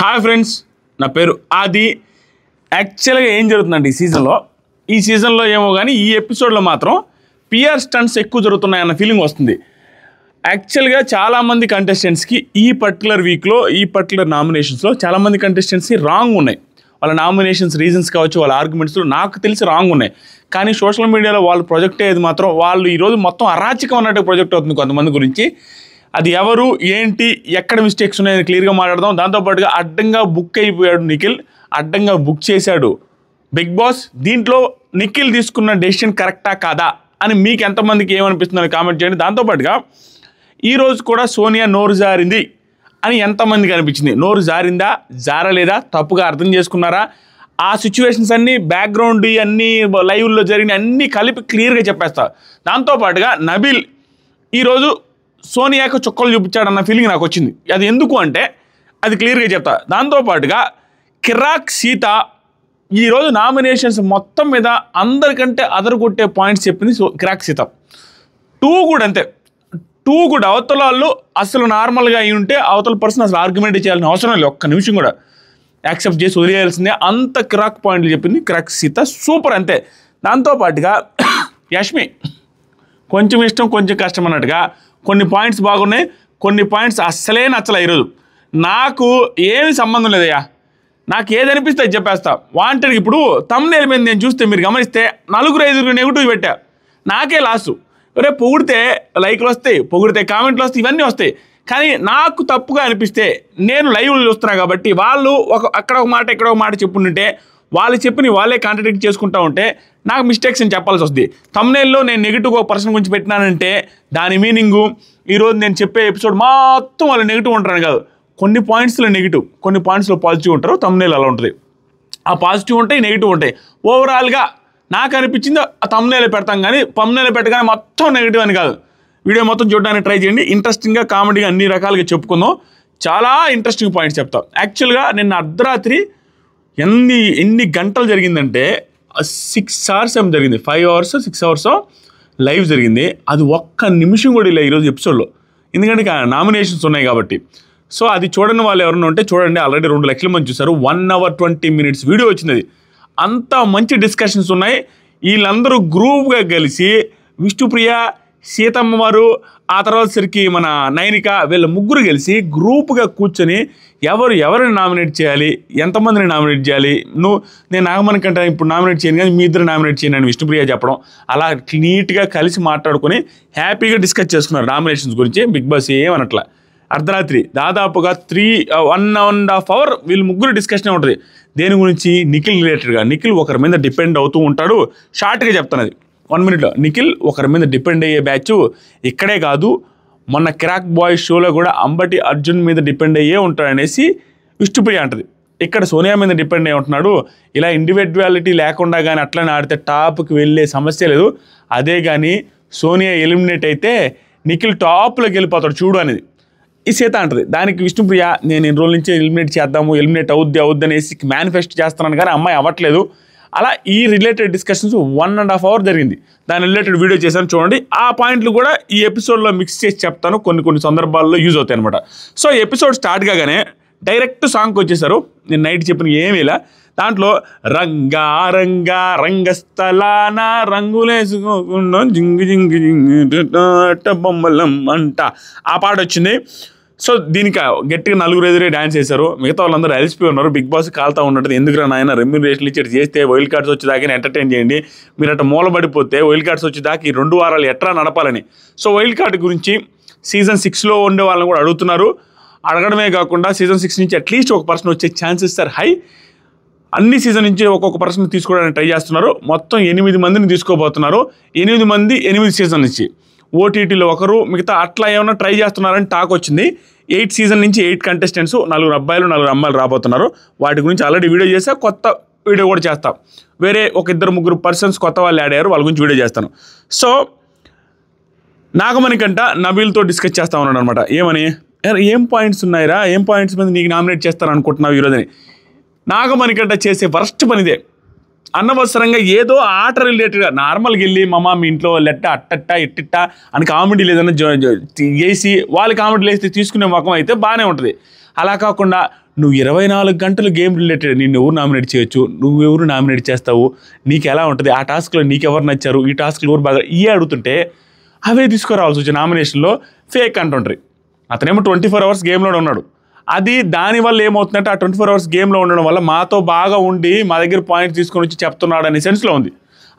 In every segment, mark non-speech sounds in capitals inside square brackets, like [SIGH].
hi friends నా పేరు ఆది యాక్చువల్గా ఏం జరుగుతుందండి ఈ సీజన్లో ఈ సీజన్లో ఏమో కానీ ఈ ఎపిసోడ్లో మాత్రం పిఆర్ స్టంట్స్ ఎక్కువ జరుగుతున్నాయన్న ఫీలింగ్ వస్తుంది యాక్చువల్గా చాలామంది కంటెస్టెంట్స్కి ఈ పర్టికులర్ వీక్లో ఈ పర్టికులర్ నామినేషన్స్లో చాలామంది కంటెస్టెంట్స్కి రాంగ్ ఉన్నాయి వాళ్ళ నామినేషన్స్ రీజన్స్ కావచ్చు వాళ్ళ ఆర్గ్యుమెంట్స్లో నాకు తెలిసి రాంగ్ ఉన్నాయి కానీ సోషల్ మీడియాలో వాళ్ళు ప్రొజెక్ట్ అయ్యేది మాత్రం వాళ్ళు ఈరోజు మొత్తం అరాచకం అన్నట్టు ప్రొజెక్ట్ అవుతుంది కొంతమంది గురించి అది ఎవరు ఏంటి ఎక్కడ మిస్టేక్స్ ఉన్నాయని క్లియర్గా మాట్లాడదాం దాంతోపాటుగా అడ్డంగా బుక్ అయిపోయాడు నిఖిల్ అడ్డంగా బుక్ చేశాడు బిగ్ బాస్ దీంట్లో నిఖిల్ తీసుకున్న డెసిషన్ కరెక్టా కాదా అని మీకు ఎంతమందికి ఏమనిపిస్తుందని కామెంట్ చేయండి దాంతోపాటుగా ఈరోజు కూడా సోనియా నోరు జారింది అని ఎంతమందికి అనిపించింది నోరు జారిందా జారలేదా తప్పుగా అర్థం చేసుకున్నారా ఆ సిచ్యువేషన్స్ అన్నీ బ్యాక్గ్రౌండ్ అన్నీ లైవ్లో జరిగిన అన్నీ కలిపి క్లియర్గా చెప్పేస్తా దాంతోపాటుగా నబిల్ ఈరోజు సోనియాకు చుక్కలు చూపించాడన్న ఫీలింగ్ నాకు వచ్చింది అది ఎందుకు అంటే అది క్లియర్గా చెప్తా దాంతోపాటుగా కిరాక్ సీత ఈరోజు నామినేషన్స్ మొత్తం మీద అందరికంటే అదరు కొట్టే పాయింట్స్ చెప్పింది కిరాక్ సీత టూ కూడా అంతే టూ కూడా అవతల వాళ్ళు అసలు నార్మల్గా అయి ఉంటే అవతల పర్సన్ అసలు ఆర్గ్యుమెంట్ చేయాల్సిన అవసరం లేదు ఒక్క నిమిషం కూడా యాక్సెప్ట్ చేసి వదిలేయాల్సిందే అంత క్రాక్ పాయింట్లు చెప్పింది క్రాక్ సీత సూపర్ అంతే దాంతోపాటుగా [COUGHS] యష్మి కొంచెం ఇష్టం కొంచెం కష్టం అన్నట్టుగా కొన్ని పాయింట్స్ బాగున్నాయి కొన్ని పాయింట్స్ అస్సలే నచ్చలే ఈరోజు నాకు ఏమి సంబంధం లేదయ్యా నాకు ఏది అనిపిస్తే చెప్పేస్తా వాంటెడ్ ఇప్పుడు తమ్నేల్ మీద నేను చూస్తే మీరు గమనిస్తే నలుగురు ఐదుగురు నెగిటివ్ పెట్టా నాకే లాసు రేపు పొగిడితే లైక్లు వస్తాయి పొగిడితే కామెంట్లు వస్తాయి ఇవన్నీ వస్తాయి కానీ నాకు తప్పుగా అనిపిస్తే నేను లైవ్లు చూస్తున్నా కాబట్టి వాళ్ళు ఒక అక్కడ ఒక మాట ఇక్కడ ఒక మాట చెప్పుంటుంటే వాళ్ళు చెప్పిన వాళ్ళే కాంట్రడిక్ట్ చేసుకుంటా ఉంటే నాకు మిస్టేక్స్ నేను చెప్పాల్సి వస్తుంది తమ్నేల్లో నేను నెగిటివ్ ఒక పర్సన్ గురించి పెట్టినానంటే దాని మీనింగు ఈరోజు నేను చెప్పే ఎపిసోడ్ మొత్తం వాళ్ళు నెగిటివ్ ఉంటారని కాదు కొన్ని పాయింట్స్లో నెగిటివ్ కొన్ని పాయింట్స్లో పాజిటివ్ ఉంటారు తమ్నేల్ అలా ఉంటుంది ఆ పాజిటివ్ ఉంటాయి నెగిటివ్ ఉంటాయి ఓవరాల్గా నాకు అనిపించింది ఆ తమ్నేలో పెడతాం కానీ పమ్నేలు పెట్టగానే మొత్తం నెగిటివ్ అని కాదు వీడియో మొత్తం చూడడానికి ట్రై చేయండి ఇంట్రెస్టింగ్గా కామెడీగా అన్ని రకాలుగా చెప్పుకుందాం చాలా ఇంట్రెస్టింగ్ పాయింట్స్ చెప్తాం యాక్చువల్గా నిన్న అర్ధరాత్రి ఎన్ని ఎన్ని గంటలు జరిగిందంటే సిక్స్ అవర్స్ ఏం జరిగింది five hours six hours live జరిగింది అది ఒక్క నిమిషం కూడా ఇలా ఈరోజు ఎపిసోడ్లో ఎందుకంటే నామినేషన్స్ ఉన్నాయి కాబట్టి సో అది చూడని వాళ్ళు ఎవరైనా ఉంటే చూడండి ఆల్రెడీ రెండు లక్షల మంది చూసారు one hour twenty minutes video వచ్చింది అంత మంచి డిస్కషన్స్ ఉన్నాయి వీళ్ళందరూ గ్రూప్గా కలిసి విష్ణుప్రియ సీతమ్మ వారు ఆ తర్వాత సరికి మన నైనిక వీళ్ళ ముగ్గురు కలిసి గ్రూప్గా కూర్చొని ఎవరు ఎవరిని నామినేట్ చేయాలి ఎంతమందిని నామినేట్ చేయాలి నువ్వు నేను నాగమణి కంటే ఇప్పుడు నామినేట్ చేయను కానీ మీ ఇద్దరు నామినేట్ చేయను అని విష్ణుప్రియ చెప్పడం అలా నీట్గా కలిసి మాట్లాడుకొని హ్యాపీగా డిస్కస్ చేసుకున్నారు నామినేషన్స్ గురించి బిగ్ బాస్ ఏమనట్లా అర్ధరాత్రి దాదాపుగా three one and half hour వీళ్ళు ముగ్గురు డిస్కషన్ ఉంటుంది దేని గురించి నిఖిల్ రిలేటెడ్గా నిఖిల్ ఒకరి మీద డిపెండ్ అవుతూ ఉంటాడు షార్ట్గా చెప్తాను అది వన్ మినిట్లో నిఖిల్ ఒకరి మీద డిపెండ్ అయ్యే బ్యాచ్ ఇక్కడే కాదు మొన్న క్రాక్ బాయ్ షోలో కూడా అంబటి అర్జున్ మీద డిపెండ్ అయ్యే ఉంటాడనేసి విష్ణుప్రియ అంటది ఇక్కడ సోనియా మీద డిపెండ్ అయ్యి ఉంటున్నాడు ఇలా ఇండివిజువాలిటీ లేకుండా కానీ అట్లనే ఆడితే టాప్కి వెళ్ళే సమస్య లేదు అదే కానీ సోనియా ఎలిమినేట్ అయితే నిఖిల్ టాప్లోకి వెళ్ళిపోతాడు చూడు అనేది ఈ సీత అంటది దానికి విష్ణుప్రియ నేను ఇన్ని రోజుల నుంచి ఎలిమినేట్ చేద్దాము ఎలిమినేట్ అవుద్ది అవుద్ది అనేసి మేనిఫెస్ట్ చేస్తున్నాను కానీ అమ్మాయి అవ్వట్లేదు అలా ఈ related discussions one and half hour జరిగింది దాని రిలేటెడ్ వీడియో చేశాను చూడండి ఆ పాయింట్లు కూడా ఈ ఎపిసోడ్లో మిక్స్ చేసి చెప్తాను కొన్ని కొన్ని సందర్భాల్లో యూజ్ అవుతాయి అనమాట సో ఎపిసోడ్ స్టార్ట్ కాగానే డైరెక్ట్ సాంగ్కి వచ్చేసారు నేను నైట్ చెప్పిన ఏమీలా దాంట్లో రంగా రంగా రంగస్థలాన రంగులేసుకోకుండా జింగు జింగు జింగు బొమ్మలం అంట ఆ పాట వచ్చింది సో దీనికి గట్టిగా నలుగురు ఎదురే డ్యాన్స్ చేశారు మిగతా వాళ్ళందరూ అలసిపోయి ఉన్నారు బిగ్ బాస్ కాల్తా ఉన్నట్టు ఎందుకు ఆయన రెమ్యూనరేషన్ ఇచ్చేది చేస్తే వైల్డ్ కార్డ్స్ వచ్చేదాకా ఎంటర్టైన్ చేయండి మీరు అట్లా మూలబడిపోతే వైల్డ్ కార్డ్స్ వచ్చేదాకా ఈ రెండు వారాలు ఎట్లా నడపాలని సో వైల్డ్ కార్డ్ గురించి సీజన్ సిక్స్లో ఉండే వాళ్ళని కూడా అడుగుతున్నారు అడగడమే కాకుండా సీజన్ సిక్స్ నుంచి అట్లీస్ట్ ఒక పర్సన్ వచ్చే ఛాన్సెస్ సార్ హై అన్ని సీజన్ నుంచి ఒక్కొక్క పర్సన్ తీసుకోవడానికి ట్రై చేస్తున్నారు మొత్తం ఎనిమిది మందిని తీసుకోబోతున్నారు ఎనిమిది మంది ఎనిమిది సీజన్ నుంచి ఓటీటీలో ఒకరు మిగతా అట్లా ఏమైనా ట్రై చేస్తున్నారని టాక్ వచ్చింది ఎయిట్ సీజన్ నుంచి ఎయిట్ కంటెస్టెంట్స్ నలుగురు అబ్బాయిలు నలుగురు అమ్మాయిలు రాబోతున్నారు వాటి గురించి ఆల్రెడీ వీడియో చేస్తే కొత్త వీడియో కూడా చేస్తాం వేరే ఒక ఇద్దరు ముగ్గురు పర్సన్స్ కొత్త వాళ్ళు యాడ్ అయ్యారు వాళ్ళ గురించి వీడియో చేస్తాను సో నాగమణి కంట నబీల్తో డిస్కస్ చేస్తా ఉన్నాడు అనమాట ఏమని ఏం పాయింట్స్ ఉన్నాయిరా ఏం పాయింట్స్ మీద నీకు నామినేట్ ఈరోజు అని నాగమణి కంట చేసే వరస్ట్ పనిదే అనవసరంగా ఏదో ఆట రిలేటెడ్గా నార్మల్గా వెళ్ళి మమ్మ మీ ఇంట్లో లెట్ట అట్టట్ట ఇట్టిట్ట అని కామెడీలు ఏదైనా చేసి వాళ్ళు కామెడీలు వేస్తే తీసుకునే ముఖం అయితే బాగానే ఉంటుంది అలా కాకుండా నువ్వు ఇరవై నాలుగు గంటలు గేమ్ రిలేటెడ్ నేను ఎవరు నామినేట్ చేయొచ్చు నువ్వు ఎవరు నామినేట్ చేస్తావు నీకు ఎలా ఉంటుంది ఆ టాస్క్లో నీకు ఎవరు నచ్చారు ఈ టాస్క్లు ఎవరు బాగా ఇవే అడుగుతుంటే అవే తీసుకురావాల్సి వచ్చి నామినేషన్లో ఫేక్ అంటుంటారు అతనేమో ట్వంటీ ఫోర్ అవర్స్ గేమ్లోనే ఉన్నాడు అది దానివల్ల ఏమవుతుందంటే ఆ ట్వంటీ ఫోర్ అవర్స్ గేమ్లో ఉండడం వల్ల మాతో బాగా ఉండి మా దగ్గర పాయింట్ తీసుకొని వచ్చి చెప్తున్నాడు అనే సెన్స్లో ఉంది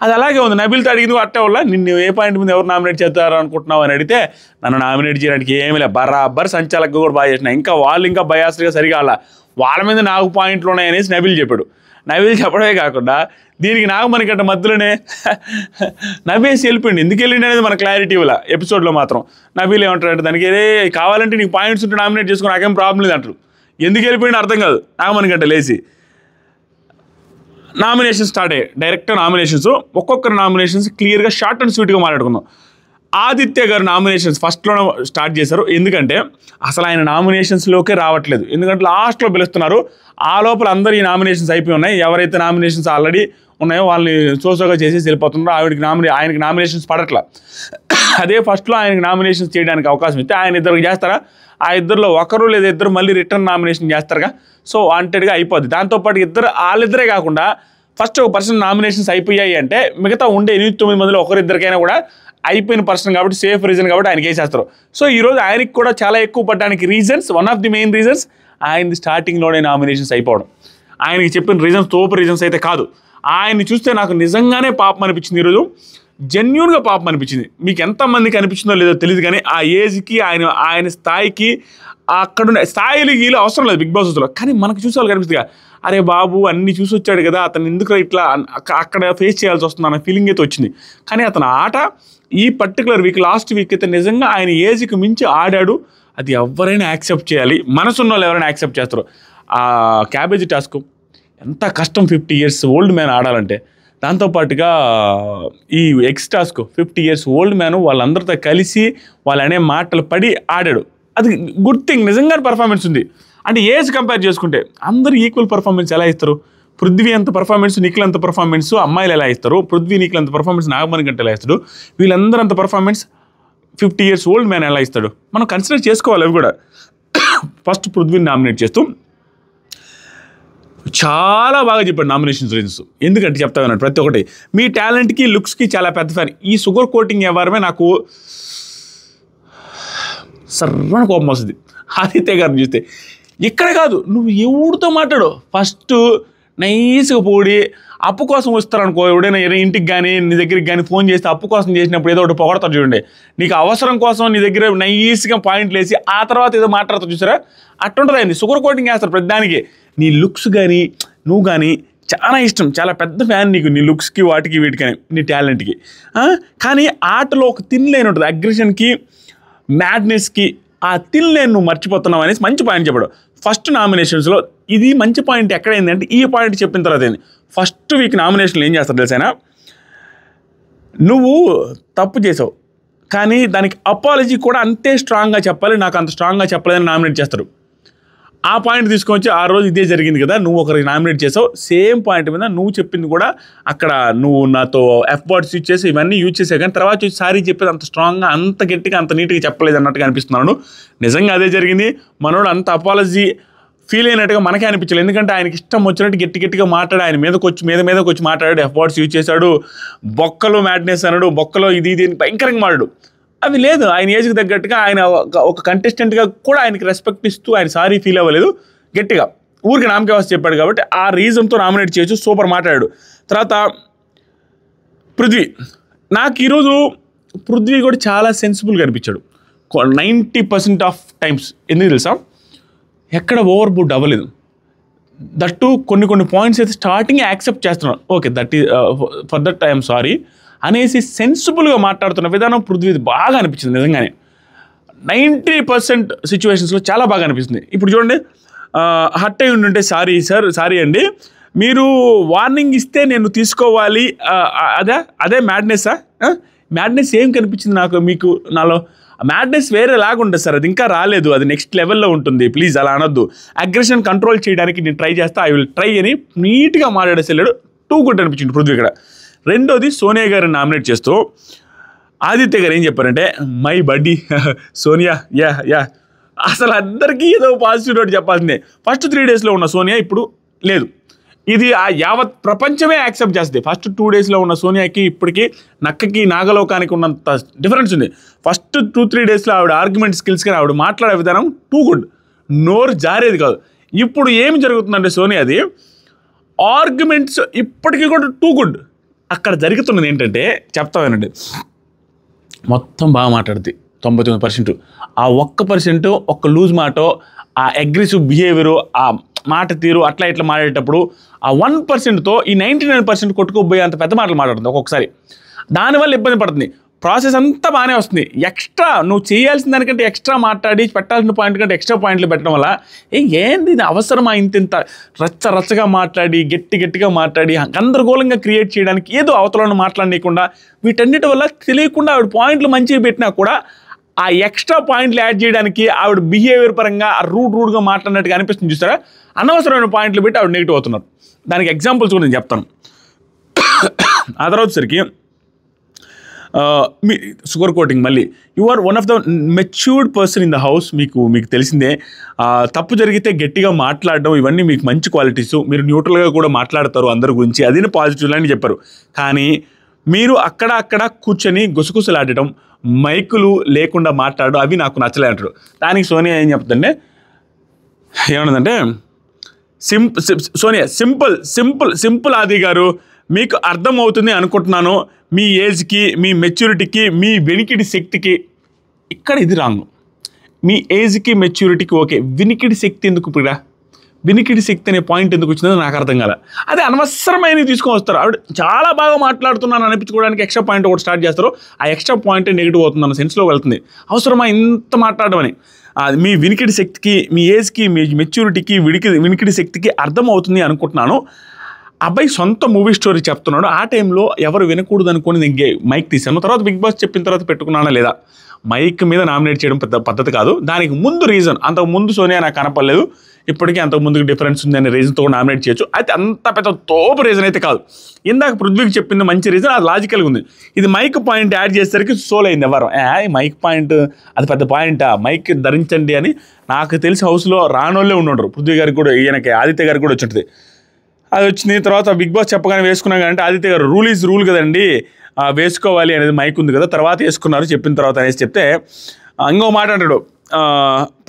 అది అలాగే ఉంది నబిల్తో అడిగింది అట్టే వల్ల నిన్ను ఏ పాయింట్ మీద ఎవరు నామినేట్ చేస్తారు అనుకుంటున్నావు అని అడిగితే నన్ను నామినేట్ చేయడానికి ఏమీ లేదు బరాబర్ సంచాలకు కూడా బాగా చేసిన ఇంకా వాళ్ళు ఇంకా బయాస్గా సరిగా అలా వాళ్ళ మీద నాకు పాయింట్లు ఉన్నాయనేసి నబిల్ చెప్పాడు నవీలు చెప్పడమే కాకుండా దీనికి నాగమణికంట మధ్యలోనే [LAUGHS] నవేసి వెళ్ళిపోయింది ఎందుకు వెళ్ళిండి అనేది మన క్లారిటీ ఇవ్వాల ఎపిసోడ్లో మాత్రం నవ్వీలు ఏమంటారంటే దానికి ఏదే కావాలంటే నీకు పాయింట్స్ ఉంటే నామినేట్ చేసుకుని నాకేం ప్రాబ్లం లేదు అంటారు ఎందుకు వెళ్ళిపోయింది అర్థం కాదు నాగమణికంట లేచి నామినేషన్ స్టార్ట్ అయ్యాయి డైరెక్ట్ నామినేషన్స్ ఒక్కొక్కరు నామినేషన్స్ క్లియర్గా షార్ట్ అండ్ స్వీట్గా మాట్లాడుకుందాం ఆదిత్య గారు నామినేషన్స్ ఫస్ట్లోనే స్టార్ట్ చేశారు ఎందుకంటే అసలు ఆయన నామినేషన్స్లోకే రావట్లేదు ఎందుకంటే లాస్ట్లో పిలుస్తున్నారు ఆ లోపల అందరు ఈ నామినేషన్స్ అయిపోయి ఉన్నాయి ఎవరైతే నామినేషన్స్ ఆల్రెడీ ఉన్నాయో వాళ్ళని సోసోగా చేసేసి వెళ్ళిపోతున్నారో ఆవిడకి నామినే ఆయనకి నామినేషన్స్ పడట్లా అదే ఫస్ట్లో ఆయనకి నామినేషన్స్ చేయడానికి అవకాశం ఇస్తే ఆయన ఇద్దరికి చేస్తారా ఆ ఇద్దరులో ఒకరు లేదా ఇద్దరు మళ్ళీ రిటర్న్ నామినేషన్ చేస్తారుగా సో వాంటెడ్గా అయిపోద్ది దాంతోపాటు ఇద్దరు వాళ్ళిద్దరే కాకుండా ఫస్ట్ ఒక పర్సన్ నామినేషన్స్ అయిపోయాయి అంటే మిగతా ఉండే ఎనిమిది తొమ్మిది మందిలో ఒకరిద్దరికైనా కూడా అయిపోయిన పర్సన్ కాబట్టి సేఫ్ రీజన్ కాబట్టి ఆయన కేసేస్తారు సో ఈరోజు ఆయనకి కూడా చాలా ఎక్కువ పడ్డానికి reasons one of the main reasons ఆయన స్టార్టింగ్లోనే నామినేషన్స్ అయిపోవడం ఆయనకి చెప్పిన రీజన్స్ తోపు రీజన్స్ అయితే కాదు ఆయన్ని చూస్తే నాకు నిజంగానే పాపం అనిపించింది ఈరోజు జెన్యున్గా పాపం అనిపించింది మీకు ఎంతమందికి అనిపించిందో లేదో తెలియదు కానీ ఆ ఏజ్కి ఆయన ఆయన స్థాయికి అక్కడ స్థాయిలు వీళ్ళు అవసరం లేదు బిగ్ బాస్ హౌస్లో కానీ మనకు చూసేవాళ్ళు కనిపిస్తుందిగా అరే బాబు అన్ని చూసి వచ్చాడు కదా అతను ఎందుకు ఇట్లా అక్కడ ఫేస్ చేయాల్సి వస్తుంది అన్న ఫీలింగ్ అయితే వచ్చింది కానీ అతని ఆట ఈ పర్టికులర్ వీక్ లాస్ట్ వీక్ అయితే నిజంగా ఆయన ఏజ్కి మించి ఆడాడు అది ఎవరైనా యాక్సెప్ట్ చేయాలి మనసున్న వాళ్ళు ఎవరైనా యాక్సెప్ట్ చేస్తారు ఆ క్యాబేజీ టాస్క్ ఎంత కష్టం ఫిఫ్టీ ఇయర్స్ ఓల్డ్ మ్యాన్ ఆడాలంటే దాంతోపాటుగా ఈ X task fifty years old man వాళ్ళందరితో కలిసి వాళ్ళు అనే మాటలు పడి ఆడాడు అది గుడ్ థింగ్ నిజంగా పర్ఫార్మెన్స్ ఉంది అంటే ఏజ్ కంపేర్ చేసుకుంటే అందరు ఈక్వల్ పర్ఫార్మెన్స్ ఎలా ఇస్తారు పృథ్వీ అంత పర్ఫార్మెన్స్ నిఖిల్ అంత పర్ఫార్మెన్స్ అమ్మాయిలు ఎలా ఇస్తారు పృథ్వీ నిఖిల్ అంత పర్ఫార్మెన్స్ నాగమణి గంట ఎలా ఇస్తాడు వీళ్ళందరూ అంత performance fifty years old man ఎలా ఇస్తాడు మనం కన్సిడర్ చేసుకోవాలి అవి కూడా ఫస్ట్ పృథ్వీని నామినేట్ చేస్తూ చాలా బాగా చెప్పాడు నామినేషన్ రీజన్స్ ఎందుకంటే చెప్తా ఉన్నాడు ప్రతి ఒక్కటి మీ టాలెంట్కి లుక్స్కి చాలా పెద్ద ఫ్యాన్ ఈ షుగర్ కోటింగ్ వ్యవహారమే నాకు సర్వణ కోపం వస్తుంది ఆదిత్య గారిని చూస్తే ఇక్కడ కాదు నువ్వు ఎవరితో మాట్లాడు ఫస్ట్ నైస్గా పూడి అప్పు కోసం వస్తారనుకో ఎవడైనా ఇంటికి కానీ నీ దగ్గరికి కానీ ఫోన్ చేస్తే అప్పు కోసం చేసినప్పుడు ఏదో ఒకటి పొగడతారు చూడండి నీకు అవసరం కోసం నీ దగ్గర నైస్గా పాయింట్లు వేసి ఆ తర్వాత ఏదో మాట్లాడతారు చూసారా అట్టుంటుంది సుగర్ కోటింగ్ వేస్తారు ప్రతిదానికి నీ లుక్స్ కానీ నువ్వు కానీ చాలా ఇష్టం చాలా పెద్ద ఫ్యాన్ నీకు నీ లుక్స్కి వాటికి కానీ నీ టాలెంట్కి కానీ ఆటలో ఒక తిన్ లేని ఉంటుంది అగ్రెషన్కి మ్యాడ్నెస్కి ఆ తిన్ లేని నువ్వు మర్చిపోతున్నావు అనేసి మంచి పాయింట్ చెప్పాడు ఫస్ట్ నామినేషన్స్లో ఇది మంచి పాయింట్ ఎక్కడైందంటే ఈ పాయింట్ చెప్పిన తర్వాత ఏంది ఫస్ట్ వీక్ నామినేషన్లు ఏం చేస్తారు తెలిసేనా నువ్వు తప్పు చేసావు కానీ దానికి అపాలజీ కూడా అంతే స్ట్రాంగ్గా చెప్పాలి నాకు అంత స్ట్రాంగ్గా చెప్పలేదని నామినేట్ చేస్తారు ఆ పాయింట్ తీసుకొచ్చి ఆ రోజు ఇదే జరిగింది కదా నువ్వు ఒకరికి నామినేట్ చేసావు సేమ్ పాయింట్ మీద నువ్వు చెప్పింది కూడా అక్కడ నువ్వు నాతో ఎఫ్ బాడ్స్ యూజ్ చేసి ఇవన్నీ యూజ్ చేసావు కానీ తర్వాత సారీ చెప్పేది అంత స్ట్రాంగ్గా అంత గట్టిగా అంత నీట్గా చెప్పలేదు అన్నట్టుగా అనిపిస్తున్నాను నిజంగా అదే జరిగింది మనోడు అంత అపాలజీ ఫీల్ అయినట్టుగా మనకే అనిపించలేదు ఎందుకంటే ఆయనకి ఇష్టం వచ్చినట్టు గట్టి గట్టిగా మాట్లాడు ఆయన మీదకి వచ్చి మీద మీదకి వచ్చి మాట్లాడాడు ఎఫ్ వర్డ్స్ యూజ్ చేశాడు బొక్కలో మ్యాడ్నెస్ అన్నాడు బొక్కలో ఇది ఇది భయంకరంగా మాట్లాడు అది లేదు ఆయన ఏజ్కి తగ్గట్టుగా ఆయన ఒక కంటెస్టెంట్గా కూడా ఆయనకి రెస్పెక్ట్ ఇస్తూ ఆయన సారీ ఫీల్ అవ్వలేదు గట్టిగా ఊరికి వస్తే చెప్పాడు కాబట్టి ఆ రీజన్తో నామినేట్ చేయొచ్చు సూపర్ మాట్లాడాడు తర్వాత పృథ్వీ నాకు ఈరోజు పృథ్వీ కూడా చాలా సెన్సిబుల్గా అనిపించాడు నైంటీ పర్సెంట్ ఆఫ్ టైమ్స్ ఎందుకు తెలుసా ఎక్కడ ఓవర్ బుడ్ అవ్వలేదు దట్టు కొన్ని కొన్ని పాయింట్స్ అయితే స్టార్టింగ్ యాక్సెప్ట్ చేస్తున్నారు ఓకే దట్ ఈ ఫర్ దట్ ఐఎమ్ సారీ అనేసి సెన్సిబుల్గా మాట్లాడుతున్న విధానం పృథ్వీది బాగా అనిపించింది నిజంగానే నైంటీ పర్సెంట్ సిచ్యువేషన్స్లో చాలా బాగా అనిపిస్తుంది ఇప్పుడు చూడండి uh, హట్ అయి ఉండుంటే సారీ సార్ సారీ అండి మీరు వార్నింగ్ ఇస్తే నేను తీసుకోవాలి uh, అదే అదే మ్యాడ్నెస్సా మ్యాడ్నెస్ ఏం కనిపించింది నాకు మీకు నాలో ఆ మ్యాడ్నెస్ వేరే లాగా ఉంటుంది సార్ అది ఇంకా రాలేదు అది నెక్స్ట్ లెవెల్లో ఉంటుంది ప్లీజ్ అలా అనొద్దు అగ్రెషన్ కంట్రోల్ చేయడానికి నేను ట్రై చేస్తా ఐ విల్ ట్రై అని నీట్గా మాట్లాడేసేలాడు టూ గుడ్ అనిపించింది పృథ్వీ ఇక్కడ రెండోది సోనియా గారిని నామినేట్ చేస్తూ ఆదిత్య గారు ఏం చెప్పారంటే మై బడ్డీ [LAUGHS] సోనియా యా యా అసలు అందరికీ ఏదో పాజిటివ్ నోట్ చెప్పాల్సిందే ఫస్ట్ త్రీ డేస్లో ఉన్న సోనియా ఇప్పుడు లేదు ఇది ఆ యావత్ ప్రపంచమే యాక్సెప్ట్ చేస్తుంది ఫస్ట్ టూ డేస్లో ఉన్న సోనియాకి ఇప్పటికి నక్కకి నాగలోకానికి ఉన్నంత డిఫరెన్స్ ఉంది ఫస్ట్ టూ త్రీ డేస్లో ఆవిడ ఆర్గ్యుమెంట్ స్కిల్స్ కానీ ఆవిడ మాట్లాడే విధానం టూ గుడ్ నోరు జారేది కాదు ఇప్పుడు ఏమి జరుగుతుందంటే సోనియాది ఆర్గ్యుమెంట్స్ ఇప్పటికీ కూడా టూ గుడ్ అక్కడ జరుగుతున్నది ఏంటంటే చెప్తామేనండి మొత్తం బాగా మాట్లాడుద్ది తొంభై తొమ్మిది పర్సెంట్ ఆ ఒక్క పర్సెంట్ ఒక్క లూజ్ మాటో ఆ అగ్రెసివ్ బిహేవియరు ఆ మాట తీరు అట్లా ఇట్లా మాట్లాడేటప్పుడు ఆ వన్ పర్సెంట్తో ఈ నైంటీ నైన్ పర్సెంట్ కొట్టుకుపోయేంత అంత పెద్ద మాటలు మాట్లాడుతుంది ఒక్కొక్కసారి దానివల్ల ఇబ్బంది పడుతుంది ప్రాసెస్ అంతా బాగానే వస్తుంది ఎక్స్ట్రా నువ్వు చేయాల్సిన దానికంటే ఎక్స్ట్రా మాట్లాడి పెట్టాల్సిన పాయింట్ కంటే ఎక్స్ట్రా పాయింట్లు పెట్టడం వల్ల ఏంది ఇది అవసరమా ఇంత ఇంత రచ్చ రచ్చగా మాట్లాడి గట్టి గట్టిగా మాట్లాడి గందరగోళంగా క్రియేట్ చేయడానికి ఏదో అవతలను మాట్లాడనీయకుండా వీటన్నిటి వల్ల తెలియకుండా ఆవిడ పాయింట్లు మంచిగా పెట్టినా కూడా ఆ ఎక్స్ట్రా పాయింట్లు యాడ్ చేయడానికి ఆవిడ బిహేవియర్ పరంగా రూడ్ రూడ్గా మాట్లాడినట్టుగా అనిపిస్తుంది చూసారా అనవసరమైన పాయింట్లు పెట్టి ఆవిడ నెగిటివ్ అవుతున్నారు దానికి ఎగ్జాంపుల్స్ కూడా నేను చెప్తాను ఆ తర్వాత సరికి మీ షుగర్ కోటింగ్ మళ్ళీ you are one of the matured person in the house మీకు మీకు తెలిసిందే తప్పు జరిగితే గట్టిగా మాట్లాడడం ఇవన్నీ మీకు మంచి క్వాలిటీస్ మీరు న్యూట్రల్గా కూడా మాట్లాడతారు అందరి గురించి అదే పాజిటివ్ అని చెప్పారు కానీ మీరు అక్కడ అక్కడ కూర్చొని గుసగుసలాడటం మైకులు లేకుండా మాట్లాడడం అవి నాకు నచ్చలే అంటారు దానికి సోనియా ఏం చెప్తుందంటే ఏమన్నదంటే సింపు Sonia simple simple simple Aadi గారు మీకు అర్థమవుతుంది అనుకుంటున్నాను మీ ఏజ్కి మీ మెచ్యూరిటీకి మీ వెనికిడి శక్తికి ఇక్కడ ఇది రాంగ్ మీ ఏజ్కి మెచ్యూరిటీకి ఓకే వినికిడి శక్తి ఎందుకు ఇప్పుడు వినికిడి శక్తి అనే పాయింట్ ఎందుకు వచ్చిందో నాకు అర్థం కాల అదే అనవసరమైన తీసుకొని వస్తారు ఆవిడ చాలా బాగా మాట్లాడుతున్నాను అనిపించుకోవడానికి ఎక్స్ట్రా పాయింట్ ఒకటి స్టార్ట్ చేస్తారు ఆ ఎక్స్ట్రా పాయింట్ నెగిటివ్ అవుతుంది అన్న సెన్స్లో వెళ్తుంది అవసరమా ఇంత మాట్లాడమని అది మీ వినికిడి శక్తికి మీ ఏజ్కి మీ మెచ్యూరిటీకి విడికి వినికిడి శక్తికి అర్థం అవుతుంది అనుకుంటున్నాను అబ్బాయి సొంత మూవీ స్టోరీ చెప్తున్నాడు ఆ టైంలో ఎవరు వినకూడదు అనుకుని నేను మైక్ తీశాను తర్వాత బిగ్ బాస్ చెప్పిన తర్వాత పెట్టుకున్నానా లేదా మైక్ మీద నామినేట్ చేయడం పెద్ద పద్ధతి కాదు దానికి ముందు రీజన్ అంతకు ముందు సోనియా నాకు కనపడలేదు ఇప్పటికీ అంతకు ముందుకు డిఫరెన్స్ అనే రీజన్తో కూడా నామినేట్ చేయొచ్చు అయితే అంత పెద్ద తోపు రీజన్ అయితే కాదు ఇందాక పృథ్వీకి చెప్పింది మంచి రీజన్ అది లాజికల్గా ఉంది ఇది మైక్ పాయింట్ యాడ్ చేసేసరికి సోల్ అయింది ఎవరు మైక్ పాయింట్ అది పెద్ద పాయింటా మైక్ ధరించండి అని నాకు తెలిసి హౌస్లో రానోళ్ళే ఉండరు పృథ్వీ గారికి కూడా ఈయనకి ఆదిత్య గారికి కూడా వచ్చింటుంది అది వచ్చింది తర్వాత బిగ్ బాస్ చెప్పగానే వేసుకున్నాం అంటే ఆదిత్య గారు రూల్ ఈజ్ రూల్ కదండి వేసుకోవాలి అనేది మైక్ ఉంది కదా తర్వాత వేసుకున్నారు చెప్పిన తర్వాత అనేసి చెప్తే ఇంకో మాట అంటాడు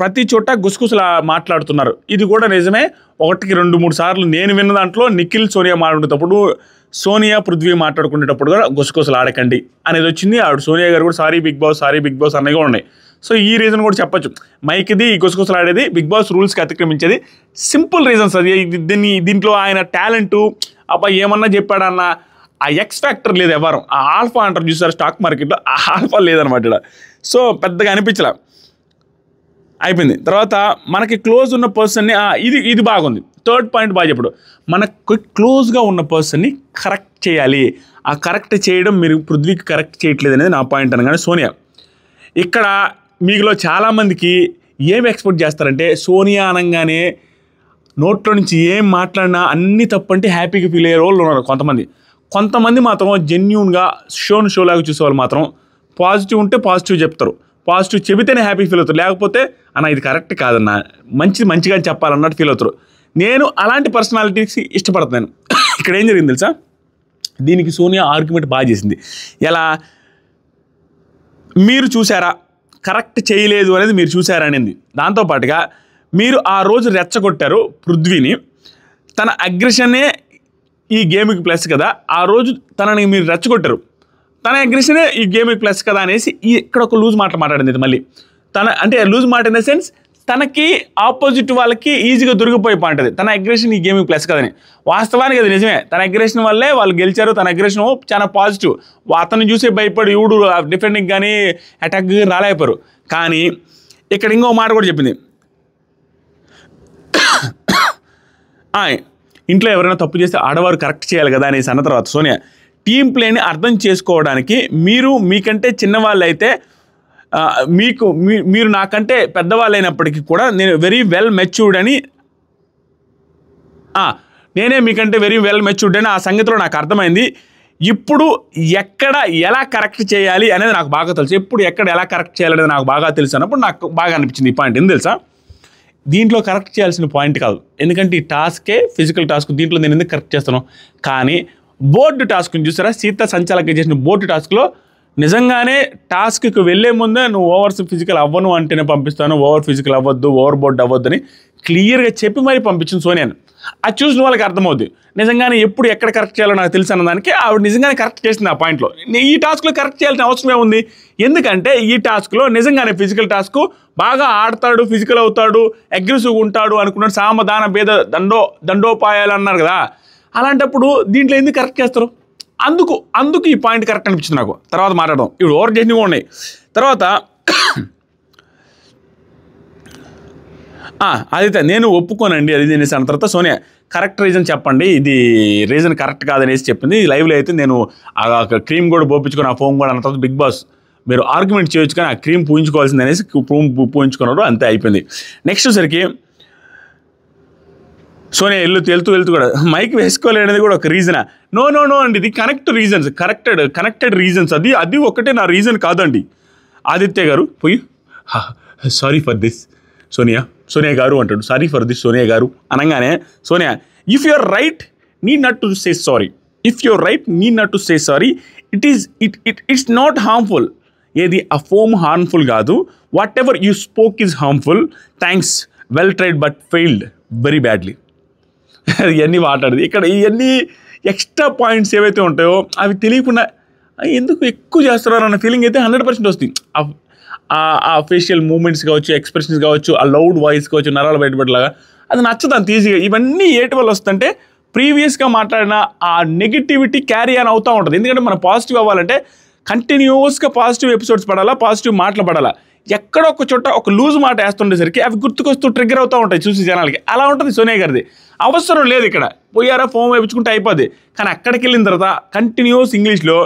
ప్రతి చోట గుసగుసలా మాట్లాడుతున్నారు ఇది కూడా నిజమే ఒకటికి రెండు మూడు సార్లు నేను విన్న దాంట్లో నిఖిల్ సోనియా మాట్లాడేటప్పుడు సోనియా పృథ్వీ మాట్లాడుకునేటప్పుడు కూడా గుసగుసలు ఆడకండి అనేది వచ్చింది ఆవిడ సోనియా గారు కూడా sorry Bigg Boss sorry Bigg Boss అన్నవి కూడా ఉన్నాయి సో ఈ రీజన్ కూడా చెప్పచ్చు మైక్ది గుసగుసలు ఆడేది బిగ్ బాస్ రూల్స్కి అతిక్రమించేది సింపుల్ రీజన్స్ అది దీన్ని దీంట్లో ఆయన టాలెంటు అబ్బా ఏమన్నా చెప్పాడన్న ఆ ఎక్స్ ఫ్యాక్టర్ లేదు ఎవరు ఆ ఆల్ఫా అంటారు చూసారు స్టాక్ మార్కెట్లో ఆ ఆల్ఫా లేదనమాట సో పెద్దగా అనిపించలే అయిపోయింది తర్వాత మనకి క్లోజ్ ఉన్న పర్సన్ని ఇది ఇది బాగుంది థర్డ్ పాయింట్ బాగా చెప్పడు మనకు క్లోజ్గా ఉన్న పర్సన్ని కరెక్ట్ చేయాలి ఆ కరెక్ట్ చేయడం మీరు పృథ్వీకి కరెక్ట్ చేయట్లేదు అనేది నా పాయింట్ అనగానే సోనియా ఇక్కడ మీలో చాలామందికి ఏం ఎక్స్పెక్ట్ చేస్తారంటే సోనియా అనగానే నోట్లో నుంచి ఏం మాట్లాడినా అన్ని తప్పంటే హ్యాపీగా ఫీల్ అయ్యే వాళ్ళు ఉన్నారు కొంతమంది కొంతమంది మాత్రం జెన్యున్గా షోను షోలాగా చూసేవాళ్ళు మాత్రం పాజిటివ్ ఉంటే పాజిటివ్ చెప్తారు పాజిటివ్ చెబితేనే హ్యాపీ ఫీల్ అవుతారు లేకపోతే అన్న ఇది కరెక్ట్ కాదన్న మంచి మంచిగా చెప్పాలన్నట్టు ఫీల్ అవుతారు నేను అలాంటి పర్సనాలిటీస్ ఇష్టపడతాను [COUGHS] ఇక్కడ ఏం జరిగింది తెలుసా దీనికి సోనియా ఆర్గ్యుమెంట్ బాగా చేసింది ఎలా మీరు చూసారా కరెక్ట్ చేయలేదు అనేది మీరు చూసారా అనేది దాంతోపాటుగా మీరు ఆ రోజు రెచ్చగొట్టారు పృథ్వీని తన అగ్రెషనే ఈ గేమ్కి ప్లస్ కదా ఆ రోజు తనని మీరు రెచ్చగొట్టారు తన అగ్రెషన్ ఈ గేమ్ ప్లస్ కదా అనేసి ఇక్కడ ఒక లూజ్ మాట మాట్లాడింది ఇది మళ్ళీ తన అంటే లూజ్ మాట ఇన్ ద సెన్స్ తనకి ఆపోజిట్ వాళ్ళకి ఈజీగా దొరికిపోయి పంటది తన అగ్రెషన్ ఈ గేమింగ్ ప్లస్ కదని వాస్తవానికి అది నిజమే తన అగ్రెషన్ వల్లే వాళ్ళు గెలిచారు తన అగ్రెషన్ చాలా పాజిటివ్ అతను చూసే భయపడి ఈవుడు డిఫెండింగ్ కానీ అటాక్ కానీ రాలేకపోరు కానీ ఇక్కడ ఇంకో మాట కూడా చెప్పింది [COUGHS] ఇంట్లో ఎవరైనా తప్పు చేస్తే ఆడవారు కరెక్ట్ చేయాలి కదా అనేసి అన్న తర్వాత సోనియా టీం ప్లేని అర్థం చేసుకోవడానికి మీరు మీకంటే చిన్నవాళ్ళైతే మీకు మీరు నాకంటే పెద్దవాళ్ళైనప్పటికీ కూడా నేను వెరీ వెల్ మెచ్యూర్డ్ అని నేనే మీకంటే వెరీ వెల్ మెచ్యూర్డ్ అని ఆ సంగతిలో నాకు అర్థమైంది ఇప్పుడు ఎక్కడ ఎలా కరెక్ట్ చేయాలి అనేది నాకు బాగా తెలుసు ఎప్పుడు ఎక్కడ ఎలా కరెక్ట్ చేయాలనేది నాకు బాగా తెలుసు అన్నప్పుడు నాకు బాగా అనిపించింది ఈ పాయింట్ ఏం తెలుసా దీంట్లో కరెక్ట్ చేయాల్సిన పాయింట్ కాదు ఎందుకంటే ఈ టాస్కే ఫిజికల్ టాస్క్ దీంట్లో నేను ఎందుకు కరెక్ట్ చేస్తాను కానీ బోర్డు టాస్క్ చూసారా సీత సంచాలక చేసిన బోర్డు టాస్క్లో నిజంగానే టాస్క్కి వెళ్ళే ముందే నువ్వు ఓవర్ ఫిజికల్ అవ్వను అంటేనే పంపిస్తాను ఓవర్ ఫిజికల్ అవ్వద్దు ఓవర్ బోర్డు అని క్లియర్గా చెప్పి మరీ పంపించింది సోనియాను అది చూసిన వాళ్ళకి అర్థమవుద్ది నిజంగానే ఎప్పుడు ఎక్కడ కరెక్ట్ చేయాలో నాకు తెలుసు అన్నదానికి ఆవిడ నిజంగానే కరెక్ట్ చేసింది ఆ పాయింట్లో ఈ టాస్క్లో కరెక్ట్ చేయాల్సిన అవసరమే ఉంది ఎందుకంటే ఈ టాస్క్లో నిజంగానే ఫిజికల్ టాస్క్ బాగా ఆడతాడు ఫిజికల్ అవుతాడు అగ్రెసివ్గా ఉంటాడు అనుకున్నాడు సామధాన భేద దండో దండోపాయాలు అన్నారు కదా అలాంటప్పుడు దీంట్లో ఎందుకు కరెక్ట్ చేస్తారు అందుకు అందుకు ఈ పాయింట్ కరెక్ట్ అనిపించింది నాకు తర్వాత మాట్లాడడం ఇప్పుడు ఓవర్ చేసినవి ఉన్నాయి తర్వాత అదైతే నేను ఒప్పుకోనండి అది నేను అన్న తర్వాత సోనియా కరెక్ట్ రీజన్ చెప్పండి ఇది రీజన్ కరెక్ట్ కాదనేసి చెప్పింది లైవ్లో అయితే నేను ఆ క్రీమ్ కూడా పోపించుకుని ఆ ఫోన్ కూడా అన్న తర్వాత బిగ్ బాస్ మీరు ఆర్గ్యుమెంట్ చేయొచ్చు కానీ ఆ క్రీమ్ పూయించుకోవాల్సింది అనేసి పూయించుకున్నారు అంతే అయిపోయింది నెక్స్ట్ సరికి సో నేను వెళ్ళు వెళ్తూ వెళ్తూ కూడా మైక్ వేసుకోలేనేది కూడా ఒక రీజనా నో నో నో అండి ఇది connect reasons corrected connected reasons అది అది ఒకటే నా రీజన్ కాదండి ఆదిత్య గారు పోయి sorry for this Sonia Sonia garu అంటాడు sorry for this Sonia garu అనగానే Sonia if you are right need not to say sorry if you are right need not to say sorry it is it it it's not harmful ఏది ఆ foam harmful కాదు whatever you spoke is harmful thanks well tried but failed very badly ఇవన్నీ మాట్లాడదు ఇక్కడ ఇవన్నీ extra points ఏవైతే ఉంటాయో అవి తెలియకుండా ఎందుకు ఎక్కువ చేస్తున్నారు అన్న ఫీలింగ్ అయితే హండ్రెడ్ పర్సెంట్ వస్తుంది ఆ ఫేషియల్ మూమెంట్స్ కావచ్చు ఎక్స్ప్రెషన్స్ కావచ్చు ఆ లౌడ్ వాయిస్ కావచ్చు నరాలు బయటపడేలాగా అది నచ్చదు అంత ఈజీగా ఇవన్నీ ఏటి వల్ల వస్తుందంటే ప్రీవియస్గా మాట్లాడిన ఆ నెగిటివిటీ క్యారీ అని అవుతూ ఉంటుంది ఎందుకంటే మనం పాజిటివ్ అవ్వాలంటే కంటిన్యూస్గా పాజిటివ్ ఎపిసోడ్స్ పడాలా పాజిటివ్ మాటలు పడాలా ఎక్కడో ఒక చోట ఒక లూజ్ మాట వేస్తుండేసరికి అవి గుర్తుకొస్తూ ట్రిగ్గర్ అవుతూ ఉంటాయి చూసి జనాలకి అలా ఉంటుంది సోనియా గారిది అవసరం లేదు ఇక్కడ పోయారా ఫోమ్ వేయించుకుంటే అయిపోద్ది కానీ అక్కడికి వెళ్ళిన తర్వాత కంటిన్యూస్ ఇంగ్లీష్లో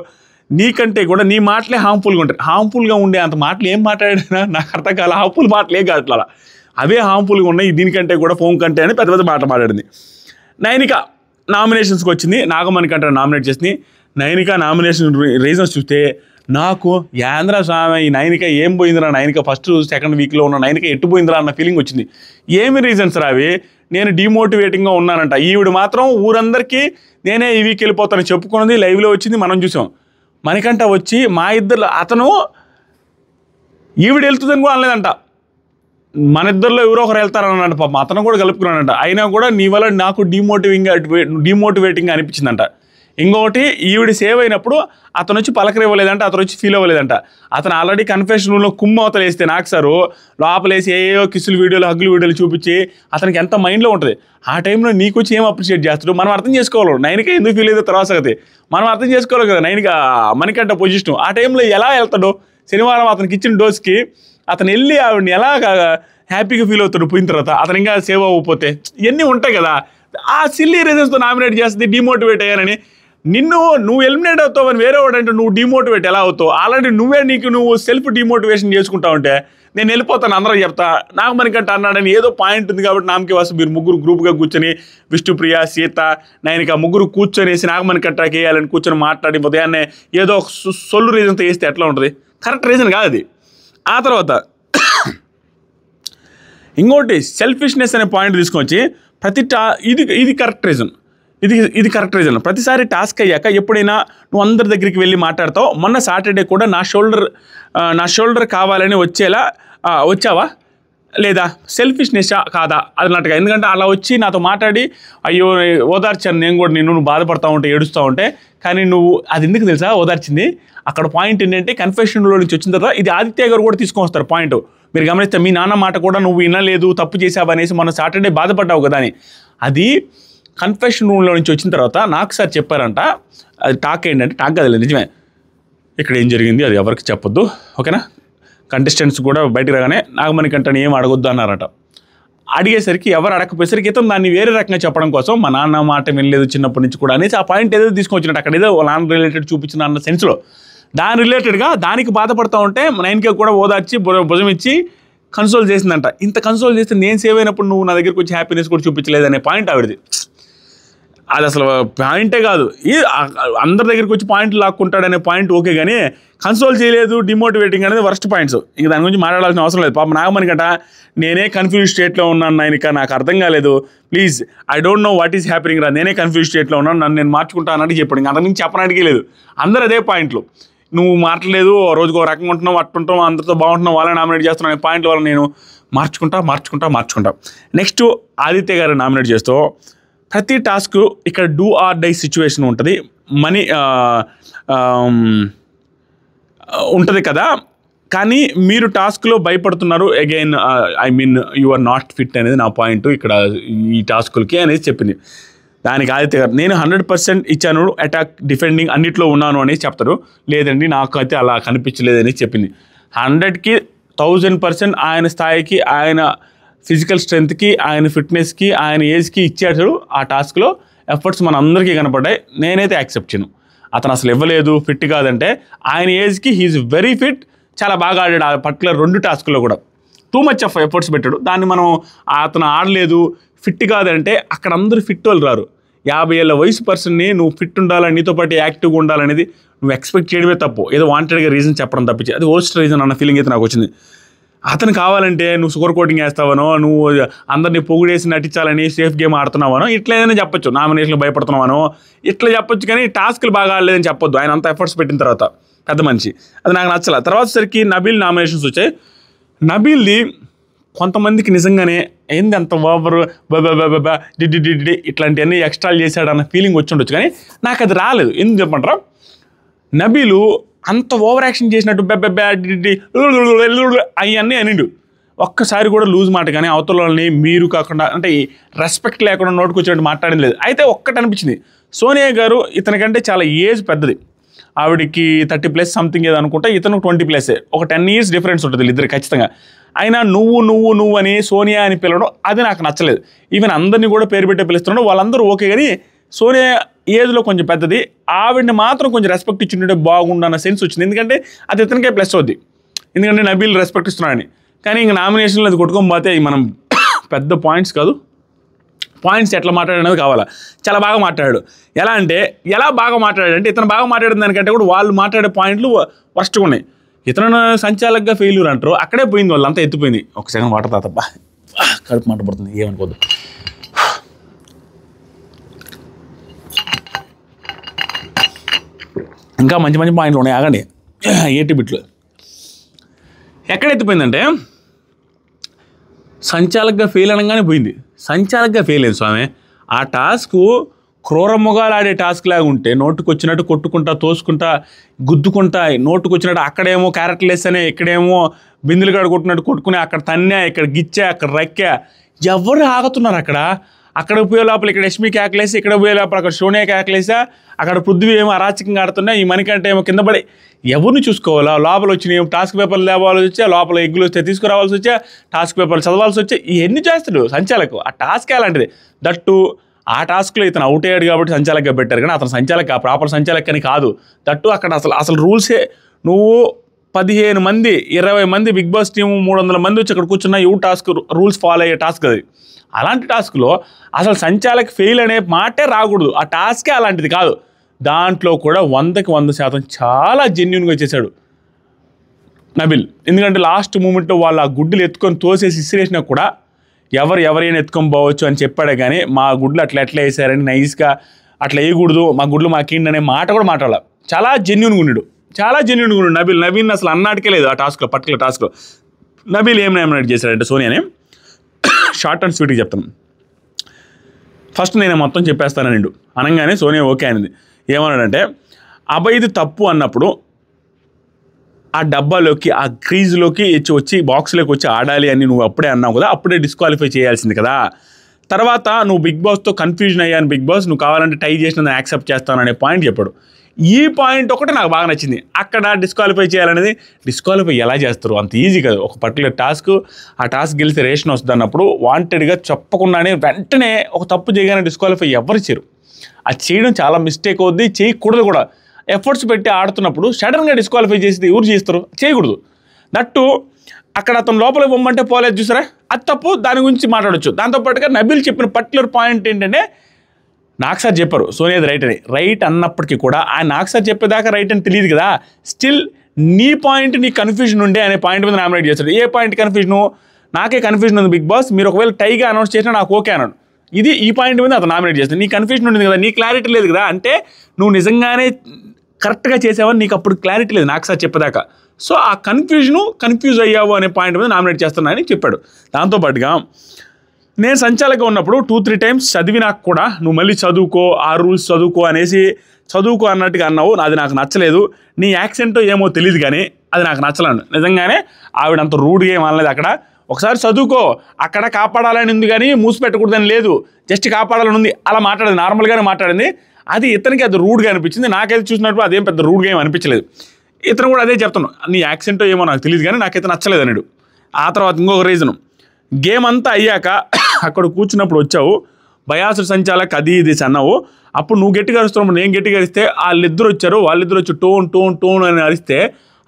నీకంటే కూడా నీ మాటలే హార్మ్ఫుల్గా ఉంటాయి హార్మ్ఫుల్గా ఉండే అంత మాటలు ఏం మాట్లాడినా నాకు అర్థం కాదు హార్మ్ఫుల్ మాటలు ఏం అలా అవే హార్మ్ఫుల్గా ఉన్నాయి దీనికంటే కూడా ఫోన్ కంటే అని పెద్ద పెద్ద మాట మాట్లాడింది నైనిక నామినేషన్స్కి వచ్చింది నాగమణి కంటే నామినేట్ చేసింది నైనిక నామినేషన్ రీజన్స్ చూస్తే నాకు యాంధ్ర స్వామి ఈ నైనిక ఏం పోయిందిరా నైనిక ఫస్ట్ సెకండ్ వీక్లో ఉన్న నైనిక ఎట్టు పోయిందిరా అన్న ఫీలింగ్ వచ్చింది ఏమి రీజన్స్ రావి నేను డిమోటివేటింగ్గా ఉన్నానంట ఈవిడ మాత్రం ఊరందరికీ నేనే ఈ వీక్ వెళ్ళిపోతాను చెప్పుకున్నది లైవ్లో వచ్చింది మనం చూసాం మనకంట వచ్చి మా ఇద్దరు అతను ఈవిడ వెళ్తుందని కూడా అనలేదంట మన ఇద్దరిలో ఎవరో ఒకరు వెళ్తారన్నాడు పాప అతను కూడా కలుపుకున్నానంట అయినా కూడా నీ వల్ల నాకు డిమోటివింగ్ డిమోటివేటింగ్ అనిపించిందంట ఇంకొకటి ఈవిడ సేవ్ అయినప్పుడు అతను వచ్చి పలకరివ్వలేదంట అతను వచ్చి ఫీల్ అవ్వలేదంట అతను ఆల్రెడీ కన్ఫెషన్ రూమ్లో కుమ్మవతలు వేస్తే నాకు సారు లోపలేసి ఏయో కిసులు వీడియోలు హగ్గులు వీడియోలు చూపించి అతనికి ఎంత మైండ్లో ఉంటుంది ఆ టైంలో నీకు వచ్చి ఏం అప్రిషియేట్ చేస్తాడు మనం అర్థం చేసుకోవాలి నైన్కే ఎందుకు ఫీల్ అయితే తర్వాత సగతి మనం అర్థం చేసుకోవాలి కదా నైన్కి మనకంట పొజిషన్ ఆ టైంలో ఎలా వెళ్తాడు శనివారం అతనికి ఇచ్చిన డోస్కి అతను వెళ్ళి ఆవిడని ఎలా హ్యాపీగా ఫీల్ అవుతాడు పోయిన తర్వాత అతను ఇంకా సేవ్ అవ్వకపోతే ఇవన్నీ ఉంటాయి కదా ఆ సిల్లీ రీజన్స్తో నామినేట్ చేస్తుంది డిమోటివేట్ అయ్యానని నిన్ను నువ్వు ఎలిమినేట్ అవుతావు అని వేరే వాడు అంటే నువ్వు డిమోటివేట్ ఎలా అవుతావు అలాంటి నువ్వే నీకు నువ్వు సెల్ఫ్ డిమోటివేషన్ చేసుకుంటావు అంటే నేను వెళ్ళిపోతాను అందరం చెప్తా నాకు మనకంటే అన్నాడని ఏదో పాయింట్ ఉంది కాబట్టి నామకి వాసు మీరు ముగ్గురు గ్రూప్గా కూర్చొని విష్ణుప్రియ సీత ఇంకా ముగ్గురు కూర్చొనేసి నాగమణి కట్టాకి వేయాలని కూర్చొని మాట్లాడి ఉదయాన్నే ఏదో ఒక సొల్లు రీజన్తో వేస్తే ఎట్లా ఉంటుంది కరెక్ట్ రీజన్ కాదు అది ఆ తర్వాత ఇంకోటి సెల్ఫిష్నెస్ అనే పాయింట్ తీసుకొచ్చి ప్రతి టా ఇది ఇది కరెక్ట్ రీజన్ ఇది ఇది కరెక్ట్ రీజన్ ప్రతిసారి టాస్క్ అయ్యాక ఎప్పుడైనా నువ్వు అందరి దగ్గరికి వెళ్ళి మాట్లాడతావు మొన్న సాటర్డే కూడా నా షోల్డర్ నా షోల్డర్ కావాలని వచ్చేలా వచ్చావా లేదా సెల్ఫిష్నెస్ కాదా అన్నట్టుగా ఎందుకంటే అలా వచ్చి నాతో మాట్లాడి అయ్యో ఓదార్చాను నేను కూడా నిన్ను నువ్వు బాధపడతా ఉంటే ఏడుస్తూ ఉంటే కానీ నువ్వు అది ఎందుకు తెలుసా ఓదార్చింది అక్కడ పాయింట్ ఏంటంటే కన్ఫెషన్లో నుంచి వచ్చిన తర్వాత ఇది ఆదిత్య గారు కూడా తీసుకొని వస్తారు పాయింట్ మీరు గమనిస్తే మీ నాన్న మాట కూడా నువ్వు వినలేదు తప్పు చేసావు అనేసి మనం సాటర్డే బాధపడ్డావు కదా అని అది కన్ఫెషన్ రూమ్లో నుంచి వచ్చిన తర్వాత నాకు సార్ చెప్పారంట అది టాక్ ఏంటంటే టాక్ అది నిజమే ఇక్కడ ఏం జరిగింది అది ఎవరికి చెప్పొద్దు ఓకేనా కంటెస్టెంట్స్ కూడా బయటకు రాగానే కంటే ఏం అడగొద్దు అన్నారట అడిగేసరికి ఎవరు అడగపోయేసరికి ఇతను దాన్ని వేరే రకంగా చెప్పడం కోసం మా నాన్న మాట వినలేదు చిన్నప్పటి నుంచి కూడా అనేసి ఆ పాయింట్ ఏదో తీసుకొచ్చినట్టు అక్కడ ఏదో నాన్న రిలేటెడ్ చూపించిన అన్న సెన్స్లో దాని రిలేటెడ్గా దానికి బాధపడతా ఉంటే నైన్కే కూడా ఓదార్చి భుజం ఇచ్చి కన్సోల్ చేసిందంట ఇంత కన్సోల్ చేస్తే నేను సేవ్ అయినప్పుడు నువ్వు నా దగ్గర వచ్చి హ్యాపీనెస్ కూడా చూపించలేదనే పాయింట్ ఆవిడది అది అసలు పాయింటే కాదు ఈ అందరి దగ్గరికి వచ్చి పాయింట్లు లాక్కుంటాడనే పాయింట్ ఓకే కానీ కన్సోల్ చేయలేదు డిమోటివేటింగ్ అనేది వర్స్ట్ పాయింట్స్ ఇంక దాని గురించి మాట్లాడాల్సిన అవసరం లేదు పాప నాగమని గట నేనే కన్ఫ్యూజ్ స్టేట్లో ఉన్నాను నాయనక నాకు అర్థం కాలేదు please I don't know what is happening రా నేనే కన్ఫ్యూజ్ స్టేట్లో ఉన్నాను నన్ను నేను మార్చుకుంటానని చెప్పాడు ఇంక అంతకుమించి చెప్పడానికి లేదు అందరు అదే పాయింట్లు నువ్వు మాట్లాడలేదు రోజుకు ఒక రకంగా ఉంటున్నావు అట్టుంటాం అందరితో బాగుంటున్నావు వాళ్ళని నామినేట్ చేస్తున్నావు అనే పాయింట్ల వల్ల నేను మార్చుకుంటా మార్చుకుంటా మార్చుకుంటా నెక్స్ట్ ఆదిత్య గారు నామినేట్ చేస్తూ ప్రతి టాస్క్ ఇక్కడ డూ ఆర్ డై సిచ్యువేషన్ ఉంటుంది మనీ ఉంటుంది కదా కానీ మీరు టాస్క్లో భయపడుతున్నారు again I mean you are not fit అనేది నా పాయింట్ ఇక్కడ ఈ టాస్కులకి అనేది చెప్పింది దానికి ఆదిత్య గారు నేను హండ్రెడ్ పర్సెంట్ ఇచ్చాను అటాక్ డిఫెండింగ్ అన్నిట్లో ఉన్నాను అని చెప్తారు లేదండి నాకైతే అలా కనిపించలేదని చెప్పింది హండ్రెడ్కి థౌజండ్ పర్సెంట్ ఆయన స్థాయికి ఆయన ఫిజికల్ స్ట్రెంత్కి ఆయన ఫిట్నెస్కి ఆయన ఏజ్కి ఇచ్చేటప్పుడు ఆ టాస్క్లో ఎఫర్ట్స్ మన అందరికీ కనపడ్డాయి నేనైతే యాక్సెప్ట్ చేయను అతను అసలు ఇవ్వలేదు ఫిట్ కాదంటే ఆయన ఏజ్కి హీఈ్ వెరీ ఫిట్ చాలా బాగా ఆడాడు ఆ పర్టికులర్ రెండు టాస్క్లో కూడా టూ మచ్ ఆఫ్ ఎఫర్ట్స్ పెట్టాడు దాన్ని మనం అతను ఆడలేదు ఫిట్ కాదంటే అక్కడ అందరూ ఫిట్ వాళ్ళు రారు యాభై ఏళ్ళ వయసు పర్సన్ని నువ్వు ఫిట్ ఉండాలని నీతో పాటు యాక్టివ్గా ఉండాలనేది నువ్వు ఎక్స్పెక్ట్ చేయడమే తప్పు ఏదో వాంటెడ్గా రీజన్ చెప్పడం తప్పించి అది వర్స్ట్ రీజన్ అన్న ఫీలింగ్ అయితే నాకు వచ్చింది అతను కావాలంటే నువ్వు స్కోర్ కోటింగ్ వేస్తావనో నువ్వు అందరినీ పొగిడేసి నటించాలని సేఫ్ గేమ్ ఆడుతున్నావనో ఇట్లా ఏదైనా చెప్పొచ్చు నామినేషన్లు భయపడుతున్నావనో ఇట్లా చెప్పొచ్చు కానీ టాస్క్లు బాగా ఆడలేదని చెప్పొద్దు ఆయన అంత ఎఫర్ట్స్ పెట్టిన తర్వాత పెద్ద మనిషి అది నాకు నచ్చల తర్వాత సరికి నబీల్ నామినేషన్స్ వచ్చాయి నబీల్ది కొంతమందికి నిజంగానే ఏంది అంత ఓవర్ బాబా డిడి డిడి ఇట్లాంటివన్నీ ఎక్స్ట్రాల్ చేశాడన్న ఫీలింగ్ వచ్చి ఉండొచ్చు కానీ నాకు అది రాలేదు ఎందుకు చెప్పమంటారా నబీలు అంత ఓవర్ యాక్షన్ చేసినట్టు బెబ్బెబ్బి అవన్నీ అనిండు ఒక్కసారి కూడా లూజ్ మాట కానీ అవతల వాళ్ళని మీరు కాకుండా అంటే రెస్పెక్ట్ లేకుండా నోటుకు వచ్చినట్టు మాట్లాడడం లేదు అయితే ఒక్కటి అనిపించింది సోనియా గారు ఇతనికంటే చాలా ఏజ్ పెద్దది ఆవిడకి థర్టీ ప్లస్ సంథింగ్ ఏదో అనుకుంటా ఇతను ట్వంటీ ప్లస్ ఒక టెన్ ఇయర్స్ డిఫరెన్స్ ఉంటుంది ఇద్దరు ఖచ్చితంగా అయినా నువ్వు నువ్వు నువ్వు అని సోనియా అని పిలవడం అది నాకు నచ్చలేదు ఈవెన్ అందరినీ కూడా పేరు పెట్టే పిలుస్తున్నాడు వాళ్ళందరూ ఓకే కానీ సోనే ఏజ్లో కొంచెం పెద్దది ఆవిడని మాత్రం కొంచెం రెస్పెక్ట్ ఇచ్చి బాగుండు అన్న సెన్స్ వచ్చింది ఎందుకంటే అది ఇతనికే ప్లస్ అవుద్ది ఎందుకంటే నబీలు రెస్పెక్ట్ ఇస్తున్నాడని కానీ ఇంక నామినేషన్లో అది కొట్టుకొని పోతే మనం పెద్ద పాయింట్స్ కాదు పాయింట్స్ ఎట్లా మాట్లాడనేది కావాలా చాలా బాగా మాట్లాడాడు ఎలా అంటే ఎలా బాగా మాట్లాడాడు అంటే ఇతను బాగా మాట్లాడిన దానికంటే కూడా వాళ్ళు మాట్లాడే పాయింట్లు వర్స్ట్గా ఉన్నాయి ఇతను సంచాలకగా ఫెయిల్యూర్ అంటారు అక్కడే పోయింది వాళ్ళంతా ఎత్తిపోయింది ఒక సెకండ్ వాటర్ తాతబ్బా కడుపు మాట పడుతుంది ఇంకా మంచి మంచి పాయింట్లు ఉన్నాయి ఆగండి ఏటి బిట్లు ఎక్కడెత్తిపోయిందంటే సంచాలకగా ఫెయిల్ అనగానే పోయింది సంచాలకగా ఫెయిల్ అయింది స్వామి ఆ టాస్క్ ఆడే టాస్క్ లాగా ఉంటే నోటుకు వచ్చినట్టు కొట్టుకుంటా తోసుకుంటా గుద్దుకుంటా నోటుకు వచ్చినట్టు అక్కడేమో క్యారెట్లు వేస్తేనే ఇక్కడేమో బిందులు కొట్టినట్టు కొట్టుకుని అక్కడ తన్నే ఇక్కడ గిచ్చా అక్కడ రక్కా ఎవరు ఆగుతున్నారు అక్కడ అక్కడ పోయే లోపల ఇక్కడ యష్మి క్యాకలేసి ఇక్కడ పోయే లోపల అక్కడ సోనియా క్యాకలేసా అక్కడ పృథ్వీ ఏమో అరాచకంగా ఆడుతున్నా ఈ మణికంటే ఏమో కింద పడి ఎవరిని చూసుకోవాలా లోపల వచ్చిన టాస్క్ పేపర్లు తేవాల్సి వచ్చా లోపల ఎగ్గులు వస్తే తీసుకురావాల్సి వచ్చా టాస్క్ పేపర్లు చదవాల్సి వచ్చా ఇవన్నీ చేస్తాడు సంచాలకు ఆ టాస్క్ ఎలాంటిది దట్టు ఆ టాస్క్లో ఇతను అవుట్ అయ్యాడు కాబట్టి సంచాలకగా పెట్టారు కానీ అతను సంచాలక ప్రాపర్ సంచాలక అని కాదు దట్టు అక్కడ అసలు అసలు రూల్సే నువ్వు పదిహేను మంది ఇరవై మంది బిగ్ బాస్ టీము మూడు వందల మంది వచ్చి అక్కడ కూర్చున్న యూ టాస్క్ రూల్స్ ఫాలో అయ్యే టాస్క్ అది అలాంటి టాస్క్లో అసలు సంచాలక ఫెయిల్ అనే మాటే రాకూడదు ఆ టాస్కే అలాంటిది కాదు దాంట్లో కూడా వందకి వంద శాతం చాలా జెన్యున్గా చేశాడు నబిల్ ఎందుకంటే లాస్ట్ మూమెంట్లో వాళ్ళు ఆ గుడ్డులు ఎత్తుకొని తోసేసి ఇసిరేసినా కూడా ఎవరు ఎవరైనా ఎత్తుకొని పోవచ్చు అని చెప్పాడే కానీ మా గుడ్లు అట్లా ఎట్లా వేసారని నైస్గా అట్లా వేయకూడదు మా గుడ్లు మాకిండి అనే మాట కూడా మాట్లాడాలి చాలా జెన్యున్గా ఉన్నాడు చాలా జెన్యున్గా ఉన్నాడు నబిల్ నవీన్ అసలు అన్నాటికే లేదు ఆ టాస్క్లో పర్టికులర్ టాస్క్లో నబీల్ ఏమైనా ఏమైనా చేశారంటే సోనియానే షార్ట్ అండ్ స్వీట్గా చెప్తాను ఫస్ట్ నేను మొత్తం చెప్పేస్తాను నిండు అనగానే సోనియా ఓకే అనేది ఏమన్నాడంటే అబైది తప్పు అన్నప్పుడు ఆ డబ్బాలోకి ఆ క్రీజ్లోకి ఇచ్చి వచ్చి బాక్స్లోకి వచ్చి ఆడాలి అని నువ్వు అప్పుడే అన్నావు కదా అప్పుడే డిస్క్వాలిఫై చేయాల్సింది కదా తర్వాత నువ్వు బిగ్ బాస్తో కన్ఫ్యూజన్ అయ్యాను బిగ్ బాస్ నువ్వు కావాలంటే టై చేసిన యాక్సెప్ట్ చేస్తాను అనే పాయింట్ చెప్పాడు ఈ పాయింట్ ఒకటి నాకు బాగా నచ్చింది అక్కడ డిస్క్వాలిఫై చేయాలనేది డిస్క్వాలిఫై ఎలా చేస్తారు అంత ఈజీ కాదు ఒక పర్టికులర్ టాస్క్ ఆ టాస్క్ గెలిస్తే రేషన్ వస్తుంది అన్నప్పుడు వాంటెడ్గా చెప్పకుండానే వెంటనే ఒక తప్పు చేయగానే డిస్క్వాలిఫై ఎవరు చేయరు అది చేయడం చాలా మిస్టేక్ అవుద్ది చేయకూడదు కూడా ఎఫర్ట్స్ పెట్టి ఆడుతున్నప్పుడు సడన్గా డిస్క్వాలిఫై చేసి ఎవరు చేస్తారు చేయకూడదు దట్టు అక్కడ అతను లోపలికి పొమ్మంటే పోలేదు చూసారా అది తప్పు దాని గురించి మాట్లాడచ్చు దాంతోపాటుగా నబీల్ చెప్పిన పర్టికులర్ పాయింట్ ఏంటంటే నాకు సార్ చెప్పారు సోనియాది రైట్ అని రైట్ అన్నప్పటికీ కూడా ఆయన నాకు సార్ చెప్పేదాకా రైట్ అని తెలియదు కదా స్టిల్ నీ పాయింట్ నీ కన్ఫ్యూజన్ ఉండే అనే పాయింట్ మీద నామినేట్ చేస్తాడు ఏ పాయింట్ కన్ఫ్యూజను నాకే కన్ఫ్యూజన్ ఉంది బిగ్ బాస్ మీరు ఒకవేళ టైగా అనౌన్స్ చేసినా నాకు ఓకే అన్నాడు ఇది ఈ పాయింట్ మీద అతను నామినేట్ చేస్తాను నీ కన్ఫ్యూజన్ ఉంది కదా నీ క్లారిటీ లేదు కదా అంటే నువ్వు నిజంగానే కరెక్ట్గా చేసావని నీకు అప్పుడు క్లారిటీ లేదు నాకు సార్ చెప్పేదాకా సో ఆ కన్ఫ్యూజను కన్ఫ్యూజ్ అయ్యావు అనే పాయింట్ మీద నామినేట్ అని చెప్పాడు దాంతోపాటుగా నేను సంచాలక ఉన్నప్పుడు టూ త్రీ టైమ్స్ చదివినాక కూడా నువ్వు మళ్ళీ చదువుకో ఆ రూల్స్ చదువుకో అనేసి చదువుకో అన్నట్టుగా అన్నావు అది నాకు నచ్చలేదు నీ యాక్సెంట్ ఏమో తెలియదు కానీ అది నాకు నచ్చలేదు నిజంగానే ఆవిడంత రూడ్గా ఏమి అనలేదు అక్కడ ఒకసారి చదువుకో అక్కడ కాపాడాలని ఉంది కానీ మూసిపెట్టకూడదని లేదు జస్ట్ కాపాడాలని ఉంది అలా మాట్లాడింది నార్మల్గానే మాట్లాడింది అది ఇతనికి అది రూడ్గా అనిపించింది నాకైతే చూసినప్పుడు అదేం పెద్ద రూడ్గా ఏమి అనిపించలేదు ఇతను కూడా అదే చెప్తాను నీ యాక్సెంట్ ఏమో నాకు తెలియదు కానీ నాకైతే నచ్చలేదు అన్నాడు ఆ తర్వాత ఇంకొక రీజను గేమ్ అంతా అయ్యాక [COUGHS] అక్కడ కూర్చున్నప్పుడు వచ్చావు బయాసుడు సంచాలక అది ఇది అన్నావు అప్పుడు నువ్వు గట్టిగా అరుస్తున్నావు నేను గట్టిగా అరిస్తే వాళ్ళిద్దరు వచ్చారు వాళ్ళిద్దరు వచ్చి టోన్ టోన్ టోన్ అని అరిస్తే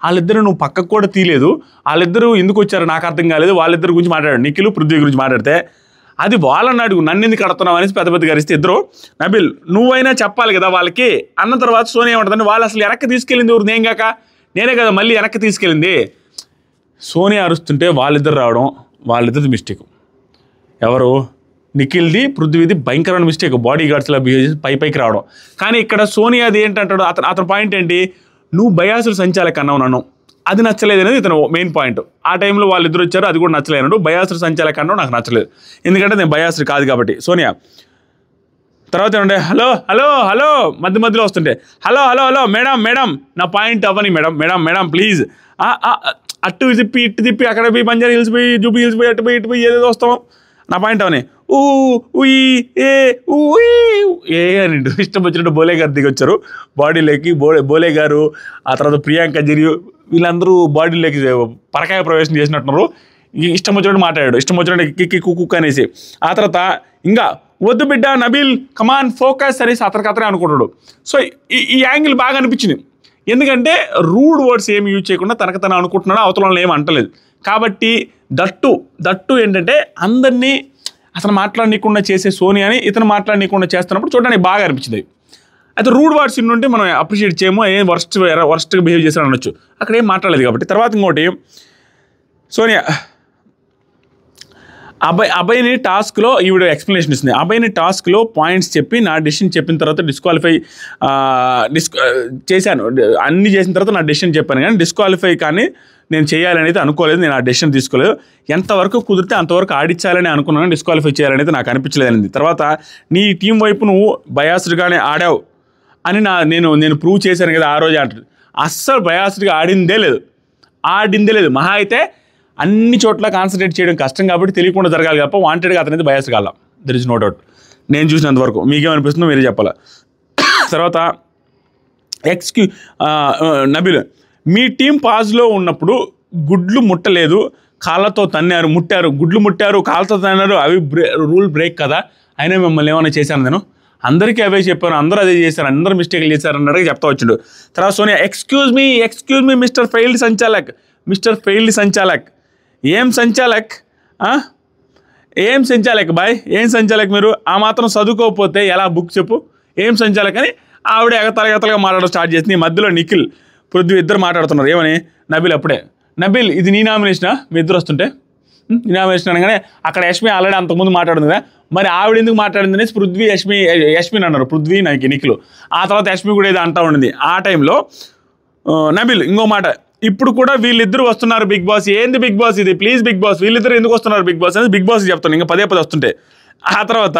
వాళ్ళిద్దరు నువ్వు పక్కకు కూడా తీయలేదు వాళ్ళిద్దరూ ఎందుకు వచ్చారు నాకు అర్థం కాలేదు వాళ్ళిద్దరి గురించి మాట్లాడాడు నిఖిల్ పృథ్వీ గురించి మాట్లాడితే అది వాళ్ళని అడుగు నన్ను ఎందుకు కడుతున్నావు అనేసి పెద్ద పెద్దగా అరిస్తే ఇద్దరు నబిల్ నువ్వైనా చెప్పాలి కదా వాళ్ళకి అన్న తర్వాత సోనియా ఉంటుందని వాళ్ళు అసలు వెనక్కి తీసుకెళ్ళింది ఊరు నేను కాక నేనే కదా మళ్ళీ వెనక్కి తీసుకెళ్ళింది సోనియా అరుస్తుంటే వాళ్ళిద్దరు రావడం వాళ్ళిద్దరిది మిస్టేక్ ఎవరు నిఖిల్ది పృథ్వీది భయంకరమైన మిస్టేక్ బాడీ గార్డ్స్లో బిహేవ్ చేసి పై పైకి రావడం కానీ ఇక్కడ సోనియాది ఏంటంటాడు అతను అతని పాయింట్ ఏంటి నువ్వు బయాసులు సంచాలకు అన్నావు నన్ను అది నచ్చలేదు అనేది ఇతను మెయిన్ పాయింట్ ఆ టైంలో వాళ్ళిద్దరు వచ్చారు అది కూడా నచ్చలేదు బయాసులు సంచాలకు అన్నావు నాకు నచ్చలేదు ఎందుకంటే నేను బయాసులు కాదు కాబట్టి సోనియా తర్వాత ఏమంటే హలో హలో హలో మధ్య మధ్యలో వస్తుంటే hello hello hello madam madam నా పాయింట్ అవ్వని మేడం మేడం మేడం ప్లీజ్ అటు తిప్పి ఇటు తిప్పి అక్కడ పోయి పంజాబ్ హిల్స్ పోయి జూపీ హిల్స్ పోయి అటు పోయి ఇటు పోయి ఏదేదో వస్తాం నా పాయింట్ అవనే ఊ ఉయ్ ఏ ఉయ్ ఏ అని ఇష్టం వచ్చినట్టు బోలే గారు దిగొచ్చారు బాడీలోకి బోలే బోలే గారు ఆ తర్వాత ప్రియాంక జరి వీళ్ళందరూ బాడీలోకి పరకాయ ప్రవేశం చేసినట్టున్నారు ఇష్టం వచ్చినట్టు మాట్లాడాడు ఇష్టం వచ్చినట్టు కిక్కి కుక్కు అనేసి ఆ తర్వాత ఇంకా వద్దు బిడ్డ నబీల్ కమాన్ ఫోకస్ అనేసి అతనికి అతనే అనుకుంటాడు సో ఈ యాంగిల్ బాగా అనిపించింది ఎందుకంటే రూడ్ వర్డ్స్ ఏమి యూజ్ చేయకుండా తనకు తను అనుకుంటున్నాడో అవతల ఏమి అంటలేదు కాబట్టి దట్టు దట్టు ఏంటంటే అందరినీ అతను మాట్లాడనీయకుండా చేసే సోని అని ఇతను మాట్లాడనీయకుండా చేస్తున్నప్పుడు చూడడానికి బాగా అనిపించింది అయితే రూడ్ వర్డ్స్ నుండి మనం అప్రిషియేట్ చేయము ఏ వర్స్ట్ వర్స్ట్గా బిహేవ్ చేశారు అనొచ్చు అక్కడ ఏం మాట్లాడలేదు కాబట్టి తర్వాత ఇంకోటి సోనియా అభయ్ అభయ్ని టాస్క్లో ఈవిడ ఎక్స్ప్లెనేషన్ ఇస్తుంది అభయ్ని టాస్క్లో పాయింట్స్ చెప్పి నా డెసిషన్ చెప్పిన తర్వాత డిస్క్వాలిఫై డిస్ చేశాను అన్ని చేసిన తర్వాత నా డెసిషన్ చెప్పాను కానీ డిస్క్వాలిఫై కానీ నేను చేయాలనేది అనుకోలేదు నేను ఆ డెసిషన్ తీసుకోలేదు ఎంతవరకు కుదిరితే అంతవరకు ఆడించాలని అనుకున్నాను డిస్క్వాలిఫై చేయాలనేది నాకు అనిపించలేదనేది తర్వాత నీ టీం వైపు నువ్వు బయాస్డ్గానే ఆడావు అని నా నేను నేను ప్రూవ్ చేశాను కదా ఆ రోజు అంటే అస్సలు బయాస్డ్గా ఆడిందే లేదు ఆడిందే లేదు మహా అయితే అన్ని చోట్ల కాన్సన్ట్రేట్ చేయడం కష్టం కాబట్టి తెలియకుండా జరగాలి తప్ప వాంటెడ్గా అతనేది బయాస్ కాల దర్ ఇస్ నో డౌట్ నేను చూసినంత వరకు మీకేమనిపిస్తుందో మీరే చెప్పాలి తర్వాత ఎక్స్క్యూ నబిల్ మీ టీం పాజ్లో ఉన్నప్పుడు గుడ్లు ముట్టలేదు కాళ్ళతో తన్నారు ముట్టారు గుడ్లు ముట్టారు కాళ్ళతో తన్నారు అవి రూల్ బ్రేక్ కదా అయినా మిమ్మల్ని ఏమైనా చేశాను నేను అందరికీ అవే చెప్పాను అందరూ అదే చేశారు అందరూ మిస్టేక్లు చేశారు అన్నట్టుగా చెప్తా వచ్చిండు తర్వాత Sonia excuse me excuse me mister failed సంచాలక్ మిస్టర్ ఫెయిల్డ్ సంచాలక్ ఏం సంచాలక్ ఏం సంచాలక్ బాయ్ ఏం సంచాలక్ మీరు ఆ మాత్రం చదువుకోకపోతే ఎలా బుక్ చెప్పు ఏం సంచాలక్ అని ఆవిడ ఎగతలగతలుగా మాట్లాడడం స్టార్ట్ చేసింది మధ్యలో నిఖిల్ పృథ్వీ ఇద్దరు మాట్లాడుతున్నారు ఏమని నబీల్ అప్పుడే నబీల్ ఇది నీ నామినేషనా మీ ఇద్దరు వస్తుంటే నీ నామినేషన్ అనగానే అక్కడ యష్మి ఆల్రెడీ అంతకుముందు మాట్లాడుతుంది మరి ఆవిడ ఎందుకు మాట్లాడింది అనేసి పృథ్వీ యష్మి యశ్మిన్ అన్నారు పృథ్వీ నాకు నిఖిలు ఆ తర్వాత యష్మి కూడా ఏదో అంటూ ఉండింది ఆ టైంలో నబీల్ ఇంకో మాట ఇప్పుడు కూడా వీళ్ళిద్దరు వస్తున్నారు బిగ్ బాస్ ఏంది బిగ్ బాస్ ఇది ప్లీజ్ బిగ్ బాస్ వీళ్ళిద్దరు ఎందుకు వస్తున్నారు బిగ్ బాస్ అనేది బిగ్ బాస్ చెప్తాను ఇంకా పదే పదే వస్తుంటే ఆ తర్వాత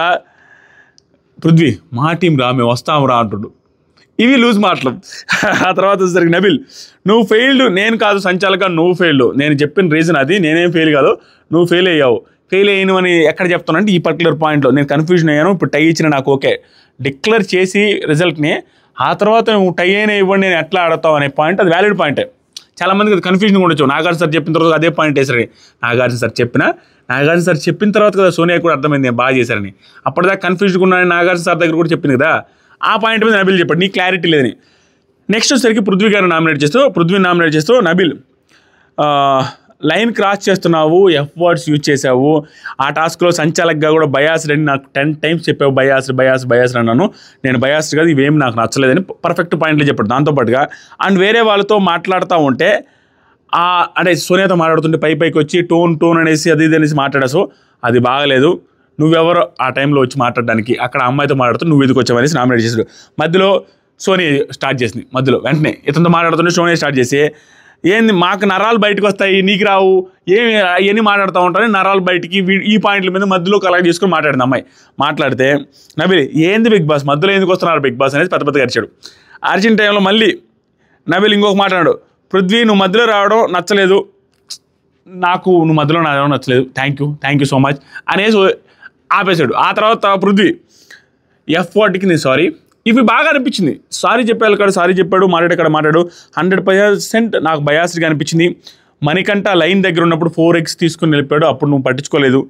పృథ్వీ మా టీం రా మేము వస్తాం రా అంటుడు ఇవి లూజ్ మాటలు ఆ తర్వాత సరికి నబిల్ నువ్వు ఫెయిల్డ్ నేను కాదు సంచాలక నువ్వు ఫెయిల్డ్ నేను చెప్పిన రీజన్ అది నేనేం ఫెయిల్ కాదు నువ్వు ఫెయిల్ అయ్యావు ఫెయిల్ అయ్యాను అని ఎక్కడ చెప్తానంటే ఈ పర్టికులర్ పాయింట్లో నేను కన్ఫ్యూజన్ అయ్యాను ఇప్పుడు టై ఇచ్చిన నాకు ఓకే డిక్లేర్ చేసి రిజల్ట్ని ఆ తర్వాత నువ్వు టై అయినా ఇవ్వండి నేను ఎట్లా ఆడతావు అనే పాయింట్ అది వ్యాలిడ్ పాయింటే చాలామందికి అది కన్ఫ్యూజన్ ఉండొచ్చు నాగార్జున సార్ చెప్పిన తర్వాత అదే పాయింట్ వేసారని నాగార్జున సార్ చెప్పినా నాగార్జున సార్ చెప్పిన తర్వాత కదా సోనియా కూడా అర్థమైంది నేను బాగా చేశారని అప్పటిదాకా కన్ఫ్యూజ్గా ఉన్నానని నాగార్జున సార్ దగ్గర కూడా చెప్పింది కదా ఆ పాయింట్ మీద నబిల్ చెప్పాడు నీ క్లారిటీ లేదని నెక్స్ట్ వచ్చేసరికి పృథ్వీ గారు నామినేట్ చేస్తూ పృథ్వీని నామినేట్ చేస్తూ నబిల్ లైన్ క్రాస్ చేస్తున్నావు ఎఫ్ వర్డ్స్ యూజ్ చేసావు ఆ టాస్క్లో సంచాలకగా కూడా బయాస్డ్ అని నాకు టెన్ టైమ్స్ చెప్పావు బయాస్ బయాస్ బయాస్ అన్నాను నేను బయాస్డ్ కాదు ఇవేమి నాకు నచ్చలేదని పర్ఫెక్ట్ పాయింట్లు చెప్పాడు దాంతోపాటుగా అండ్ వేరే వాళ్ళతో మాట్లాడుతూ ఉంటే అంటే సోనియాతో మాట్లాడుతుంటే పై పైకి వచ్చి టోన్ టోన్ అనేసి అది ఇది అనేసి మాట్లాడేసు అది బాగలేదు నువ్వెవరు ఆ టైంలో వచ్చి మాట్లాడడానికి అక్కడ అమ్మాయితో మాట్లాడుతూ నువ్వు ఇదికి వచ్చావనేసి నామినేట్ చేశాడు మధ్యలో సోనీ స్టార్ట్ చేసింది మధ్యలో వెంటనే ఇతనితో మాట్లాడుతుంటే సోనీ స్టార్ట్ చేసి ఏంది మాకు నరాలు బయటకు వస్తాయి నీకు రావు ఏమి అవన్నీ మాట్లాడుతూ ఉంటారని నరాలు బయటికి ఈ పాయింట్ల మీద మధ్యలో కలెక్ట్ చేసుకుని మాట్లాడింది అమ్మాయి మాట్లాడితే నబిలి ఏంది బిగ్ బాస్ మధ్యలో ఎందుకు వస్తున్నారు బిగ్ బాస్ అనేది పెద్ద పెద్దగా అరిచాడు అరిచిన టైంలో మళ్ళీ నబిల్ ఇంకొక మాట్లాడు పృథ్వీ నువ్వు మధ్యలో రావడం నచ్చలేదు నాకు నువ్వు మధ్యలో రావడం నచ్చలేదు thank you thank you so much అనేసి ఆపేశాడు ఆ తర్వాత పృథ్వీ ఎఫ్ ఫార్టీకి నేను సారీ ఇవి బాగా అనిపించింది సారీ చెప్పాలి కాడ సారీ చెప్పాడు మాట్లాడు అక్కడ మాట్లాడు హండ్రెడ్ పర్సెంట్ నాకు బయాసిడ్గా అనిపించింది మణికంట లైన్ దగ్గర ఉన్నప్పుడు ఫోర్ ఎగ్స్ తీసుకుని వెళ్ళిపోయాడు అప్పుడు నువ్వు పట్టించుకోలేదు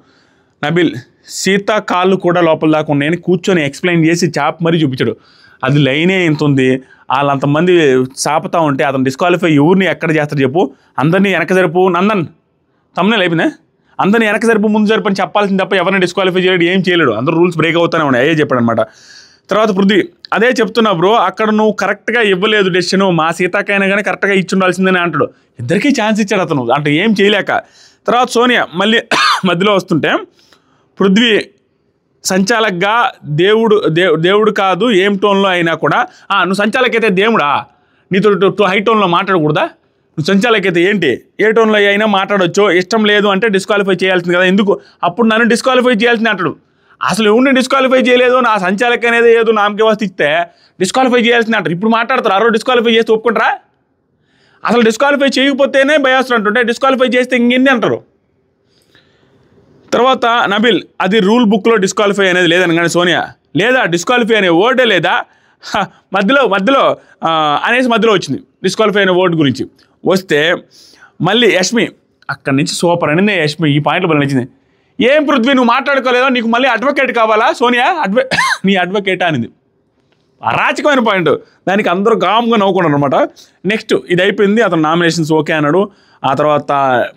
నబిల్ సీత కాళ్ళు కూడా లోపల దాకా ఉన్నాయని కూర్చొని ఎక్స్ప్లెయిన్ చేసి చాప్ మరీ చూపించాడు అది లైనే ఎంత ఉంది వాళ్ళు అంతమంది చాపుతా ఉంటే అతను డిస్క్వాలిఫై ఎవరిని ఎక్కడ చేస్తారు చెప్పు అందరినీ వెనక జరుపు నందన్ తమ్మునే లేపినా అందరినీ వెనక జరుపు ముందు జరుపు అని చెప్పాల్సింది తప్ప ఎవరిని డిస్క్వాలిఫై చేయలేడు ఏం చేయలేడు అందరూ రూల్స్ బ్రేక్ అవుతానే ఉన్నాయి అయ్యే చెప్పాడు అనమాట తర్వాత పృథ్వీ అదే చెప్తున్నా బ్రో అక్కడ నువ్వు కరెక్ట్గా ఇవ్వలేదు డెసిషన్ మా సీతాకైనా కానీ కరెక్ట్గా ఇచ్చి ఉండాల్సిందని అంటాడు ఇద్దరికీ ఛాన్స్ ఇచ్చాడు అతను అంటే ఏం చేయలేక తర్వాత సోనియా మళ్ళీ [COUGHS] మధ్యలో వస్తుంటే పృథ్వీ సంచాలకగా దేవుడు దేవుడు కాదు ఏం టోన్లో అయినా కూడా నువ్వు సంచాలకైతే దేవుడా నీతో టూ హై టోన్లో మాట్లాడకూడదా నువ్వు సంచాలకైతే ఏంటి ఏ టోన్లో అయినా మాట్లాడొచ్చు ఇష్టం లేదు అంటే డిస్క్వాలిఫై చేయాల్సింది కదా ఎందుకు అప్పుడు నన్ను డిస్క్వాలిఫై చేయాల్సింది అంటాడు అసలు ఎవరిని డిస్క్వాలిఫై చేయలేదు నా సంచాలక అనేది ఏదో నామకే వస్తు ఇస్తే డిస్క్వాలిఫై చేయాల్సింది అంటారు ఇప్పుడు మాట్లాడతారు అరవై డిస్క్వాలిఫై చేస్తే ఒప్పుకుంటారా అసలు డిస్క్వాలిఫై చేయకపోతేనే బయాస్ అంటుంటే డిస్క్వాలిఫై చేస్తే ఇంకెన్ని అంటారు తర్వాత నబిల్ అది రూల్ బుక్లో డిస్క్వాలిఫై అనేది లేదని కానీ సోనియా లేదా డిస్క్వాలిఫై అనే వర్డే లేదా మధ్యలో మధ్యలో అనేసి మధ్యలో వచ్చింది డిస్క్వాలిఫై అనే వర్డ్ గురించి వస్తే మళ్ళీ యష్మి అక్కడి నుంచి సూపర్ అనింది యష్మి ఈ పాయింట్లో బలి నచ్చింది ఏం పృథ్వీ నువ్వు మాట్లాడుకోలేదో నీకు మళ్ళీ అడ్వకేట్ కావాలా సోనియా అడ్వే [COUGHS] నీ అడ్వకేట్ అనేది అరాచకమైన పాయింట్ దానికి అందరూ గామ్గా నవ్వుకున్నారు అనమాట నెక్స్ట్ ఇది అయిపోయింది అతను నామినేషన్స్ ఓకే అన్నాడు ఆ తర్వాత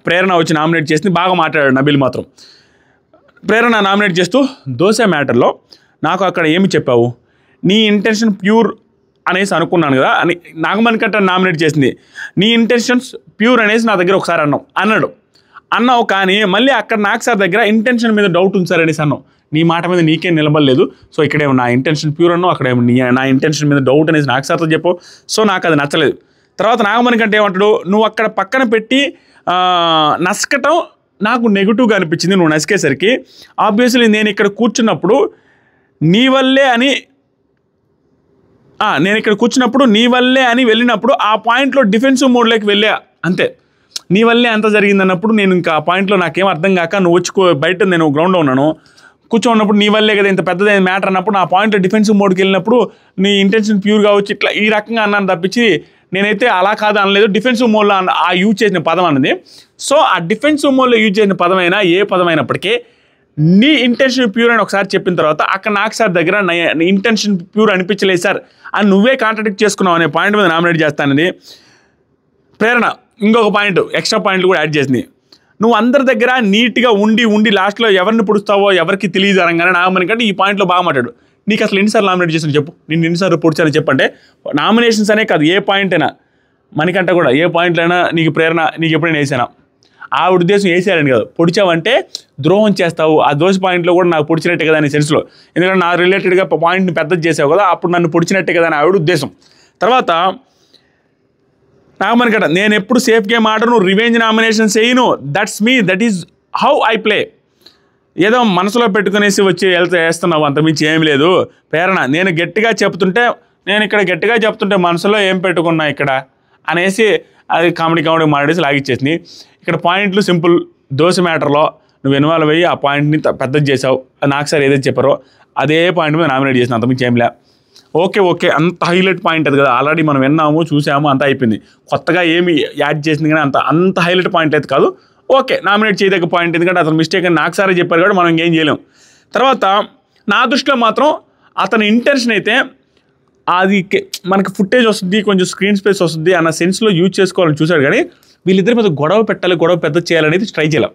ప్రేరణ వచ్చి నామినేట్ చేసింది బాగా మాట్లాడాడు నబీల్ మాత్రం ప్రేరణ నామినేట్ చేస్తూ దోశ మ్యాటర్లో నాకు అక్కడ ఏమి చెప్పావు నీ ఇంటెన్షన్ ప్యూర్ అనేసి అనుకున్నాను కదా అని నాగమణికట్ట నామినేట్ చేసింది నీ ఇంటెన్షన్స్ ప్యూర్ అనేసి నా దగ్గర ఒకసారి అన్నాం అన్నాడు అన్నావు కానీ మళ్ళీ అక్కడ నాకు సార్ దగ్గర ఇంటెన్షన్ మీద డౌట్ ఉంది సార్ అనేసి అన్నావు నీ మాట మీద నీకే నిలబడలేదు సో ఇక్కడేమో నా ఇంటెన్షన్ ప్యూర్ అన్నో అక్కడేమో నా ఇంటెన్షన్ మీద డౌట్ అనేసి నాకు సార్తో చెప్పు సో నాకు అది నచ్చలేదు తర్వాత నాగమణి కంటే ఏమంటాడు నువ్వు అక్కడ పక్కన పెట్టి నసకటం నాకు నెగిటివ్గా అనిపించింది నువ్వు నసికేసరికి ఆబ్వియస్లీ నేను ఇక్కడ కూర్చున్నప్పుడు నీ వల్లే అని నేను ఇక్కడ కూర్చున్నప్పుడు నీ వల్లే అని వెళ్ళినప్పుడు ఆ పాయింట్లో డిఫెన్సివ్ మోడ్లోకి వెళ్ళా అంతే నీ వల్లే అంత జరిగింది అన్నప్పుడు నేను ఇంకా ఆ పాయింట్లో నాకేం అర్థం కాక నువ్వు వచ్చి బయట నేను గ్రౌండ్లో ఉన్నాను కూర్చోన్నప్పుడు నీ వల్లే కదా ఇంత పెద్దది మ్యాటర్ అన్నప్పుడు నా పాయింట్లో డిఫెన్సివ్ మోడ్కి వెళ్ళినప్పుడు నీ ఇంటెన్షన్ ప్యూర్గా వచ్చి ఇట్లా ఈ రకంగా అన్నాను తప్పించి నేనైతే అలా కాదు అనలేదు డిఫెన్సివ్ మోడ్లో ఆ యూజ్ చేసిన పదం అన్నది సో ఆ డిఫెన్సివ్ మోడ్లో యూజ్ చేసిన పదమైనా ఏ పదమైనప్పటికీ నీ ఇంటెన్షన్ ప్యూర్ అని ఒకసారి చెప్పిన తర్వాత అక్కడ నాకు సార్ దగ్గర ఇంటెన్షన్ ప్యూర్ అనిపించలేదు సార్ అని నువ్వే కాంట్రాడిక్ట్ చేసుకున్నావు అనే పాయింట్ మీద నామినేట్ చేస్తానది ప్రేరణ ఇంకొక పాయింట్ ఎక్స్ట్రా పాయింట్లు కూడా యాడ్ చేసింది నువ్వు అందరి దగ్గర నీట్గా ఉండి ఉండి లాస్ట్లో ఎవరిని పుడుస్తావో ఎవరికి తెలియదు అనగానే నాగమణి కంటే ఈ పాయింట్లో బాగా మాట్లాడు నీకు అసలు ఎన్నిసార్లు నామినేట్ చేసిన చెప్పు నేను ఎన్నిసార్లు పొడిచాను చెప్పంటే నామినేషన్స్ అనే కాదు ఏ పాయింట్ అయినా మనకంటే కూడా ఏ పాయింట్లో అయినా నీకు ప్రేరణ నీకు ఎప్పుడైనా వేసానా ఆ ఉద్దేశం వేసేయాలని కాదు పొడిచావంటే ద్రోహం చేస్తావు ఆ దోష పాయింట్లో కూడా నాకు పొడిచినట్టే కదా అనే సెన్స్లో ఎందుకంటే నా రిలేటెడ్గా పాయింట్ని పెద్దది చేసావు కదా అప్పుడు నన్ను పొడిచినట్టే కదా అని ఆవిడ ఉద్దేశం తర్వాత నాగమణికట నేను ఎప్పుడు సేఫ్ గేమ్ ఆడను రివెంజ్ నామినేషన్ చేయను that's me that is how I play ఏదో మనసులో పెట్టుకునేసి వచ్చి వెళ్తే వేస్తున్నావు అంతమించి ఏం లేదు ప్రేరణ నేను గట్టిగా చెప్తుంటే నేను ఇక్కడ గట్టిగా చెప్తుంటే మనసులో ఏం పెట్టుకున్నా ఇక్కడ అనేసి అది కామెడీ కామెడీ మాడేసి లాగిచ్చేసింది ఇక్కడ పాయింట్లు సింపుల్ దోశ మ్యాటర్లో నువ్వు ఇన్వాల్వ్ అయ్యి ఆ పాయింట్ని పెద్దది చేసావు నాకు సార్ ఏదైతే చెప్పారో అదే పాయింట్ మీద నామినేట్ చేసిన అంతమించి ఏం లేదు ఓకే ఓకే అంత హైలైట్ పాయింట్ అది కదా ఆల్రెడీ మనం విన్నాము చూసాము అంత అయిపోయింది కొత్తగా ఏమి యాడ్ చేసింది కానీ అంత అంత హైలైట్ పాయింట్ అయితే కాదు ఓకే నామినేట్ చేయదగ్గ పాయింట్ ఎందుకంటే అతను మిస్టేక్ అని నాకు సారే చెప్పారు కాబట్టి మనం ఏం చేయలేము తర్వాత నా దృష్టిలో మాత్రం అతని ఇంటెన్షన్ అయితే అది మనకి ఫుటేజ్ వస్తుంది కొంచెం స్క్రీన్ స్పేస్ వస్తుంది అన్న సెన్స్లో యూజ్ చేసుకోవాలని చూశాడు కానీ వీళ్ళిద్దరి మీద గొడవ పెట్టాలి గొడవ పెద్ద చేయాలనేది ట్రై చేయలేం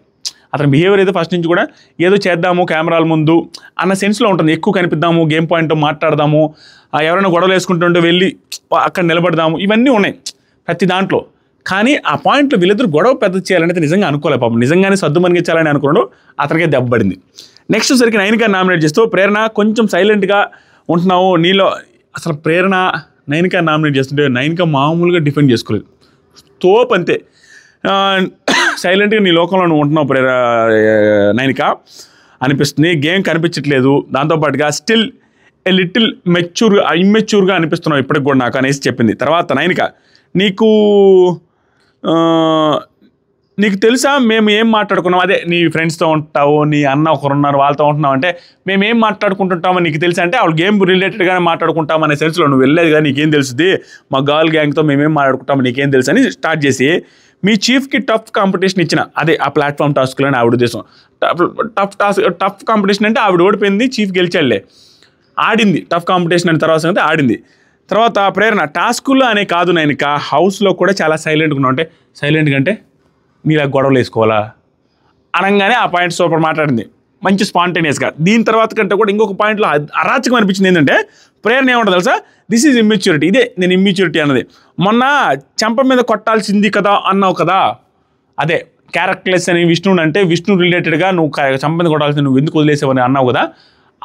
అతని బిహేవియర్ అయితే ఫస్ట్ నుంచి కూడా ఏదో చేద్దాము కెమెరాల ముందు అన్న సెన్స్లో ఉంటుంది ఎక్కువ కనిపిద్దాము గేమ్ పాయింట్ మాట్లాడదాము ఎవరైనా గొడవలు వేసుకుంటుంటే వెళ్ళి అక్కడ నిలబడదాము ఇవన్నీ ఉన్నాయి ప్రతి దాంట్లో కానీ ఆ పాయింట్లో వీళ్ళిద్దరు గొడవ పెద్ద చేయాలనేది నిజంగా అనుకోలే పాపం నిజంగానే సర్దు మనిగించాలని అనుకున్నాడు అతనికే దెబ్బపడింది నెక్స్ట్ సరికి నైన్గా నామినేట్ చేస్తూ ప్రేరణ కొంచెం సైలెంట్గా ఉంటున్నావు నీలో అసలు ప్రేరణ నైన్గా నామినేట్ చేస్తుంటే నైన్గా మామూలుగా డిఫెండ్ చేసుకోలేదు తోపంతే అంతే సైలెంట్గా నీ లోకంలో నువ్వు ఉంటున్నావు ప్రేరా నైనిక అనిపిస్తుంది గేమ్ కనిపించట్లేదు దాంతోపాటుగా స్టిల్ ఎ లిటిల్ మెచ్యూర్ ఇమ్మెచ్యూర్గా అనిపిస్తున్నావు ఇప్పటికి కూడా నాకు అనేసి చెప్పింది తర్వాత నైనిక నీకు నీకు తెలుసా మేము ఏం మాట్లాడుకున్నాం అదే నీ ఫ్రెండ్స్తో ఉంటావు నీ అన్న ఒకరు ఉన్నారు వాళ్ళతో ఉంటున్నావు అంటే మేము ఏం మాట్లాడుకుంటుంటామో నీకు తెలుసా అంటే వాళ్ళు గేమ్ రిలేటెడ్గానే మాట్లాడుకుంటాం అనే సెన్స్లో నువ్వు వెళ్ళలేదు కదా నీకేం తెలుసుది మా గర్ల్ గ్యాంగ్తో మేమేం మాట్లాడుకుంటాము నీకేం తెలుసు అని స్టార్ట్ చేసి మీ చీఫ్కి టఫ్ కాంపిటీషన్ ఇచ్చిన అదే ఆ ప్లాట్ఫామ్ టాస్క్లో అని ఆవిడ ఉద్దేశం టఫ్ టాస్క్ టఫ్ కాంపిటీషన్ అంటే ఆవిడ ఓడిపోయింది చీఫ్ గెలిచాడులే ఆడింది టఫ్ కాంపిటీషన్ అని తర్వాత అయితే ఆడింది తర్వాత ప్రేరణ టాస్కుల్లో అనే కాదు నేను ఇంకా హౌస్లో కూడా చాలా సైలెంట్గా ఉన్నాం అంటే సైలెంట్గా అంటే ఆ గొడవలు వేసుకోవాలా అనగానే ఆ పాయింట్ సూపర్ మాట్లాడింది మంచి స్పాంటేనియస్గా దీని తర్వాత కంటే కూడా ఇంకొక పాయింట్లో అరాచకం అనిపించింది ఏంటంటే ప్రేరణ ఏమంటుంది తెలుసా దిస్ ఈజ్ ఇమ్మెచ్యూరిటీ ఇదే నేను ఇమ్మెచ్యూరిటీ అన్నది మొన్న చెంప మీద కొట్టాల్సింది కదా అన్నావు కదా అదే క్యారెక్టర్లెస్ అని విష్ణువుని అంటే విష్ణు రిలేటెడ్గా నువ్వు చెంప మీద కొట్టాల్సింది నువ్వు ఎందుకు వదిలేసావని అన్నావు కదా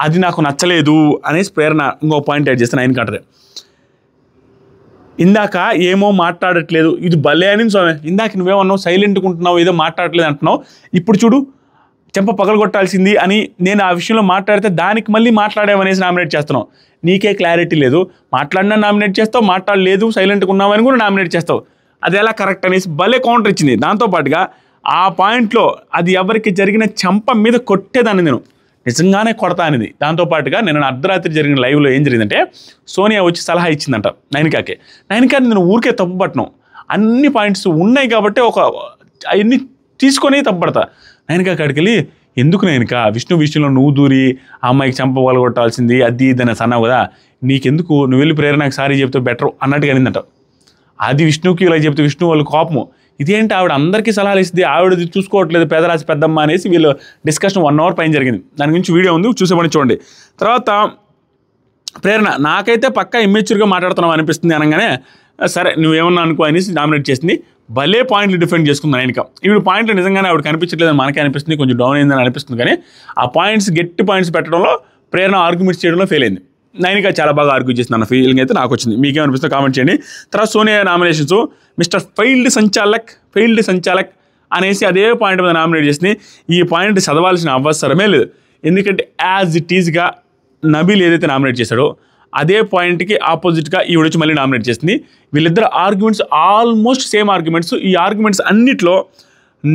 అది నాకు నచ్చలేదు అనేసి ప్రేరణ ఇంకో పాయింట్ యాడ్ చేస్తాను ఆయన కంటే ఇందాక ఏమో మాట్లాడట్లేదు ఇది భలే అని స్వామి ఇందాక నువ్వేమన్నావు సైలెంట్గా ఉంటున్నావు ఏదో మాట్లాడట్లేదు అంటున్నావు ఇప్పుడు చూడు చెంప పగలగొట్టాల్సింది అని నేను ఆ విషయంలో మాట్లాడితే దానికి మళ్ళీ మాట్లాడామనేసి నామినేట్ చేస్తున్నాం నీకే క్లారిటీ లేదు మాట్లాడినా నామినేట్ చేస్తావు మాట్లాడలేదు సైలెంట్గా ఉన్నామని కూడా నామినేట్ చేస్తావు అది ఎలా కరెక్ట్ అనేసి భలే కౌంటర్ ఇచ్చింది దాంతోపాటుగా ఆ పాయింట్లో అది ఎవరికి జరిగిన చెంప మీద కొట్టేదాన్ని నేను నిజంగానే కొడతా అనేది దాంతోపాటుగా నేను అర్ధరాత్రి జరిగిన లైవ్లో ఏం జరిగిందంటే సోనియా వచ్చి సలహా ఇచ్చిందంట నైనికాకే నైనికా నేను ఊరికే తప్పుపట్టను అన్ని పాయింట్స్ ఉన్నాయి కాబట్టి ఒక అవన్నీ తీసుకొని తప్పుపడతా ఆయనకి అక్కడికి వెళ్ళి ఎందుకు నేనుక విష్ణు విషయంలో నువ్వు దూరి ఆ అమ్మాయికి చంపవాలి కొట్టాల్సింది అది ఇది అని అన్నావు కదా నీకెందుకు నువ్వు వెళ్ళి ప్రేరణకు సారీ చెప్తే బెటర్ అన్నట్టుగా అనిందట అది విష్ణుకి ఇలా చెప్తే విష్ణు వాళ్ళు కోపము ఇదేంటి ఆవిడ అందరికీ సలహాలు ఇస్తుంది ఆవిడ చూసుకోవట్లేదు పెదరాశి పెద్దమ్మ అనేసి వీళ్ళు డిస్కషన్ వన్ అవర్ పైన జరిగింది దాని గురించి వీడియో ఉంది చూసేవాడిని చూడండి తర్వాత ప్రేరణ నాకైతే పక్కా ఇమ్మెచ్యూర్గా మాట్లాడుతున్నావు అనిపిస్తుంది అనగానే సరే నువ్వేమన్నా అనుకో అనేసి నామినేట్ చేసింది భలే పాయింట్లు డిఫెండ్ చేసుకుంది నైన్కా ఇప్పుడు పాయింట్లు నిజంగానే ఆవిడ కనిపించట్లేదు మనకే అనిపిస్తుంది కొంచెం డౌన్ అయిందని అనిపిస్తుంది కానీ ఆ పాయింట్స్ గెట్టి పాయింట్స్ పెట్టడంలో ప్రేరణ ఆర్గ్యుమెంట్స్ చేయడంలో ఫెయిల్ అయింది నైన్గా చాలా బాగా ఆర్గ్యూ చేసింది అన్న ఫీలింగ్ అయితే నాకు వచ్చింది మీకేమనిపిస్తుందో కామెంట్ చేయండి తర్వాత సోనియా నామినేషన్స్ మిస్టర్ ఫెయిల్డ్ సంచాలక్ ఫెయిల్డ్ సంచాలక్ అనేసి అదే పాయింట్ మీద నామినేట్ చేసింది ఈ పాయింట్ చదవాల్సిన అవసరమే లేదు ఎందుకంటే యాజ్ ఇట్ ఈజ్గా నబీల్ ఏదైతే నామినేట్ చేశాడో అదే పాయింట్కి ఆపోజిట్గా ఈవిడొచ్చి మళ్ళీ నామినేట్ చేసింది వీళ్ళిద్దరు ఆర్గ్యుమెంట్స్ ఆల్మోస్ట్ సేమ్ ఆర్గ్యుమెంట్స్ ఈ ఆర్గ్యుమెంట్స్ అన్నిట్లో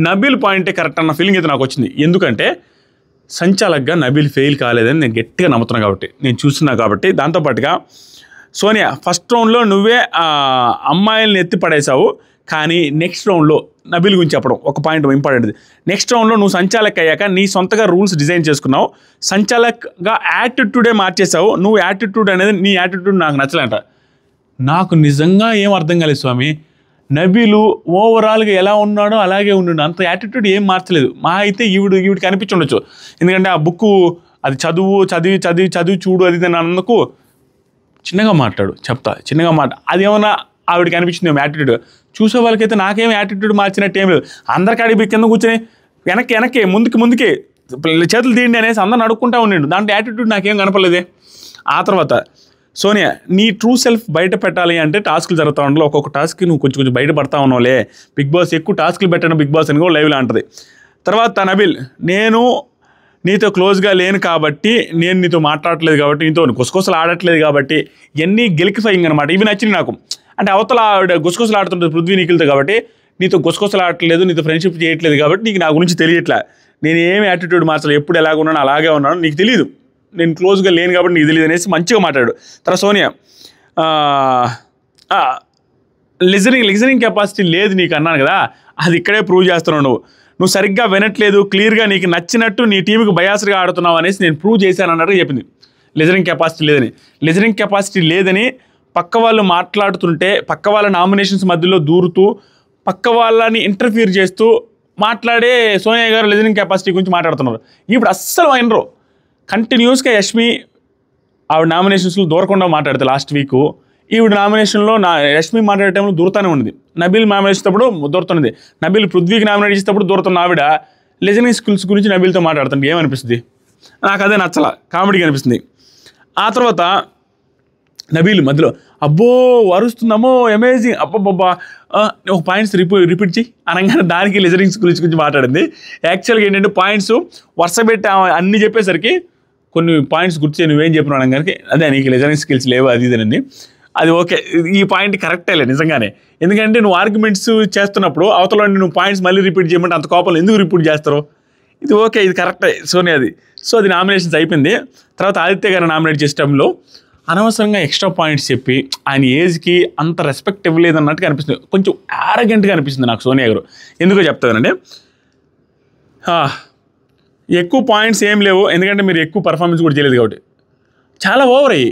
నబీల్ పాయింటే కరెక్ట్ అన్న ఫీలింగ్ అయితే నాకు వచ్చింది ఎందుకంటే సంచాలకగా నబీల్ ఫెయిల్ కాలేదని నేను గట్టిగా నమ్ముతున్నాను కాబట్టి నేను చూస్తున్నా కాబట్టి దాంతోపాటుగా సోనియా ఫస్ట్ రౌండ్లో నువ్వే అమ్మాయిలను ఎత్తి పడేశావు కానీ నెక్స్ట్ రౌండ్లో నబిల్ గురించి చెప్పడం ఒక పాయింట్ ఇంపార్టెంట్ నెక్స్ట్ రౌండ్లో నువ్వు సంచాలక్ అయ్యాక నీ సొంతగా రూల్స్ డిజైన్ చేసుకున్నావు సంచాలక్గా యాటిట్యూడే మార్చేసావు నువ్వు యాటిట్యూడ్ అనేది నీ యాటిట్యూడ్ నాకు నచ్చలేంట నాకు నిజంగా ఏం అర్థం కాలేదు స్వామి నబీలు ఓవరాల్గా ఎలా ఉన్నాడో అలాగే ఉండు అంత యాటిట్యూడ్ ఏం మార్చలేదు మా అయితే ఈవిడు ఈవిడు కనిపించుండొచ్చు ఎందుకంటే ఆ బుక్ అది చదువు చదివి చదివి చదివి చూడు అది అన్నందుకు చిన్నగా మాట్లాడు చెప్తా చిన్నగా మాట అది ఏమైనా ఆవిడకి అనిపించింది ఏమో యాటిట్యూడ్ చూసే వాళ్ళకైతే నాకేం యాటిట్యూడ్ మార్చినట్టు ఏం లేదు అందరికి అడిగి కింద కూర్చొని వెనక్కి వెనక్కి ముందుకి ముందుకే చేతులు తీయండి అనేసి అందరిని అడుక్కుంటా ఉండిండు దాంట్లో యాటిట్యూడ్ నాకేం కనపలేదే ఆ తర్వాత సోనియా నీ ట్రూ సెల్ఫ్ బయట పెట్టాలి అంటే టాస్క్లు జరుగుతూ ఉండాలి ఒక్కొక్క టాస్క్ నువ్వు కొంచెం కొంచెం బయట పడతా ఉన్నావులే బిగ్ బాస్ ఎక్కువ టాస్క్లు పెట్టడం బిగ్ బాస్ అని కూడా లైవ్లో అంటది తర్వాత నబిల్ నేను నీతో క్లోజ్గా లేను కాబట్టి నేను నీతో మాట్లాడట్లేదు కాబట్టి నీతో కొసకొసలు ఆడట్లేదు కాబట్టి ఇవన్నీ గెలికిఫైయింగ్ అనమాట ఇవి నచ్చినాయి నాకు అంటే అవతల ఆవిడ గుసగుసలాడుతుంటుంది పృథ్వీ నిఖిల్తో కాబట్టి నీతో గుసగుసలాడట్లేదు నీతో ఫ్రెండ్షిప్ చేయట్లేదు కాబట్టి నీకు నా గురించి తెలియట్లా నేను ఏమి యాటిట్యూడ్ మార్చలేదు ఎప్పుడు ఎలాగ ఉన్నాను అలాగే ఉన్నాను నీకు తెలియదు నేను క్లోజ్గా లేను కాబట్టి నీకు తెలియదు అనేసి మంచిగా మాట్లాడు తర్వాత సోనియా లిజనింగ్ లిజనింగ్ కెపాసిటీ లేదు నీకు అన్నాను కదా అది ఇక్కడే ప్రూవ్ చేస్తున్నావు నువ్వు నువ్వు సరిగ్గా వినట్లేదు క్లియర్గా నీకు నచ్చినట్టు నీ టీంకి బయాస్గా ఆడుతున్నావు అనేసి నేను ప్రూవ్ చేశాను అన్నట్టుగా చెప్పింది లిజనింగ్ కెపాసిటీ లేదని లిజనింగ్ కెపాసిటీ లేదని పక్క వాళ్ళు మాట్లాడుతుంటే పక్క వాళ్ళ నామినేషన్స్ మధ్యలో దూరుతూ పక్క వాళ్ళని ఇంటర్ఫీర్ చేస్తూ మాట్లాడే సోనియా గారు లిజనింగ్ కెపాసిటీ గురించి మాట్లాడుతున్నారు ఇప్పుడు అస్సలు అయినరు కంటిన్యూస్గా యష్మి ఆవిడ నామినేషన్స్లో దూరకుండా మాట్లాడితే లాస్ట్ వీక్ ఈవిడ నామినేషన్లో నా యష్మి మాట్లాడే టైంలో దూరతానే ఉన్నది నబీల్ నామినేసేటప్పుడు దూరుతున్నది నబీల్ పృథ్వీకి నామినేట్ చేసేటప్పుడు దూరుతున్న ఆవిడ లిజనింగ్ స్కిల్స్ గురించి నబీల్తో మాట్లాడుతుంది ఏమనిపిస్తుంది నాకు అదే నచ్చల కామెడీగా అనిపిస్తుంది ఆ తర్వాత నబీలు మధ్యలో అబ్బో వరుస్తున్నామో అమేజింగ్ అబ్బబ్బబ్బా ఒక పాయింట్స్ రిపీ రిపీట్ చేయి అనగానే దానికి లెజరింగ్స్ గురించి గురించి మాట్లాడింది యాక్చువల్గా ఏంటంటే పాయింట్స్ వరుస పెట్టి అన్నీ చెప్పేసరికి కొన్ని పాయింట్స్ గుర్తు నువ్వేం చెప్పిన అనగానికి అదే నీకు లెజరింగ్ స్కిల్స్ లేవు అది ఇదేనండి అది ఓకే ఈ పాయింట్ కరెక్టేలే నిజంగానే ఎందుకంటే నువ్వు ఆర్గ్యుమెంట్స్ చేస్తున్నప్పుడు అవతల నువ్వు పాయింట్స్ మళ్ళీ రిపీట్ చేయమంటే అంత కోపంలో ఎందుకు రిపీట్ చేస్తారు ఇది ఓకే ఇది కరెక్టే సోనే అది సో అది నామినేషన్స్ అయిపోయింది తర్వాత ఆదిత్య గారు నామినేట్ టైంలో అనవసరంగా ఎక్స్ట్రా పాయింట్స్ చెప్పి ఆయన ఏజ్కి అంత రెస్పెక్ట్ ఇవ్వలేదు అన్నట్టుగా అనిపిస్తుంది కొంచెం యారగెంట్గా అనిపిస్తుంది నాకు సోనియా గారు ఎందుకో చెప్తానంటే ఎక్కువ పాయింట్స్ ఏం లేవు ఎందుకంటే మీరు ఎక్కువ పర్ఫార్మెన్స్ కూడా చేయలేదు కాబట్టి చాలా ఓవర్ అయ్యి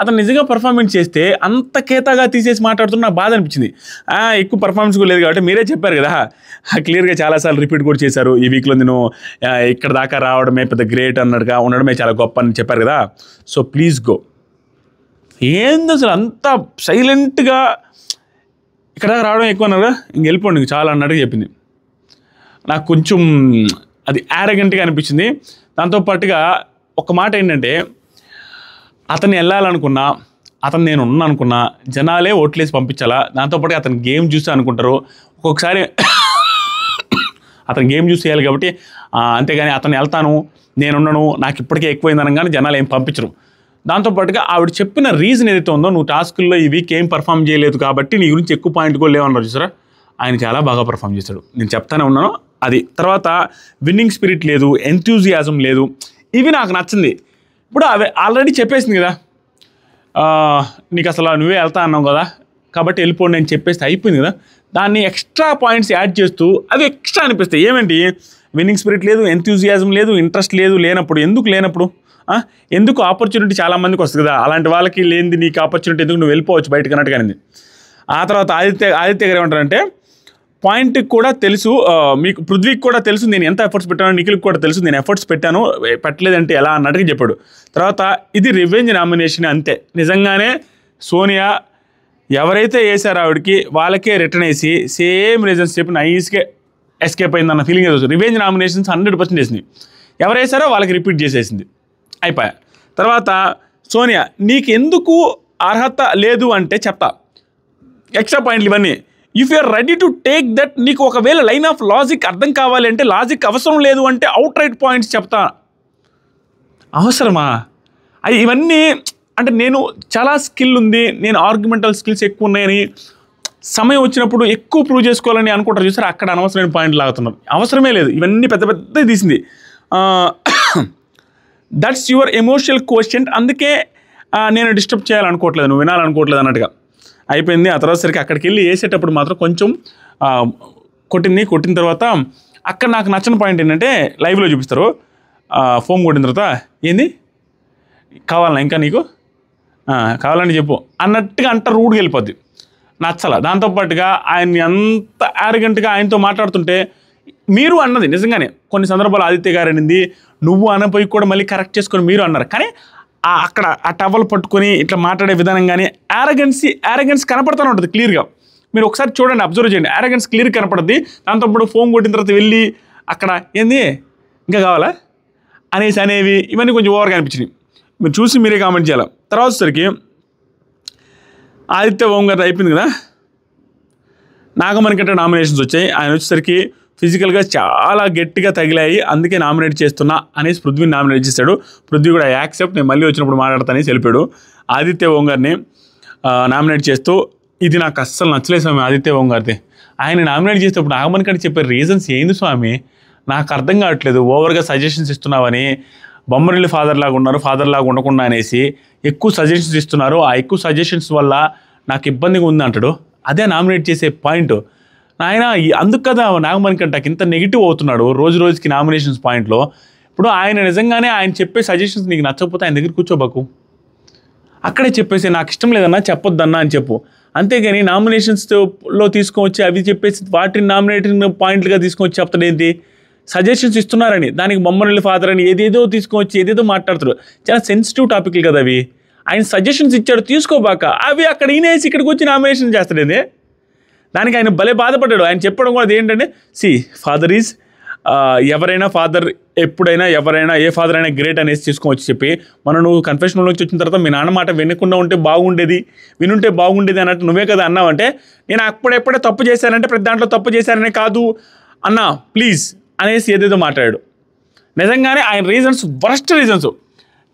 అతను నిజంగా పర్ఫార్మెన్స్ చేస్తే అంత కేతాగా తీసేసి మాట్లాడుతున్న నాకు బాధ అనిపించింది ఎక్కువ పర్ఫార్మెన్స్ కూడా లేదు కాబట్టి మీరే చెప్పారు కదా క్లియర్గా చాలాసార్లు రిపీట్ కూడా చేశారు ఈ వీక్లో నేను ఇక్కడ దాకా రావడమే పెద్ద గ్రేట్ అన్నట్టుగా ఉండడమే చాలా గొప్ప అని చెప్పారు కదా సో ప్లీజ్ గో ఏంది అసలు అంత సైలెంట్గా ఇక్కడ రావడం ఎక్కువ అన్నారు కదా ఇంక వెళ్ళిపోండి చాలా అన్నట్టుగా చెప్పింది నాకు కొంచెం అది యారగెంట్గా అనిపించింది దాంతోపాటుగా ఒక మాట ఏంటంటే అతను వెళ్ళాలనుకున్నా అతను నేను ఉన్నా అనుకున్నా జనాలే ఓట్లేసి పంపించాలా దాంతోపాటు అతను గేమ్ చూసి అనుకుంటారు ఒక్కొక్కసారి అతను గేమ్ చూసి వేయాలి కాబట్టి అంతేగాని అతను వెళ్తాను నేనున్నాను నాకు ఇప్పటికే కానీ జనాలు ఏం పంపించరు దాంతోపాటుగా ఆవిడ చెప్పిన రీజన్ ఏదైతే ఉందో నువ్వు టాస్క్లో ఈ వీక్ ఏం పర్ఫామ్ చేయలేదు కాబట్టి నీ గురించి ఎక్కువ పాయింట్ కూడా లేవన్నారు చూసారా ఆయన చాలా బాగా పర్ఫామ్ చేశాడు నేను చెప్తానే ఉన్నాను అది తర్వాత విన్నింగ్ స్పిరిట్ లేదు ఎంతూజియాజం లేదు ఇవి నాకు నచ్చింది ఇప్పుడు అవి ఆల్రెడీ చెప్పేసింది కదా నీకు అసలు నువ్వే వెళ్తా అన్నావు కదా కాబట్టి వెళ్ళిపోండి అని చెప్పేస్తే అయిపోయింది కదా దాన్ని ఎక్స్ట్రా పాయింట్స్ యాడ్ చేస్తూ అవి ఎక్స్ట్రా అనిపిస్తాయి ఏమేంటి విన్నింగ్ స్పిరిట్ లేదు ఎంతూజియాజం లేదు ఇంట్రెస్ట్ లేదు లేనప్పుడు ఎందుకు లేనప్పుడు ఎందుకు ఆపర్చునిటీ చాలామందికి వస్తుంది కదా అలాంటి వాళ్ళకి లేనిది నీకు ఆపర్చునిటీ ఎందుకు నువ్వు వెళ్ళిపోవచ్చు బయటకు కానీ ఆ తర్వాత ఆదిత్య ఆదిత్య గారు ఏమంటారంటే పాయింట్కి కూడా తెలుసు మీకు పృథ్వీకి కూడా తెలుసు నేను ఎంత ఎఫర్ట్స్ పెట్టాను నిఖిల్కి కూడా తెలుసు నేను ఎఫర్ట్స్ పెట్టాను పెట్టలేదంటే ఎలా అన్నట్టుగా చెప్పాడు తర్వాత ఇది రివెంజ్ నామినేషన్ అంతే నిజంగానే సోనియా ఎవరైతే వేసారో ఆవిడకి వాళ్ళకే రిటర్న్ వేసి సేమ్ రీజన్స్ చెప్పి నైస్కే ఎస్కేప్ అయిందన్న feeling revenge nominations hundred percent వేసింది ఎవరు వేసారో వాళ్ళకి రిపీట్ చేసేసింది అయిపోయా తర్వాత సోనియా నీకెందుకు అర్హత లేదు అంటే చెప్తా ఎక్స్ట్రా పాయింట్లు ఇవన్నీ if you are ready to take that నీకు ఒకవేళ లైన్ ఆఫ్ లాజిక్ అర్థం కావాలి అంటే లాజిక్ అవసరం లేదు అంటే అవుట్ రైట్ పాయింట్స్ చెప్తా అవసరమా అవి ఇవన్నీ అంటే నేను చాలా స్కిల్ ఉంది నేను ఆర్గ్యుమెంటల్ స్కిల్స్ ఎక్కువ ఉన్నాయని సమయం వచ్చినప్పుడు ఎక్కువ ప్రూవ్ చేసుకోవాలని అనుకుంటారు చూసారా అక్కడ అనవసరమైన పాయింట్లు లాగుతున్నారు అవసరమే లేదు ఇవన్నీ పెద్ద పెద్ద తీసింది దట్స్ యువర్ ఎమోషనల్ క్వశ్చన్ అందుకే నేను డిస్టర్బ్ చేయాలనుకోవట్లేదు నువ్వు వినాలనుకోవట్లేదు అన్నట్టుగా అయిపోయింది ఆ తర్వాత సరికి అక్కడికి వెళ్ళి వేసేటప్పుడు మాత్రం కొంచెం కొట్టింది కొట్టిన తర్వాత అక్కడ నాకు నచ్చిన పాయింట్ ఏంటంటే లైవ్లో చూపిస్తారు ఫోమ్ కొట్టిన తర్వాత ఏంది కావాలన్నా ఇంకా నీకు కావాలని చెప్పు అన్నట్టుగా అంట రూడ్కి వెళ్ళిపోద్ది నచ్చాల దాంతోపాటుగా ఆయన్ని అంత యారగెంట్గా ఆయనతో మాట్లాడుతుంటే మీరు అన్నది నిజంగానే కొన్ని సందర్భాలు ఆదిత్య గారు అనింది నువ్వు అనపోయి కూడా మళ్ళీ కరెక్ట్ చేసుకొని మీరు అన్నారు కానీ అక్కడ ఆ టవల్ పట్టుకొని ఇట్లా మాట్లాడే విధానం కానీ యారగెన్సీ యారగెన్స్ కనపడుతూనే ఉంటుంది క్లియర్గా మీరు ఒకసారి చూడండి అబ్జర్వ్ చేయండి యారగెన్స్ క్లియర్ కనపడుద్ది దాంతో ఇప్పుడు ఫోన్ కొట్టిన తర్వాత వెళ్ళి అక్కడ ఏంది ఇంకా కావాలా అనేసి అనేవి ఇవన్నీ కొంచెం ఓవర్గా అనిపించినాయి మీరు చూసి మీరే కామెంట్ చేయాలి తర్వాత వచ్చేసరికి ఆదిత్య ఓం గారు అయిపోయింది కదా నాగమణికంట నామినేషన్స్ వచ్చాయి ఆయన వచ్చేసరికి ఫిజికల్గా చాలా గట్టిగా తగిలాయి అందుకే నామినేట్ చేస్తున్నా అనేసి పృథ్వీని నామినేట్ చేశాడు పృథ్వీ కూడా యాక్సెప్ట్ నేను మళ్ళీ వచ్చినప్పుడు మాట్లాడతానని తెలిపాడు ఆదిత్య ఓంగార్ని నామినేట్ చేస్తూ ఇది నాకు అస్సలు నచ్చలేదు స్వామి ఆదిత్య ఓంగారిది ఆయన నామినేట్ చేసేటప్పుడు నాగమన్ కంటే చెప్పే రీజన్స్ ఏంది స్వామి నాకు అర్థం కావట్లేదు ఓవర్గా సజెషన్స్ ఇస్తున్నావని బొమ్మరిల్లి ఫాదర్ లాగా ఉన్నారు ఫాదర్ లాగా ఉండకుండా అనేసి ఎక్కువ సజెషన్స్ ఇస్తున్నారు ఆ ఎక్కువ సజెషన్స్ వల్ల నాకు ఇబ్బందిగా ఉంది అంటాడు అదే నామినేట్ చేసే పాయింట్ ఆయన అందుకు కదా నాగమణి కంటాక్ ఇంత నెగిటివ్ అవుతున్నాడు రోజు రోజుకి నామినేషన్స్ పాయింట్లో ఇప్పుడు ఆయన నిజంగానే ఆయన చెప్పే సజెషన్స్ నీకు నచ్చకపోతే ఆయన దగ్గర కూర్చోబాకు అక్కడే చెప్పేసి నాకు ఇష్టం లేదన్నా చెప్పొద్దన్నా అని చెప్పు అంతేగాని నామినేషన్స్లో తీసుకొచ్చి అవి చెప్పేసి వాటిని నామినేటింగ్ పాయింట్లుగా తీసుకొచ్చి చెప్తాడు ఏంటి సజెషన్స్ ఇస్తున్నారని దానికి బొమ్మనుల్లి ఫాదర్ అని ఏదేదో తీసుకొచ్చి ఏదేదో మాట్లాడుతాడు చాలా సెన్సిటివ్ టాపిక్లు కదా అవి ఆయన సజెషన్స్ ఇచ్చాడు తీసుకోబాక అవి అక్కడ ఈనేసి ఇక్కడికి వచ్చి నామినేషన్ చేస్తాడు దానికి ఆయన భలే బాధపడ్డాడు ఆయన చెప్పడం కూడా ఏంటంటే సి ఫాదర్ ఈజ్ ఎవరైనా ఫాదర్ ఎప్పుడైనా ఎవరైనా ఏ ఫాదర్ అయినా గ్రేట్ అనేసి తీసుకోవచ్చు చెప్పి మనం నువ్వు కన్ఫెషన్లో నుంచి వచ్చిన తర్వాత మీ నాన్న మాట వినకుండా ఉంటే బాగుండేది వినుంటే బాగుండేది అన్నట్టు నువ్వే కదా అన్నావంటే నేను అప్పుడెప్పుడే తప్పు చేశానంటే ప్రతి దాంట్లో తప్పు చేశారనే కాదు అన్నా ప్లీజ్ అనేసి ఏదేదో మాట్లాడాడు నిజంగానే ఆయన రీజన్స్ వరస్ట్ రీజన్స్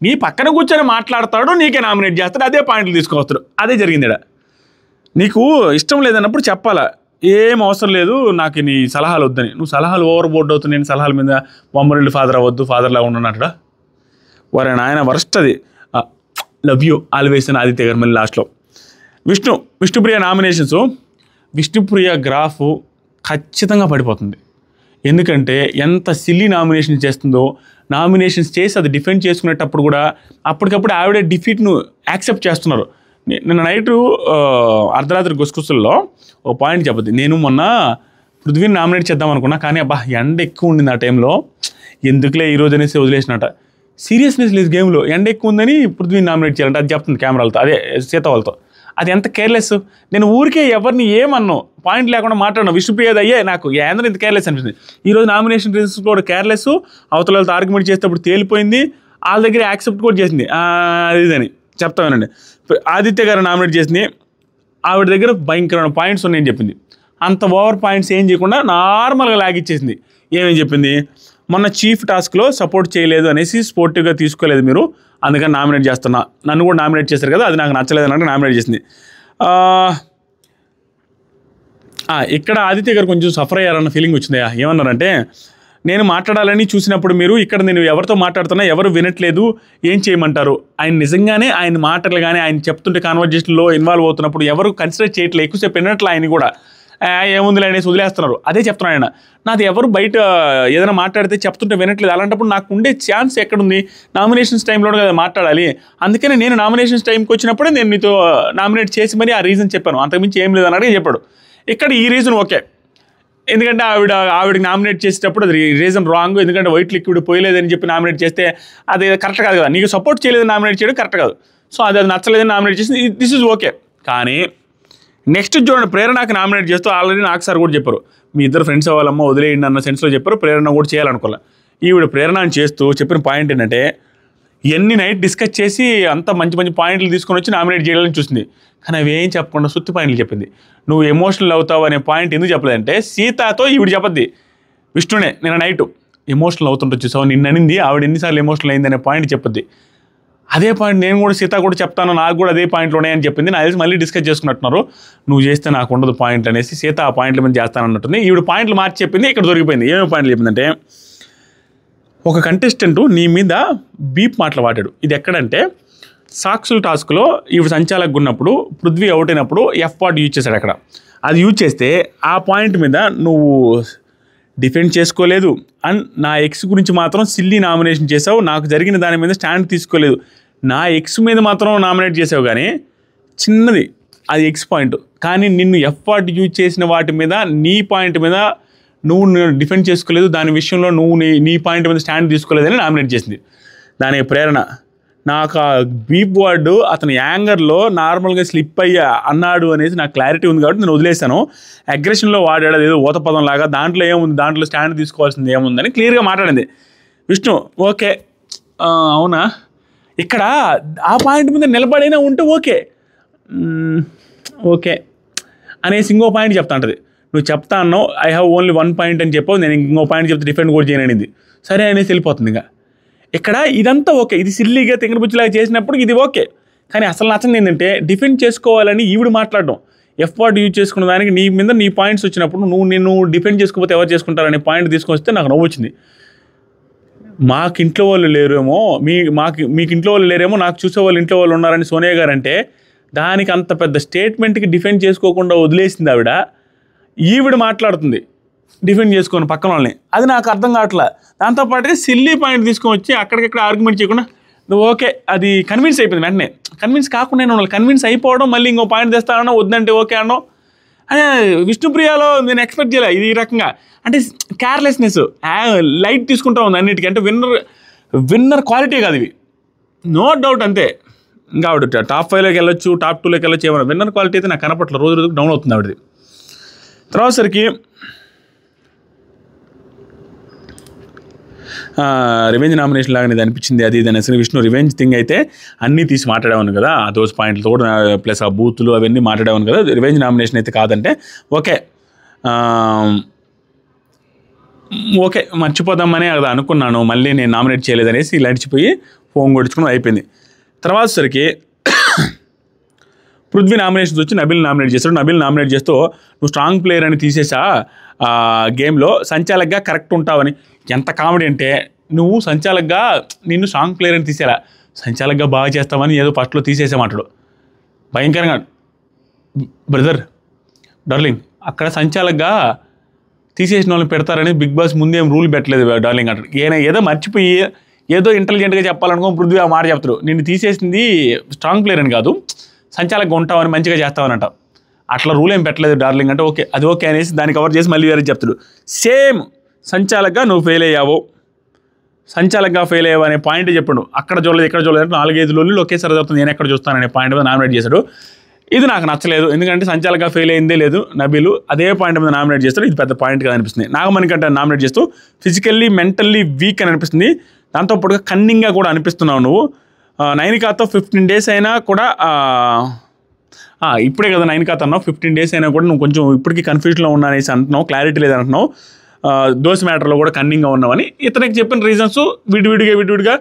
నీ పక్కన కూర్చొని మాట్లాడతాడు నీకే నామినేట్ చేస్తాడు అదే పాయింట్లు తీసుకొస్తాడు అదే జరిగింది ఇక్కడ నీకు ఇష్టం లేదన్నప్పుడు చెప్పాలా ఏం అవసరం లేదు నాకు నీ సలహాలు వద్దని నువ్వు సలహాలు ఓవర్ బోర్డ్ అవుతుంది నేను సలహాల మీద బొమ్మరిల్లు ఫాదర్ అవ్వద్దు ఫాదర్లా ఉండనట్టుడా వారి నాయన వరస్ట్ అది లవ్ యూ ఆల్వేస్ అని ఆదిత్య గారు మళ్ళీ లాస్ట్లో విష్ణు విష్ణుప్రియ నామినేషన్స్ విష్ణుప్రియ గ్రాఫ్ ఖచ్చితంగా పడిపోతుంది ఎందుకంటే ఎంత సిల్లీ నామినేషన్ చేస్తుందో నామినేషన్స్ చేసి అది డిఫెండ్ చేసుకునేటప్పుడు కూడా అప్పటికప్పుడు ఆవిడే డిఫీట్ను యాక్సెప్ట్ చేస్తున్నారు నిన్న నైటు అర్ధరాత్రి గుసగుసల్లో ఒక పాయింట్ చెప్పద్ది నేను మొన్న పృథ్వీని నామినేట్ చేద్దాం అనుకున్నా కానీ అబ్బా ఎండ ఎక్కువ ఉండింది ఆ టైంలో ఎందుకులే ఈరోజు అనేసి వదిలేసినట సీరియస్నెస్ లేదు గేమ్లో ఎండ ఎక్కువ ఉందని పృథ్వీని నామినేట్ చేయాలంటే అది చెప్తుంది కెమెరాలతో అదే సీత వాళ్ళతో అది ఎంత కేర్లెస్ నేను ఊరికే ఎవరిని ఏమన్నా పాయింట్ లేకుండా మాట్లాడను విష్ణుప్రియది అయ్యే నాకు ఏందో ఇంత కేర్లెస్ అనిపిస్తుంది ఈరోజు నామినేషన్ రిజల్ట్స్ కూడా కేర్లెస్ అవతల వాళ్ళతో ఆర్గ్యుమెంట్ చేసేటప్పుడు తేలిపోయింది వాళ్ళ దగ్గర యాక్సెప్ట్ కూడా చేసింది అదిదని చెప్తా వినండి ఆదిత్య గారు నామినేట్ చేసింది ఆవిడ దగ్గర భయంకరమైన పాయింట్స్ ఉన్నాయని చెప్పింది అంత ఓవర్ పాయింట్స్ ఏం చేయకుండా నార్మల్గా లాగిచ్చేసింది ఏమేమి చెప్పింది మొన్న చీఫ్ టాస్క్లో సపోర్ట్ చేయలేదు అనేసి స్పోర్టివ్గా తీసుకోలేదు మీరు అందుకని నామినేట్ చేస్తున్నా నన్ను కూడా నామినేట్ చేశారు కదా అది నాకు నచ్చలేదు అన్నట్టు నామినేట్ చేసింది ఇక్కడ ఆదిత్య గారు కొంచెం సఫర్ అయ్యారన్న ఫీలింగ్ వచ్చిందయ్యా ఏమన్నారంటే నేను మాట్లాడాలని చూసినప్పుడు మీరు ఇక్కడ నేను ఎవరితో మాట్లాడుతున్నా ఎవరు వినట్లేదు ఏం చేయమంటారు ఆయన నిజంగానే ఆయన మాటలు కానీ ఆయన చెప్తుంటే కాన్వర్జేషన్లో ఇన్వాల్వ్ అవుతున్నప్పుడు ఎవరు కన్సిడర్ చేయట్లేదు ఎక్కువసేపు వినట్లు ఆయన కూడా ఏముందిలే అనేసి వదిలేస్తున్నారు అదే చెప్తున్నాను ఆయన నాది ఎవరు బయట ఏదైనా మాట్లాడితే చెప్తుంటే వినట్లేదు అలాంటప్పుడు నాకు ఉండే ఛాన్స్ ఎక్కడుంది నామినేషన్స్ టైంలో కదా మాట్లాడాలి అందుకనే నేను నామినేషన్స్ టైంకి వచ్చినప్పుడే నేను మీతో నామినేట్ చేసి మరీ ఆ రీజన్ చెప్పాను అంతకుమించి ఏం లేదన్నాడే చెప్పాడు ఇక్కడ ఈ రీజన్ ఓకే ఎందుకంటే ఆవిడ ఆవిడకి నామినేట్ చేసేటప్పుడు అది రీజన్ రాంగ్ ఎందుకంటే వైట్ లిక్విడ్ పోయలేదని చెప్పి నామినేట్ చేస్తే అది కరెక్ట్ కాదు కదా నీకు సపోర్ట్ చేయలేదు నామినేట్ చేయడం కరెక్ట్ కాదు సో అది అది నచ్చలేదని నామినేట్ చేసింది దిస్ ఇస్ ఓకే కానీ నెక్స్ట్ చూడండి ప్రేరణకి నామినేట్ చేస్తూ ఆల్రెడీ నాకు సార్ కూడా చెప్పారు మీ ఇద్దరు ఫ్రెండ్స్ అవ్వాలమ్మా వదిలేయండి అన్న సెన్స్లో చెప్పారు ప్రేరణ కూడా చేయాలనుకోలే ఈవిడ ప్రేరణ చేస్తూ చెప్పిన పాయింట్ ఏంటంటే ఎన్ని నైట్ డిస్కస్ చేసి అంత మంచి మంచి పాయింట్లు తీసుకొని వచ్చి నామినేట్ చేయాలని చూసింది కానీ అవి ఏం చెప్పకుండా సుత్తి పాయింట్లు చెప్పింది నువ్వు ఎమోషనల్ అవుతావు అనే పాయింట్ ఎందుకు చెప్పలేదంటే సీతతో ఈవిడ చెప్పద్ది విష్ణునే నేను నైట్ ఎమోషనల్ అవుతుంటే చూసావు అనింది ఆవిడ ఎన్నిసార్లు ఎమోషనల్ అయిందనే పాయింట్ చెప్పద్ది అదే పాయింట్ నేను కూడా సీత కూడా చెప్తాను నాకు కూడా అదే పాయింట్లు ఉన్నాయని చెప్పింది నా తెలిసి మళ్ళీ డిస్కస్ చేసుకున్నట్టున్నారు నువ్వు చేస్తే నాకు ఉండదు పాయింట్లు అనేసి సీత ఆ పాయింట్ల మీద చేస్తానన్నట్టుంది ఈవిడ పాయింట్లు మార్చి చెప్పింది ఇక్కడ దొరికిపోయింది ఏమేమి పాయింట్లు చెప్పిందంటే ఒక కంటెస్టెంట్ నీ మీద బీప్ మాటలు వాడాడు ఇది ఎక్కడంటే సాక్షుల టాస్క్లో ఇవి సంచాలకు ఉన్నప్పుడు పృథ్వీ అవుట్ అయినప్పుడు ఎఫ్ పాట్ యూజ్ చేశాడు అక్కడ అది యూజ్ చేస్తే ఆ పాయింట్ మీద నువ్వు డిఫెండ్ చేసుకోలేదు అండ్ నా ఎక్స్ గురించి మాత్రం సిల్లీ నామినేషన్ చేసావు నాకు జరిగిన దాని మీద స్టాండ్ తీసుకోలేదు నా ఎక్స్ మీద మాత్రం నామినేట్ చేసావు కానీ చిన్నది అది ఎక్స్ పాయింట్ కానీ నిన్ను ఎఫ్ పార్ట్ యూజ్ చేసిన వాటి మీద నీ పాయింట్ మీద నువ్వు డిఫెండ్ చేసుకోలేదు దాని విషయంలో నువ్వు నీ నీ పాయింట్ మీద స్టాండ్ తీసుకోలేదని నామినేట్ చేసింది దాని ప్రేరణ నాకు ఆ బీప్ వార్డు అతని యాంగర్లో నార్మల్గా స్లిప్ అయ్యా అన్నాడు అనేసి నాకు క్లారిటీ ఉంది కాబట్టి నేను వదిలేశాను అగ్రెషన్లో వాడాడు ఏదో ఊత పదం లాగా దాంట్లో ఏముంది దాంట్లో స్టాండ్ తీసుకోవాల్సింది ఏముందని క్లియర్గా మాట్లాడింది విష్ణు ఓకే అవునా ఇక్కడ ఆ పాయింట్ మీద నిలబడైనా ఉంటే ఓకే ఓకే అనేసి ఇంకో పాయింట్ చెప్తా ఉంటుంది నువ్వు చెప్తా అన్నావు I have only one point అని చెప్పావు నేను ఇంకో పాయింట్ చెప్తే డిఫెండ్ కూడా చేయనిది సరే అనేసి వెళ్ళిపోతుంది ఇక ఇక్కడ ఇదంతా ఓకే ఇది సిల్లీగా తింగరబుచ్చిలాగా చేసినప్పుడు ఇది ఓకే కానీ అసలు నచ్చింది ఏంటంటే డిఫెండ్ చేసుకోవాలని ఈవిడు మాట్లాడడం ఎఫ్ఆర్ట్ యూజ్ చేసుకున్న దానికి నీ మీద నీ పాయింట్స్ వచ్చినప్పుడు నువ్వు నేను డిఫెండ్ చేసుకోకపోతే ఎవరు చేసుకుంటారనే పాయింట్ తీసుకొస్తే నాకు నవ్వు వచ్చింది మాకు ఇంట్లో వాళ్ళు లేరేమో మీ మాకు మీకు ఇంట్లో వాళ్ళు లేరేమో నాకు చూసే వాళ్ళు ఇంట్లో వాళ్ళు ఉన్నారని సోనియా గారు అంటే దానికి అంత పెద్ద స్టేట్మెంట్కి డిఫెండ్ చేసుకోకుండా వదిలేసింది ఆవిడ ఈవిడ మాట్లాడుతుంది డిఫెండ్ చేసుకొని పక్కన వాళ్ళని అది నాకు అర్థం కావట్లా దాంతోపాటుగా సిల్లీ పాయింట్ తీసుకొని వచ్చి అక్కడికక్కడ ఆర్గ్యుమెంట్ చేయకుండా ఓకే అది కన్విన్స్ అయిపోయింది వెంటనే కన్విన్స్ కాకుండా ఉండాలి కన్విన్స్ అయిపోవడం మళ్ళీ ఇంకో పాయింట్ తెస్తానో వద్దంటే ఓకే అనో అనే విష్ణుప్రియాలో నేను ఎక్స్పెక్ట్ చేయలే ఇది ఈ రకంగా అంటే కేర్లెస్నెస్ లైట్ తీసుకుంటా ఉంది అన్నిటికీ అంటే విన్నర్ విన్నర్ క్వాలిటీ కాదు ఇవి నో డౌట్ అంతే ఇంకా ఆవిడ టాప్ ఫైవ్లోకి వెళ్ళొచ్చు టాప్ టూలోకి వెళ్ళొచ్చు ఏమైనా విన్నర్ క్వాలిటీ అయితే నాకు కనపట్ల రోజు రోజుకు డౌన్ అవుతుంది ఆవిడది తర్వాత సరికి రివెంజ్ నామినేషన్ లాగా అనిపించింది అది ఇది అనేసి విష్ణు రివెంజ్ థింగ్ అయితే అన్నీ తీసి మాట్లాడేవాను కదా ఆ దోస్ పాయింట్లతో కూడా ప్లస్ ఆ బూతులు అవన్నీ మాట్లాడేవాను కదా రివెంజ్ నామినేషన్ అయితే కాదంటే ఓకే ఓకే మర్చిపోదామని అది అనుకున్నాను మళ్ళీ నేను నామినేట్ చేయలేదనేసి ఇలా ఇచ్చిపోయి ఫోన్ కొడుచుకుని అయిపోయింది తర్వాత సరికి పృథ్వీ నామినేషన్స్ వచ్చి నబిల్ నామినేట్ చేస్తాడు నబిల్ నామినేట్ చేస్తూ నువ్వు స్ట్రాంగ్ ప్లేయర్ అని తీసేసా గేమ్లో సంచాలకగా కరెక్ట్ ఉంటావని ఎంత కామెడీ అంటే నువ్వు సంచాలకగా నిన్ను స్ట్రాంగ్ ప్లేయర్ అని తీసేలా సంచాలకగా బాగా చేస్తావని ఏదో ఫస్ట్లో తీసేసామంటాడు భయంకరంగా బ్రదర్ డార్లింగ్ అక్కడ సంచాలకగా తీసేసిన వాళ్ళని పెడతారని బిగ్ బాస్ ముందేం రూల్ పెట్టలేదు డార్లింగ్ అంటాడు ఈయన ఏదో మర్చిపోయి ఏదో ఇంటెలిజెంట్గా చెప్పాలనుకో పృథ్వీ ఆ మాట చెప్తాడు నిన్ను తీసేసింది స్ట్రాంగ్ ప్లేయర్ అని కాదు సంచాలకు ఉంటామని మంచిగా చేస్తామని అంటాం అట్లా రూల్ ఏం పెట్టలేదు డార్లింగ్ అంటే ఓకే అది ఓకే అనేసి దాన్ని కవర్ చేసి మళ్ళీ వేరే చెప్తాడు సేమ్ సంచాలకుగా నువ్వు ఫెయిల్ అయ్యావు సంచాలకుగా ఫెయిల్ అయ్యావు అనే పాయింట్ చెప్పాడు అక్కడ చూడలేదు ఇక్కడ చూడలేదు నాలుగైదు లోన్లు ఒకేసారి జరుగుతుంది నేను ఎక్కడ చూస్తాననే పాయింట్ మీద నామినేట్ చేశాడు ఇది నాకు నచ్చలేదు ఎందుకంటే సంచాలకుగా ఫెయిల్ అయిందే లేదు నబీలు అదే పాయింట్ మీద నామినేట్ చేస్తాడు ఇది పెద్ద పాయింట్గా అనిపిస్తుంది మనకంటే నామినేట్ చేస్తూ ఫిజికల్లీ మెంటల్లీ వీక్ అని అనిపిస్తుంది దాంతోపాటుగా కన్నింగ్గా కూడా అనిపిస్తున్నావు నువ్వు నైనికాతో ఫిఫ్టీన్ డేస్ అయినా కూడా ఇప్పుడే కదా నైన్ కాత అన్నావు ఫిఫ్టీన్ డేస్ అయినా కూడా నువ్వు కొంచెం ఇప్పటికీ కన్ఫ్యూజన్లో ఉన్నా అనేసి అంటున్నావు క్లారిటీ లేదంటున్నావు దోస్ మ్యాటర్లో కూడా కన్నింగ్గా ఉన్నావని ఇతనికి చెప్పిన రీజన్స్ విడివిడిగా విడివిడిగా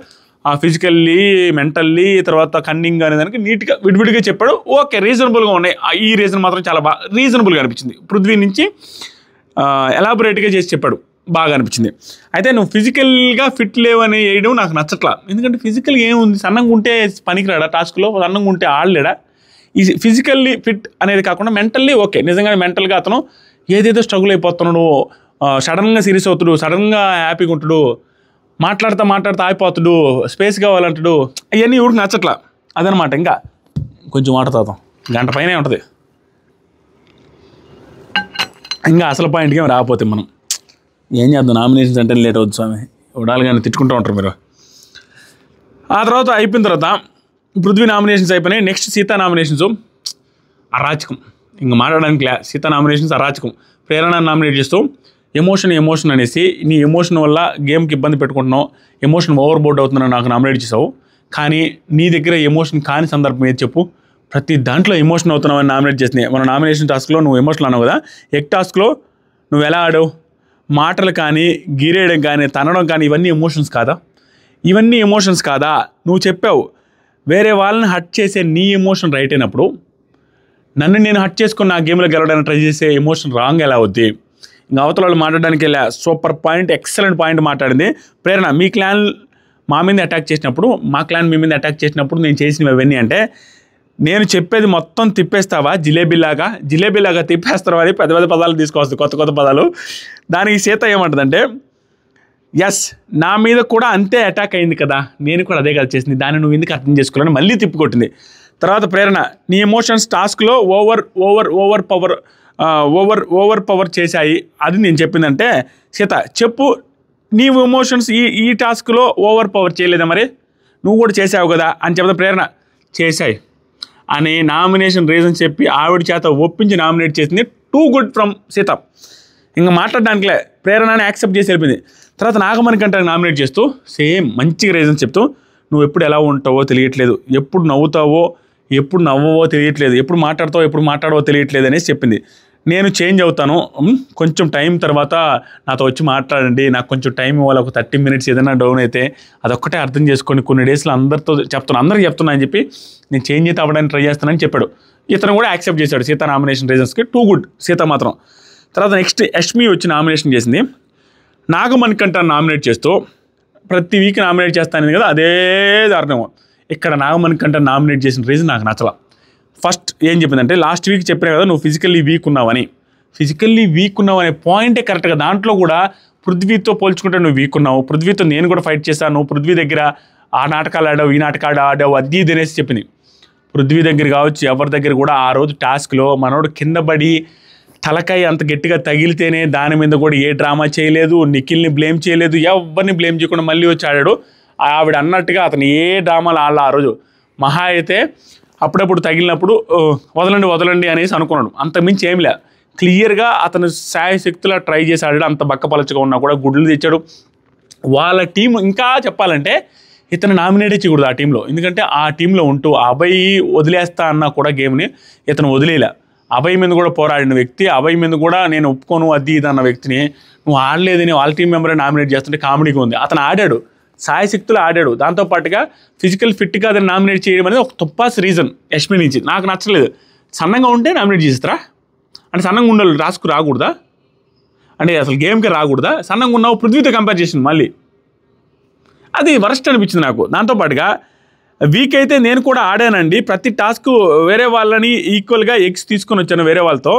ఆ ఫిజికల్లీ మెంటల్లీ తర్వాత కన్నింగ్ అనే దానికి నీట్గా విడివిడిగా చెప్పాడు ఓకే రీజనబుల్గా ఉన్నాయి ఈ రీజన్ మాత్రం చాలా బాగా రీజనబుల్గా అనిపించింది పృథ్వీ నుంచి ఎలాబొరేట్గా చేసి చెప్పాడు బాగా అనిపించింది అయితే నువ్వు ఫిజికల్గా ఫిట్ లేవని వేయడం నాకు నచ్చట్లా ఎందుకంటే ఫిజికల్గా ఏముంది సన్నంగా ఉంటే పనికిరాడా టాస్క్లో సన్నంగా ఉంటే ఆడలేడా ఈ ఫిజికల్లీ ఫిట్ అనేది కాకుండా మెంటల్లీ ఓకే నిజంగా మెంటల్గా అతను ఏదేదో స్ట్రగుల్ అయిపోతున్నాడు సడన్గా సీరియస్ అవుతుడు సడన్గా హ్యాపీగా ఉంటాడు మాట్లాడుతూ మాట్లాడుతూ ఆగిపోతాడు స్పేస్ కావాలంటాడు అవన్నీ ఊరికి నచ్చట్లా అదనమాట ఇంకా కొంచెం తాతాం గంట పైనే ఉంటుంది ఇంకా అసలు పాయింట్కి రాకపోతే మనం ఏం చేద్దాం నామినేషన్స్ అంటే లేట్ అవుతుంది స్వామి ఉడాలి కానీ తిట్టుకుంటూ ఉంటారు మీరు ఆ తర్వాత అయిపోయిన తర్వాత పృథ్వీ నామినేషన్స్ అయిపోయినాయి నెక్స్ట్ సీతా నామినేషన్స్ అరాచకం ఇంకా మాట్లాడడానికి లే సీతా నామినేషన్స్ అరాచకం ప్రేరణ నామినేట్ చేస్తూ ఎమోషన్ ఎమోషన్ అనేసి నీ ఎమోషన్ వల్ల గేమ్కి ఇబ్బంది పెట్టుకుంటున్నావు ఎమోషన్ ఓవర్ బోర్డ్ అవుతున్నా నాకు నామినేట్ చేసావు కానీ నీ దగ్గర ఎమోషన్ కాని సందర్భం ఏది చెప్పు ప్రతి దాంట్లో ఎమోషన్ అవుతున్నావు అని నామినేట్ చేసినాయి మన నామినేషన్ టాస్క్లో నువ్వు ఎమోషనల్ అన్నావు కదా ఎక్ టాస్క్లో నువ్వు ఎలా ఆడావు మాటలు కానీ గీరేయడం కానీ తనడం కానీ ఇవన్నీ ఎమోషన్స్ కాదా ఇవన్నీ ఎమోషన్స్ కాదా నువ్వు చెప్పావు వేరే వాళ్ళని హట్ చేసే నీ ఎమోషన్ రైట్ అయినప్పుడు నన్ను నేను హట్ చేసుకుని నా గేమ్లో గెలవడానికి ట్రై చేసే ఎమోషన్ రాంగ్ ఎలా అవుద్ది ఇంకా అవతల వాళ్ళు మాట్లాడడానికి వెళ్ళా సూపర్ పాయింట్ ఎక్సలెంట్ పాయింట్ మాట్లాడింది ప్రేరణ మీ క్లాన్ మా మీద అటాక్ చేసినప్పుడు మా క్లాన్ మీ మీద అటాక్ చేసినప్పుడు నేను చేసినవి అవన్నీ అంటే నేను చెప్పేది మొత్తం తిప్పేస్తావా జిలేబీలాగా జిలేబీలాగా తిప్పేస్తావా అని పెద్ద పెద్ద పదాలు తీసుకోవచ్చు కొత్త కొత్త పదాలు దానికి సీత ఏమంటుందంటే ఎస్ నా మీద కూడా అంతే అటాక్ అయింది కదా నేను కూడా అదే కదా చేసింది దాన్ని నువ్వు ఎందుకు అర్థం చేసుకోవాలని మళ్ళీ తిప్పుకొట్టింది తర్వాత ప్రేరణ నీ ఎమోషన్స్ టాస్క్లో over over over power over over power చేశాయి అది నేను చెప్పిందంటే సీత చెప్పు నీ ఎమోషన్స్ ఈ ఈ టాస్క్లో ఓవర్ పవర్ చేయలేదా మరి నువ్వు కూడా చేసావు కదా అని చెప్తా ప్రేరణ చేశాయి అనే నామినేషన్ రీజన్ చెప్పి ఆవిడ చేత ఒప్పించి నామినేట్ చేసింది టూ గుడ్ ఫ్రమ్ సీత ఇంకా మాట్లాడడానికిలే ప్రేరణని యాక్సెప్ట్ చేసి వెళ్ళిపోయింది తర్వాత నాగమణి కంటే నామినేట్ చేస్తూ సేమ్ మంచిగా రీజన్ చెప్తూ నువ్వు ఎప్పుడు ఎలా ఉంటావో తెలియట్లేదు ఎప్పుడు నవ్వుతావో ఎప్పుడు నవ్వవో తెలియట్లేదు ఎప్పుడు మాట్లాడతావో ఎప్పుడు మాట్లాడవో తెలియట్లేదు అనేసి చెప్పింది నేను చేంజ్ అవుతాను కొంచెం టైం తర్వాత నాతో వచ్చి మాట్లాడండి నాకు కొంచెం టైం ఇవ్వాలి ఒక థర్టీ మినిట్స్ ఏదైనా డౌన్ అయితే అదొక్కటే అర్థం చేసుకొని కొన్ని డేస్లో అందరితో చెప్తున్నాను అందరికి చెప్తున్నా అని చెప్పి నేను చేంజ్ అయితే అవ్వడానికి ట్రై చేస్తానని చెప్పాడు ఇతను కూడా యాక్సెప్ట్ చేశాడు సీత నామినేషన్ రీజన్స్కి టూ గుడ్ సీత మాత్రం తర్వాత నెక్స్ట్ యష్మి వచ్చి నామినేషన్ చేసింది నాగమణి కంట నామినేట్ చేస్తూ ప్రతి వీక్ నామినేట్ చేస్తాను కదా అదే దారుణం ఇక్కడ కంట నామినేట్ చేసిన రీజన్ నాకు నచ్చలా ఫస్ట్ ఏం చెప్పిందంటే లాస్ట్ వీక్ చెప్పారు కదా నువ్వు ఫిజికల్లీ వీక్ ఉన్నావని ఫిజికల్లీ వీక్ ఉన్నావు అనే పాయింటే కరెక్ట్గా దాంట్లో కూడా పృథ్వీతో పోల్చుకుంటే నువ్వు వీక్ ఉన్నావు పృథ్వీతో నేను కూడా ఫైట్ చేశాను పృథ్వీ దగ్గర ఆ నాటకాలు ఆడావు ఈ నాటకాలు ఆడావు అది ఇది అనేసి చెప్పింది పృథ్వీ దగ్గర కావచ్చు ఎవరి దగ్గర కూడా ఆ రోజు టాస్క్లో మనోడు కింద పడి తలకాయ అంత గట్టిగా తగిలితేనే దాని మీద కూడా ఏ డ్రామా చేయలేదు నిఖిల్ని బ్లేమ్ చేయలేదు ఎవరిని బ్లేమ్ చేయకుండా మళ్ళీ వచ్చి ఆడాడు ఆవిడ అన్నట్టుగా అతను ఏ డ్రామాలు ఆడాలి ఆ రోజు మహా అయితే అప్పుడప్పుడు తగిలినప్పుడు వదలండి వదలండి అనేసి అనుకున్నాడు అంత మించి ఏం లే క్లియర్గా అతను శాయశక్తులా ట్రై చేసి ఆడాడు అంత బక్కపలచగా ఉన్నా కూడా గుడ్లు తెచ్చాడు వాళ్ళ టీం ఇంకా చెప్పాలంటే ఇతను నామినేట్ చేయకూడదు ఆ టీంలో ఎందుకంటే ఆ టీంలో ఉంటూ అభయ్ వదిలేస్తా అన్నా కూడా గేమ్ని ఇతను వదిలేలా అభయ్ మీద కూడా పోరాడిన వ్యక్తి అభయ్ మీద కూడా నేను ఒప్పుకోను అది ఇది అన్న వ్యక్తిని నువ్వు ఆడలేదని వాళ్ళ టీం మెంబరే నామినేట్ చేస్తుంటే కామెడీగా ఉంది అతను ఆడాడు సాయశక్తులు ఆడాడు దాంతోపాటుగా ఫిజికల్ ఫిట్ కాదని నామినేట్ చేయడం అనేది ఒక తుప్పాస్ రీజన్ యష్మి నుంచి నాకు నచ్చలేదు సన్నంగా ఉంటే నామినేట్ చేస్తారా అంటే సన్నంగా ఉండాలి రాసుకు రాకూడదా అంటే అసలు గేమ్కి రాకూడదా సన్నంగా ఉన్నావు పృథ్వీతో కంపేర్ చేసింది మళ్ళీ అది వరస్ట్ అనిపించింది నాకు దాంతోపాటుగా వీక్ అయితే నేను కూడా ఆడానండి ప్రతి టాస్క్ వేరే వాళ్ళని ఈక్వల్గా ఎగ్స్ తీసుకొని వచ్చాను వేరే వాళ్ళతో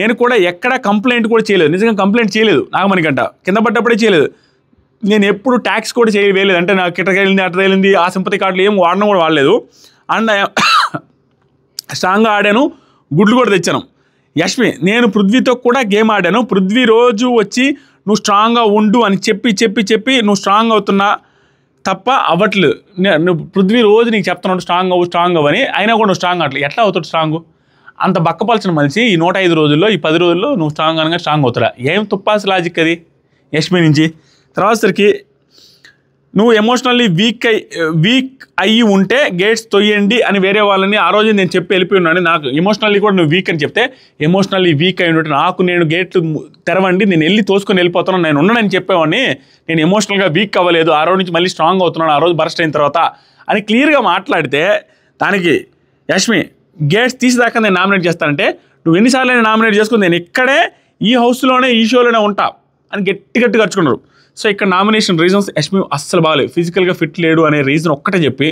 నేను కూడా ఎక్కడ కంప్లైంట్ కూడా చేయలేదు నిజంగా కంప్లైంట్ చేయలేదు గంట కింద పడ్డప్పుడే చేయలేదు నేను ఎప్పుడు ట్యాక్స్ కూడా చేయ వేయలేదు అంటే నాకు కిట తగిలింది అట్ట ఆ సింపతి కార్డులు ఏం వాడడం కూడా వాడలేదు అండ్ [COUGHS] స్ట్రాంగ్గా ఆడాను గుడ్లు కూడా తెచ్చాను యష్మి నేను పృథ్వీతో కూడా గేమ్ ఆడాను పృథ్వీ రోజు వచ్చి నువ్వు స్ట్రాంగ్గా ఉండు అని చెప్పి చెప్పి చెప్పి నువ్వు స్ట్రాంగ్ అవుతున్నా తప్ప అవ్వట్లేదు నువ్వు పృథ్వీ రోజు నీకు చెప్తున్నాడు స్ట్రాంగ్ అవ్వు స్ట్రాంగ్ అవ్వని అయినా కూడా నువ్వు స్ట్రాంగ్ అవ్వట్లేదు ఎట్లా అవుతాడు స్ట్రాంగ్ అంత బక్కపలచిన మనిషి ఈ నూట ఐదు రోజుల్లో ఈ పది రోజుల్లో నువ్వు స్ట్రాంగ్ అనగా స్ట్రాంగ్ అవుతాడా ఏం తుప్పాసి లాజిక్ అది యష్మి నుంచి తర్వాతసరికి నువ్వు ఎమోషనల్లీ వీక్ అయి వీక్ అయ్యి ఉంటే గేట్స్ తొయ్యండి అని వేరే వాళ్ళని ఆ రోజు నేను చెప్పి వెళ్ళిపోయి ఉన్నాను నాకు ఎమోషనల్లీ కూడా నువ్వు వీక్ అని చెప్తే ఎమోషనల్లీ వీక్ అయి ఉంటే నాకు నేను గేట్లు తెరవండి నేను వెళ్ళి తోసుకొని వెళ్ళిపోతున్నాను నేను ఉన్నానని చెప్పేవాడిని నేను ఎమోషనల్గా వీక్ అవ్వలేదు ఆ రోజు నుంచి మళ్ళీ స్ట్రాంగ్ అవుతున్నాను ఆ రోజు బర్స్ట్ అయిన తర్వాత అని క్లియర్గా మాట్లాడితే దానికి యష్మి గేట్స్ తీసేదాకా నేను నామినేట్ చేస్తానంటే నువ్వు ఎన్నిసార్లు నేను నామినేట్ చేసుకుని నేను ఇక్కడే ఈ హౌస్లోనే ఈ షోలోనే ఉంటా అని గట్టి గట్టి ఖర్చుకున్నారు సో ఇక్కడ నామినేషన్ రీజన్స్ యష్మి అస్సలు బాగాలేదు ఫిజికల్గా ఫిట్ లేడు అనే రీజన్ ఒక్కటే చెప్పి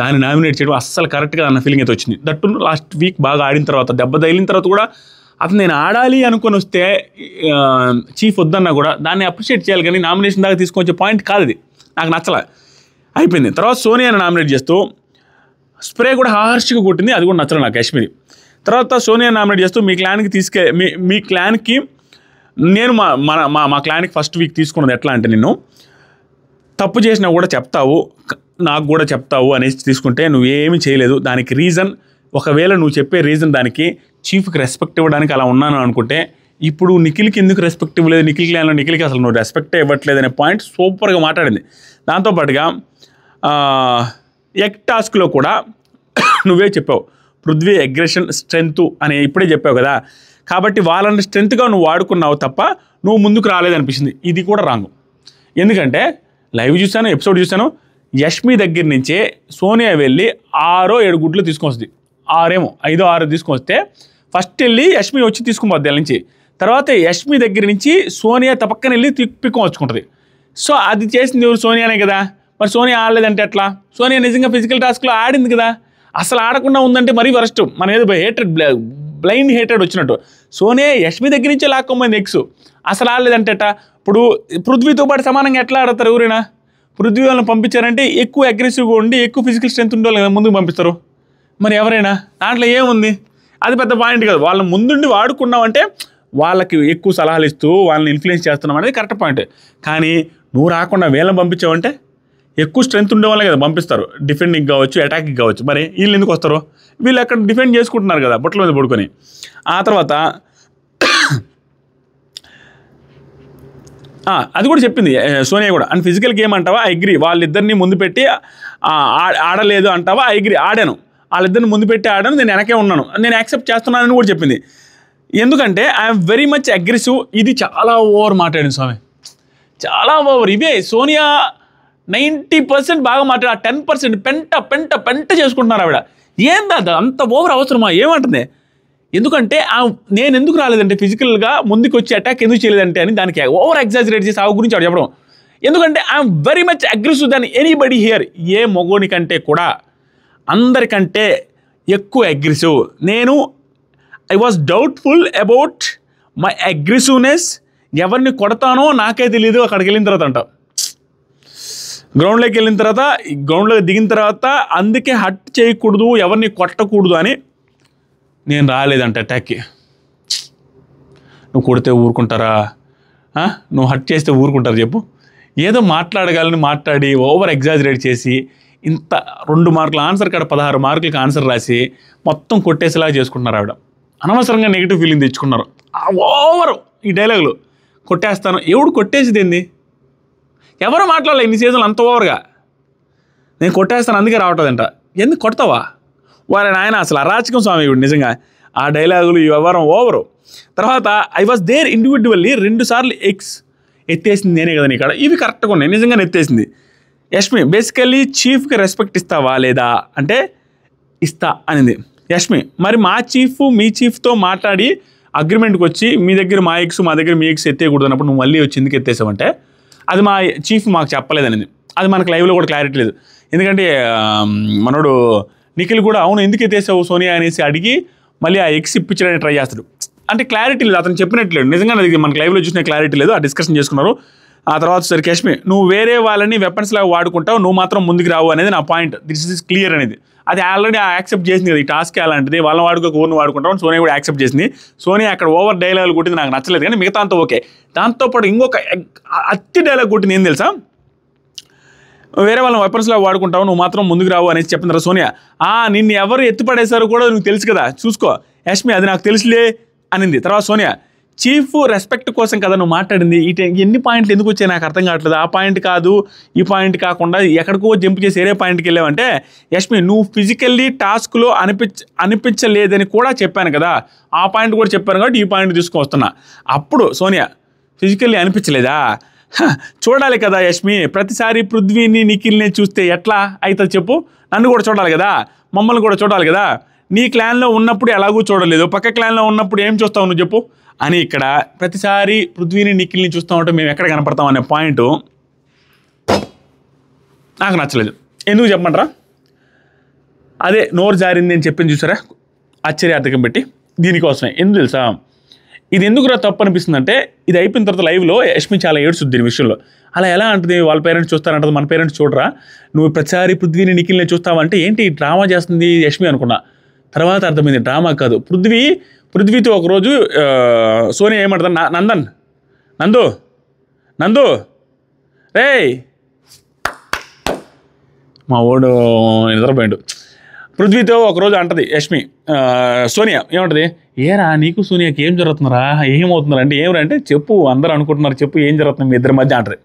దాన్ని నామినేట్ చేయడం అస్సలు కరెక్ట్గా అన్న ఫీలింగ్ అయితే వచ్చింది దట్టు లాస్ట్ వీక్ బాగా ఆడిన తర్వాత దెబ్బ తగిలిన తర్వాత కూడా అతను నేను ఆడాలి అనుకుని వస్తే చీఫ్ వద్దన్నా కూడా దాన్ని అప్రిషియేట్ చేయాలి కానీ నామినేషన్ దాకా తీసుకొచ్చే పాయింట్ కాదు అది నాకు నచ్చలే అయిపోయింది తర్వాత సోనియాని నామినేట్ చేస్తూ స్ప్రే కూడా హార్ష్గా కొట్టింది అది కూడా నచ్చలే నాకు కాశ్మీరీ తర్వాత సోనియా నామినేట్ చేస్తూ మీ క్లాన్కి తీసుకె మీ మీ క్లాన్కి నేను మా మన మా మా క్లాయింట్కి ఫస్ట్ వీక్ తీసుకున్నది ఎట్లా అంటే నేను తప్పు చేసినా కూడా చెప్తావు నాకు కూడా చెప్తావు అనేసి తీసుకుంటే నువ్వు ఏమి చేయలేదు దానికి రీజన్ ఒకవేళ నువ్వు చెప్పే రీజన్ దానికి చీఫ్కి రెస్పెక్ట్ ఇవ్వడానికి అలా ఉన్నాను అనుకుంటే ఇప్పుడు నిఖిల్కి ఎందుకు రెస్పెక్ట్ ఇవ్వలేదు నిఖిల్ క్లాన్లో నిఖిల్కి అసలు నువ్వు రెస్పెక్ట్ ఇవ్వట్లేదు అనే పాయింట్ సూపర్గా మాట్లాడింది దాంతోపాటుగా ఎగ్ టాస్క్లో కూడా నువ్వే చెప్పావు పృథ్వీ అగ్రెషన్ స్ట్రెంగ్త్ అని ఇప్పుడే చెప్పావు కదా కాబట్టి వాళ్ళని స్ట్రెంత్గా నువ్వు వాడుకున్నావు తప్ప నువ్వు ముందుకు రాలేదనిపించింది ఇది కూడా రాంగ్ ఎందుకంటే లైవ్ చూశాను ఎపిసోడ్ చూశాను యష్మి దగ్గర నుంచే సోనియా వెళ్ళి ఆరో ఏడు గుడ్లు తీసుకొస్తుంది ఆరేమో ఐదో ఆరో తీసుకొస్తే ఫస్ట్ వెళ్ళి యష్మి వచ్చి తీసుకుపోద్ది నుంచి తర్వాత యష్మి దగ్గర నుంచి సోనియా తప్పక్కన వెళ్ళి పిక్కం వచ్చుకుంటుంది సో అది చేసింది ఎవరు సోనియానే కదా మరి సోనియా ఆడలేదంటే ఎట్లా సోనియా నిజంగా ఫిజికల్ టాస్క్లో ఆడింది కదా అసలు ఆడకుండా ఉందంటే మరీ వరస్ట్ మన ఏదో హేటెడ్ బ్లైండ్ హేటెడ్ వచ్చినట్టు సోనే యష్మి దగ్గర నుంచే లాక్కోమంది ఎక్స్ అసలు ఆడలేదంటేట ఇప్పుడు పృథ్వీతో పాటు సమానంగా ఎట్లా ఆడతారు ఎవరైనా పృథ్వీ వాళ్ళని పంపించారంటే ఎక్కువ అగ్రెసివ్గా ఉండి ఎక్కువ ఫిజికల్ స్ట్రెంత్ ఉండే కదా ముందుకు పంపిస్తారు మరి ఎవరైనా దాంట్లో ఏముంది అది పెద్ద పాయింట్ కాదు వాళ్ళ ముందుండి వాడుకున్నామంటే వాళ్ళకి ఎక్కువ సలహాలు ఇస్తూ వాళ్ళని ఇన్ఫ్లుయెన్స్ చేస్తున్నాం అనేది కరెక్ట్ పాయింట్ కానీ నువ్వు రాకుండా వేలం పంపించావంటే ఎక్కువ స్ట్రెంత్ ఉండే వాళ్ళే కదా పంపిస్తారు డిఫెండింగ్ కావచ్చు అటాకింగ్ కావచ్చు మరి వీళ్ళు ఎందుకు వస్తారు వీళ్ళు అక్కడ డిఫెండ్ చేసుకుంటున్నారు కదా బొట్టల మీద పడుకొని ఆ తర్వాత అది కూడా చెప్పింది సోనియా కూడా అండ్ ఫిజికల్ గేమ్ అంటావా అగ్రి వాళ్ళిద్దరిని ముందు పెట్టి ఆడలేదు అంటావా అగ్రి ఆడాను వాళ్ళిద్దరిని ముందు పెట్టి ఆడాను నేను వెనకే ఉన్నాను నేను యాక్సెప్ట్ చేస్తున్నానని కూడా చెప్పింది ఎందుకంటే ఐఎమ్ వెరీ మచ్ అగ్రెసివ్ ఇది చాలా ఓవర్ మాట్లాడింది స్వామి చాలా ఓవర్ ఇవే సోనియా నైంటీ పర్సెంట్ బాగా మాట్లాడారు టెన్ పర్సెంట్ పెంట పెంట పెంట చేసుకుంటున్నారు ఆవిడ దాదా అంత ఓవర్ అవసరమా ఏమంటుంది ఎందుకంటే నేను ఎందుకు రాలేదంటే ఫిజికల్గా ముందుకు వచ్చి అటాక్ ఎందుకు చేయలేదంటే అని దానికి ఓవర్ ఎగ్జాజరేట్ చేసి ఆవు గురించి చెప్పడం ఎందుకంటే I'm very much aggressive than anybody here ఏ మగోని కంటే కూడా అందరికంటే ఎక్కువ అగ్రెసివ్ నేను I was doubtful about my aggressiveness ఎవరిని కొడతానో నాకే తెలియదు అక్కడికి వెళ్ళిన తర్వాత అంటావు గ్రౌండ్లోకి వెళ్ళిన తర్వాత గ్రౌండ్లోకి దిగిన తర్వాత అందుకే హట్ చేయకూడదు ఎవరిని కొట్టకూడదు అని నేను రాలేదంట అటాక్కి నువ్వు కొడితే ఊరుకుంటారా నువ్వు హట్ చేస్తే ఊరుకుంటారు చెప్పు ఏదో మాట్లాడగలని మాట్లాడి ఓవర్ ఎగ్జాజరేట్ చేసి ఇంత రెండు మార్కులు ఆన్సర్ కాడ పదహారు మార్కులకి ఆన్సర్ రాసి మొత్తం కొట్టేసేలాగా చేసుకుంటున్నారు ఆవిడ అనవసరంగా నెగిటివ్ ఫీలింగ్ తెచ్చుకున్నారు ఓవర్ ఈ డైలాగులు కొట్టేస్తాను ఎవడు కొట్టేసిదేంది ఎవరు మాట్లాడలే ఇన్ని సీజన్లు అంత ఓవర్గా నేను కొట్టేస్తాను అందుకే రావట్లేదంట ఎందుకు కొడతావా వారి నాయన అసలు అరాచకం స్వామి నిజంగా ఆ డైలాగులు ఈ వ్యవహారం ఓవరు తర్వాత ఐ వాజ్ దేర్ ఇండివిజువల్లీ రెండు సార్లు ఎక్స్ ఎత్తేసింది నేనే కదా ఇక్కడ ఇవి కరెక్ట్గా ఉన్నాయి నిజంగా ఎత్తేసింది యష్మి బేసికల్లీ చీఫ్కి రెస్పెక్ట్ ఇస్తావా లేదా అంటే ఇస్తా అనింది యష్మి మరి మా చీఫ్ మీ చీఫ్తో మాట్లాడి అగ్రిమెంట్కి వచ్చి మీ దగ్గర మా ఎక్స్ మా దగ్గర మీ ఎక్స్ ఎత్తేయకూడదు అన్నప్పుడు నువ్వు మళ్ళీ వచ్చి ఎందుకు ఎత్తేసావంటే అది మా చీఫ్ మాకు చెప్పలేదనేది అది మనకు లైవ్లో కూడా క్లారిటీ లేదు ఎందుకంటే మనోడు నిఖిల్ కూడా అవును ఎందుకు ఎత్తేసావు సోనియా అనేసి అడిగి మళ్ళీ ఆ ఎక్స్ ఇప్పించడానికి ట్రై చేస్తాడు అంటే క్లారిటీ లేదు అతను చెప్పినట్లేదు నిజంగా అది మనకు లైవ్లో చూసిన క్లారిటీ లేదు ఆ డిస్కషన్ చేసుకున్నారు ఆ తర్వాత సరే కశ్మీర్ నువ్వు వేరే వాళ్ళని వెపన్స్ లాగా వాడుకుంటావు నువ్వు మాత్రం ముందుకు రావు అనేది నా పాయింట్ దిస్ ఇస్ క్లియర్ అనేది అది ఆల్రెడీ యాక్సెప్ట్ చేసింది కదా ఈ టాస్క్ అలాంటిది వాళ్ళని వాడుకోక ఊరిని వాడుకుంటాం సోనియా కూడా యాక్సెప్ట్ చేసింది సోనియా అక్కడ ఓవర్ డైలాగ్ కొట్టింది నాకు నచ్చలేదు కానీ మిగతా అంతా ఓకే దాంతోపాటు ఇంకొక అతి డైలాగ్ కొట్టింది ఏం తెలుసా వేరే వాళ్ళని లాగా వాడుకుంటావు నువ్వు మాత్రం ముందుకు రావు అనేసి తర్వాత సోనియా ఆ నిన్ను ఎవరు ఎత్తుపడేశారో కూడా నువ్వు తెలుసు కదా చూసుకో యష్మి అది నాకు తెలుసులే అనింది తర్వాత సోనియా చీఫ్ రెస్పెక్ట్ కోసం కదా నువ్వు మాట్లాడింది ఇటు ఎన్ని పాయింట్లు ఎందుకు వచ్చాయి నాకు అర్థం కావట్లేదు ఆ పాయింట్ కాదు ఈ పాయింట్ కాకుండా ఎక్కడికో జంప్ చేసి వేరే పాయింట్కి వెళ్ళావంటే యష్మి నువ్వు ఫిజికల్లీ టాస్క్లో అనిపించ అనిపించలేదని కూడా చెప్పాను కదా ఆ పాయింట్ కూడా చెప్పాను కాబట్టి ఈ పాయింట్ తీసుకొస్తున్నా అప్పుడు సోనియా ఫిజికల్లీ అనిపించలేదా చూడాలి కదా యష్మి ప్రతిసారి పృథ్వీని నిఖిల్ని చూస్తే ఎట్లా అవుతుంది చెప్పు నన్ను కూడా చూడాలి కదా మమ్మల్ని కూడా చూడాలి కదా నీ క్లాన్లో ఉన్నప్పుడు ఎలాగూ చూడలేదు పక్క క్లాన్లో ఉన్నప్పుడు ఏం చూస్తావు నువ్వు చెప్పు అని ఇక్కడ ప్రతిసారి పృథ్వీని నిఖిల్ని చూస్తూ ఉంటే మేము ఎక్కడ కనపడతాం అనే పాయింట్ నాకు నచ్చలేదు ఎందుకు చెప్పమంటారా అదే నోరు జారింది అని చెప్పింది చూసారా ఆశ్చర్యార్థకం పెట్టి దీనికోసమే ఎందుకు తెలుసా ఇది ఎందుకు రా తప్పు అనిపిస్తుందంటే ఇది అయిపోయిన తర్వాత లైవ్లో యష్మి చాలా ఏడుస్తుంది దీని విషయంలో అలా ఎలా అంటుంది వాళ్ళ పేరెంట్స్ చూస్తారంటది మన పేరెంట్స్ చూడరా నువ్వు ప్రతిసారి పృథ్వీని నిఖిల్ని చూస్తావంటే ఏంటి డ్రామా చేస్తుంది యష్మి అనుకున్నా తర్వాత అర్థమైంది డ్రామా కాదు పృథ్వీ పృథ్వీతో ఒకరోజు సోనియా ఏమంటుంది నందన్ నందు నందు రే మా ఓడు నిద్రపోయాడు పృథ్వీతో ఒకరోజు అంటది యష్మి సోనియా ఏమంటది ఏరా నీకు సోనియాకి ఏం జరుగుతున్నారా ఏమవుతున్నారా అంటే ఏమరా అంటే చెప్పు అందరూ అనుకుంటున్నారు చెప్పు ఏం జరుగుతుంది మీ ఇద్దరి మధ్య అంటది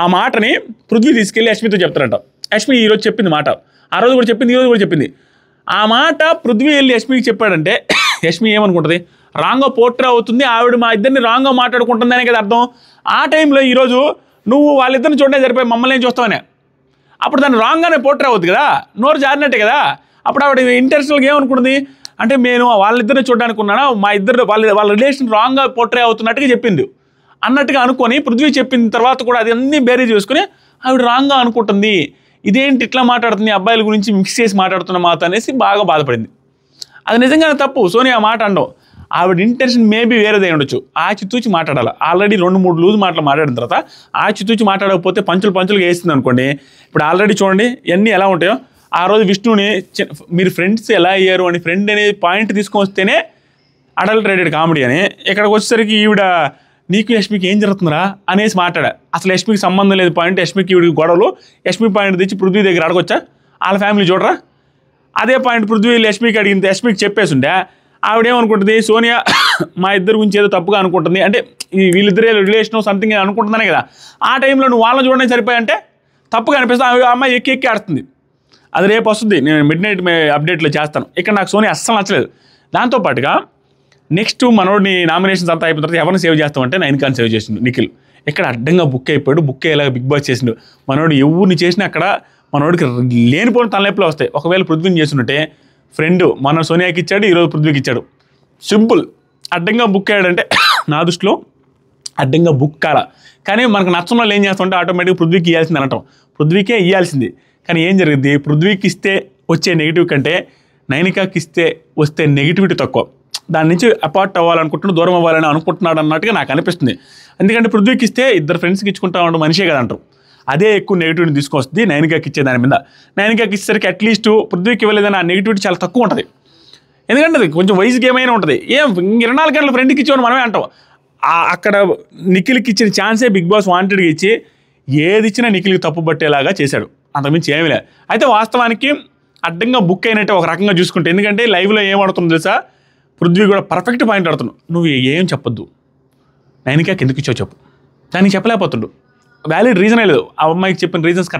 ఆ మాటని పృథ్వీ తీసుకెళ్ళి యష్మితో చెప్తారంట యష్మి ఈరోజు చెప్పింది మాట ఆ రోజు కూడా చెప్పింది ఈరోజు కూడా చెప్పింది ఆ మాట పృథ్వీ వెళ్ళి యష్మికి చెప్పాడంటే [COUGHS] యష్మి ఏమనుకుంటుంది రాంగో పోర్ట్రే అవుతుంది ఆవిడ మా ఇద్దరిని రాంగ్గా మాట్లాడుకుంటుందనే కదా అర్థం ఆ టైంలో ఈరోజు నువ్వు వాళ్ళిద్దరిని చూడనే సరిపోయి మమ్మల్ని ఏం చూస్తావనే అప్పుడు దాన్ని రాంగ్గానే పోర్ట్రే అవుతుంది కదా నోరు జారినట్టే కదా అప్పుడు ఆవిడ ఇంటర్నల్గా ఏమనుకుంటుంది అంటే నేను వాళ్ళిద్దరిని చూడడానికి ఉన్నానా మా ఇద్దరు వాళ్ళ వాళ్ళ రిలేషన్ రాంగ్గా పోర్ట్రే అవుతున్నట్టుగా చెప్పింది అన్నట్టుగా అనుకొని పృథ్వీ చెప్పిన తర్వాత కూడా అది అన్నీ బేరీ చేసుకుని ఆవిడ రాంగ్గా అనుకుంటుంది ఇదేంటి ఇట్లా మాట్లాడుతుంది అబ్బాయిల గురించి మిక్స్ చేసి మాట్లాడుతున్న మాత అనేసి బాగా బాధపడింది అది నిజంగానే తప్పు సోనియా మాట అండవు ఆవిడ ఇంటెన్షన్ మేబీ వేరేదే ఉండొచ్చు ఆచితూచి మాట్లాడాలి ఆల్రెడీ రెండు మూడు లూజ్ మాటలు మాట్లాడిన తర్వాత ఆచితూచి మాట్లాడకపోతే పంచులు పంచులు వేస్తుంది అనుకోండి ఇప్పుడు ఆల్రెడీ చూడండి ఇవన్నీ ఎలా ఉంటాయో ఆ రోజు విష్ణుని మీరు ఫ్రెండ్స్ ఎలా అయ్యారు అని ఫ్రెండ్ అనే పాయింట్ తీసుకొని వస్తేనే అడల్ట్రేటెడ్ కామెడీ అని ఇక్కడికి వచ్చేసరికి ఈవిడ నీకు యష్మికి ఏం జరుగుతుందిరా అనేసి మాట్లాడా అసలు యష్మికి సంబంధం లేదు పాయింట్ యష్మికి వీడికి గొడవలు యష్మి పాయింట్ తెచ్చి పృథ్వీ దగ్గర అడగొచ్చా వాళ్ళ ఫ్యామిలీ చూడరా అదే పాయింట్ పృథ్వీ యష్మికి అడిగింది యష్మికి చెప్పేసిండే ఆవిడేమనుకుంటుంది సోనియా [COUGHS] మా ఇద్దరు గురించి ఏదో తప్పుగా అనుకుంటుంది అంటే ఈ వీళ్ళిద్దరే రిలేషన్ సంథింగ్ అనుకుంటుందనే కదా ఆ టైంలో నువ్వు వాళ్ళని చూడడం సరిపోయి అంటే తప్పుగా అనిపిస్తుంది ఆమె అమ్మాయి ఎక్కి ఎక్కి ఆడుతుంది అది రేపు వస్తుంది నేను మిడ్ నైట్ అప్డేట్లో చేస్తాను ఇక్కడ నాకు సోని అస్సలు నచ్చలేదు దాంతోపాటుగా నెక్స్ట్ మనోడిని నామినేషన్స్ అంతా అయిపోయిన తర్వాత ఎవరిని సేవ్ చేస్తామంటే నైన్ ఖాన్ సేవ్ చేసిండు నిఖిల్ ఇక్కడ అడ్డంగా బుక్ అయిపోయాడు బుక్ అయ్యేలాగా బిగ్ బాస్ చేసిండు మనోడు ఎవరిని చేసినా అక్కడ మనోడికి లేనిపోయిన తలనొప్పులు వస్తాయి ఒకవేళ పృథ్వీని చేస్తుంటే ఫ్రెండ్ మన సోనియాకి ఇచ్చాడు ఈరోజు పృథ్వీకి ఇచ్చాడు సింపుల్ అడ్డంగా బుక్ అయ్యాడంటే [COUGHS] నా దృష్టిలో అడ్డంగా బుక్ కాల కానీ మనకు నచ్చిన వాళ్ళు ఏం చేస్తుంటే ఆటోమేటిక్గా పృథ్వీకి ఇవ్వాల్సింది అనటం పృథ్వీకే ఇవ్వాల్సింది కానీ ఏం జరిగింది పృథ్వీకి ఇస్తే వచ్చే నెగిటివ్ కంటే నైనికాకి ఇస్తే వస్తే నెగిటివిటీ తక్కువ దాని నుంచి అపార్ట్ అవ్వాలనుకుంటున్నాడు దూరం అవ్వాలని అనుకుంటున్నాడు అన్నట్టుగా నాకు అనిపిస్తుంది ఎందుకంటే పృథ్వీకి ఇస్తే ఇద్దరు ఫ్రెండ్స్కి ఇచ్చుకుంటా ఉండే మనిషే కదా అంటారు అదే ఎక్కువ నెగిటివ్ని తీసుకొస్తుంది నైన్గాకి ఇచ్చే దాని మీద నైన్గాకి ఇచ్చేసరికి అట్లీస్ట్ పృథ్వీకి ఇవ్వలేదని ఆ నెగిటివిటీ చాలా తక్కువ ఉంటుంది ఎందుకంటే అది కొంచెం వయసు గేమ్ అయినా ఉంటుంది ఏం ఇరవై నాలుగు గంటల ఫ్రెండ్కి ఇచ్చేవాడు మనమే అంటాం అక్కడ నిఖిల్కి ఇచ్చిన ఛాన్సే బిగ్ బాస్ వాంటెడ్గా ఇచ్చి ఏది ఇచ్చినా నిఖిల్కి తప్పు పట్టేలాగా చేశాడు అంతకుమించి ఏమీ లేదు అయితే వాస్తవానికి అడ్డంగా బుక్ అయినట్టు ఒక రకంగా చూసుకుంటే ఎందుకంటే లైవ్లో ఏమవుతుందో తెలుసా పృథ్వీ కూడా పర్ఫెక్ట్ పాయింట్ ఆడుతున్నావు నువ్వు ఏం చెప్పొద్దు నైన్కి ఎందుకు ఇచ్చావు చెప్పు దానికి చెప్పలేకపోతుండు వ్యాలిడ్ రీజన్ లేదు ఆ అమ్మాయికి చెప్పిన రీజన్స్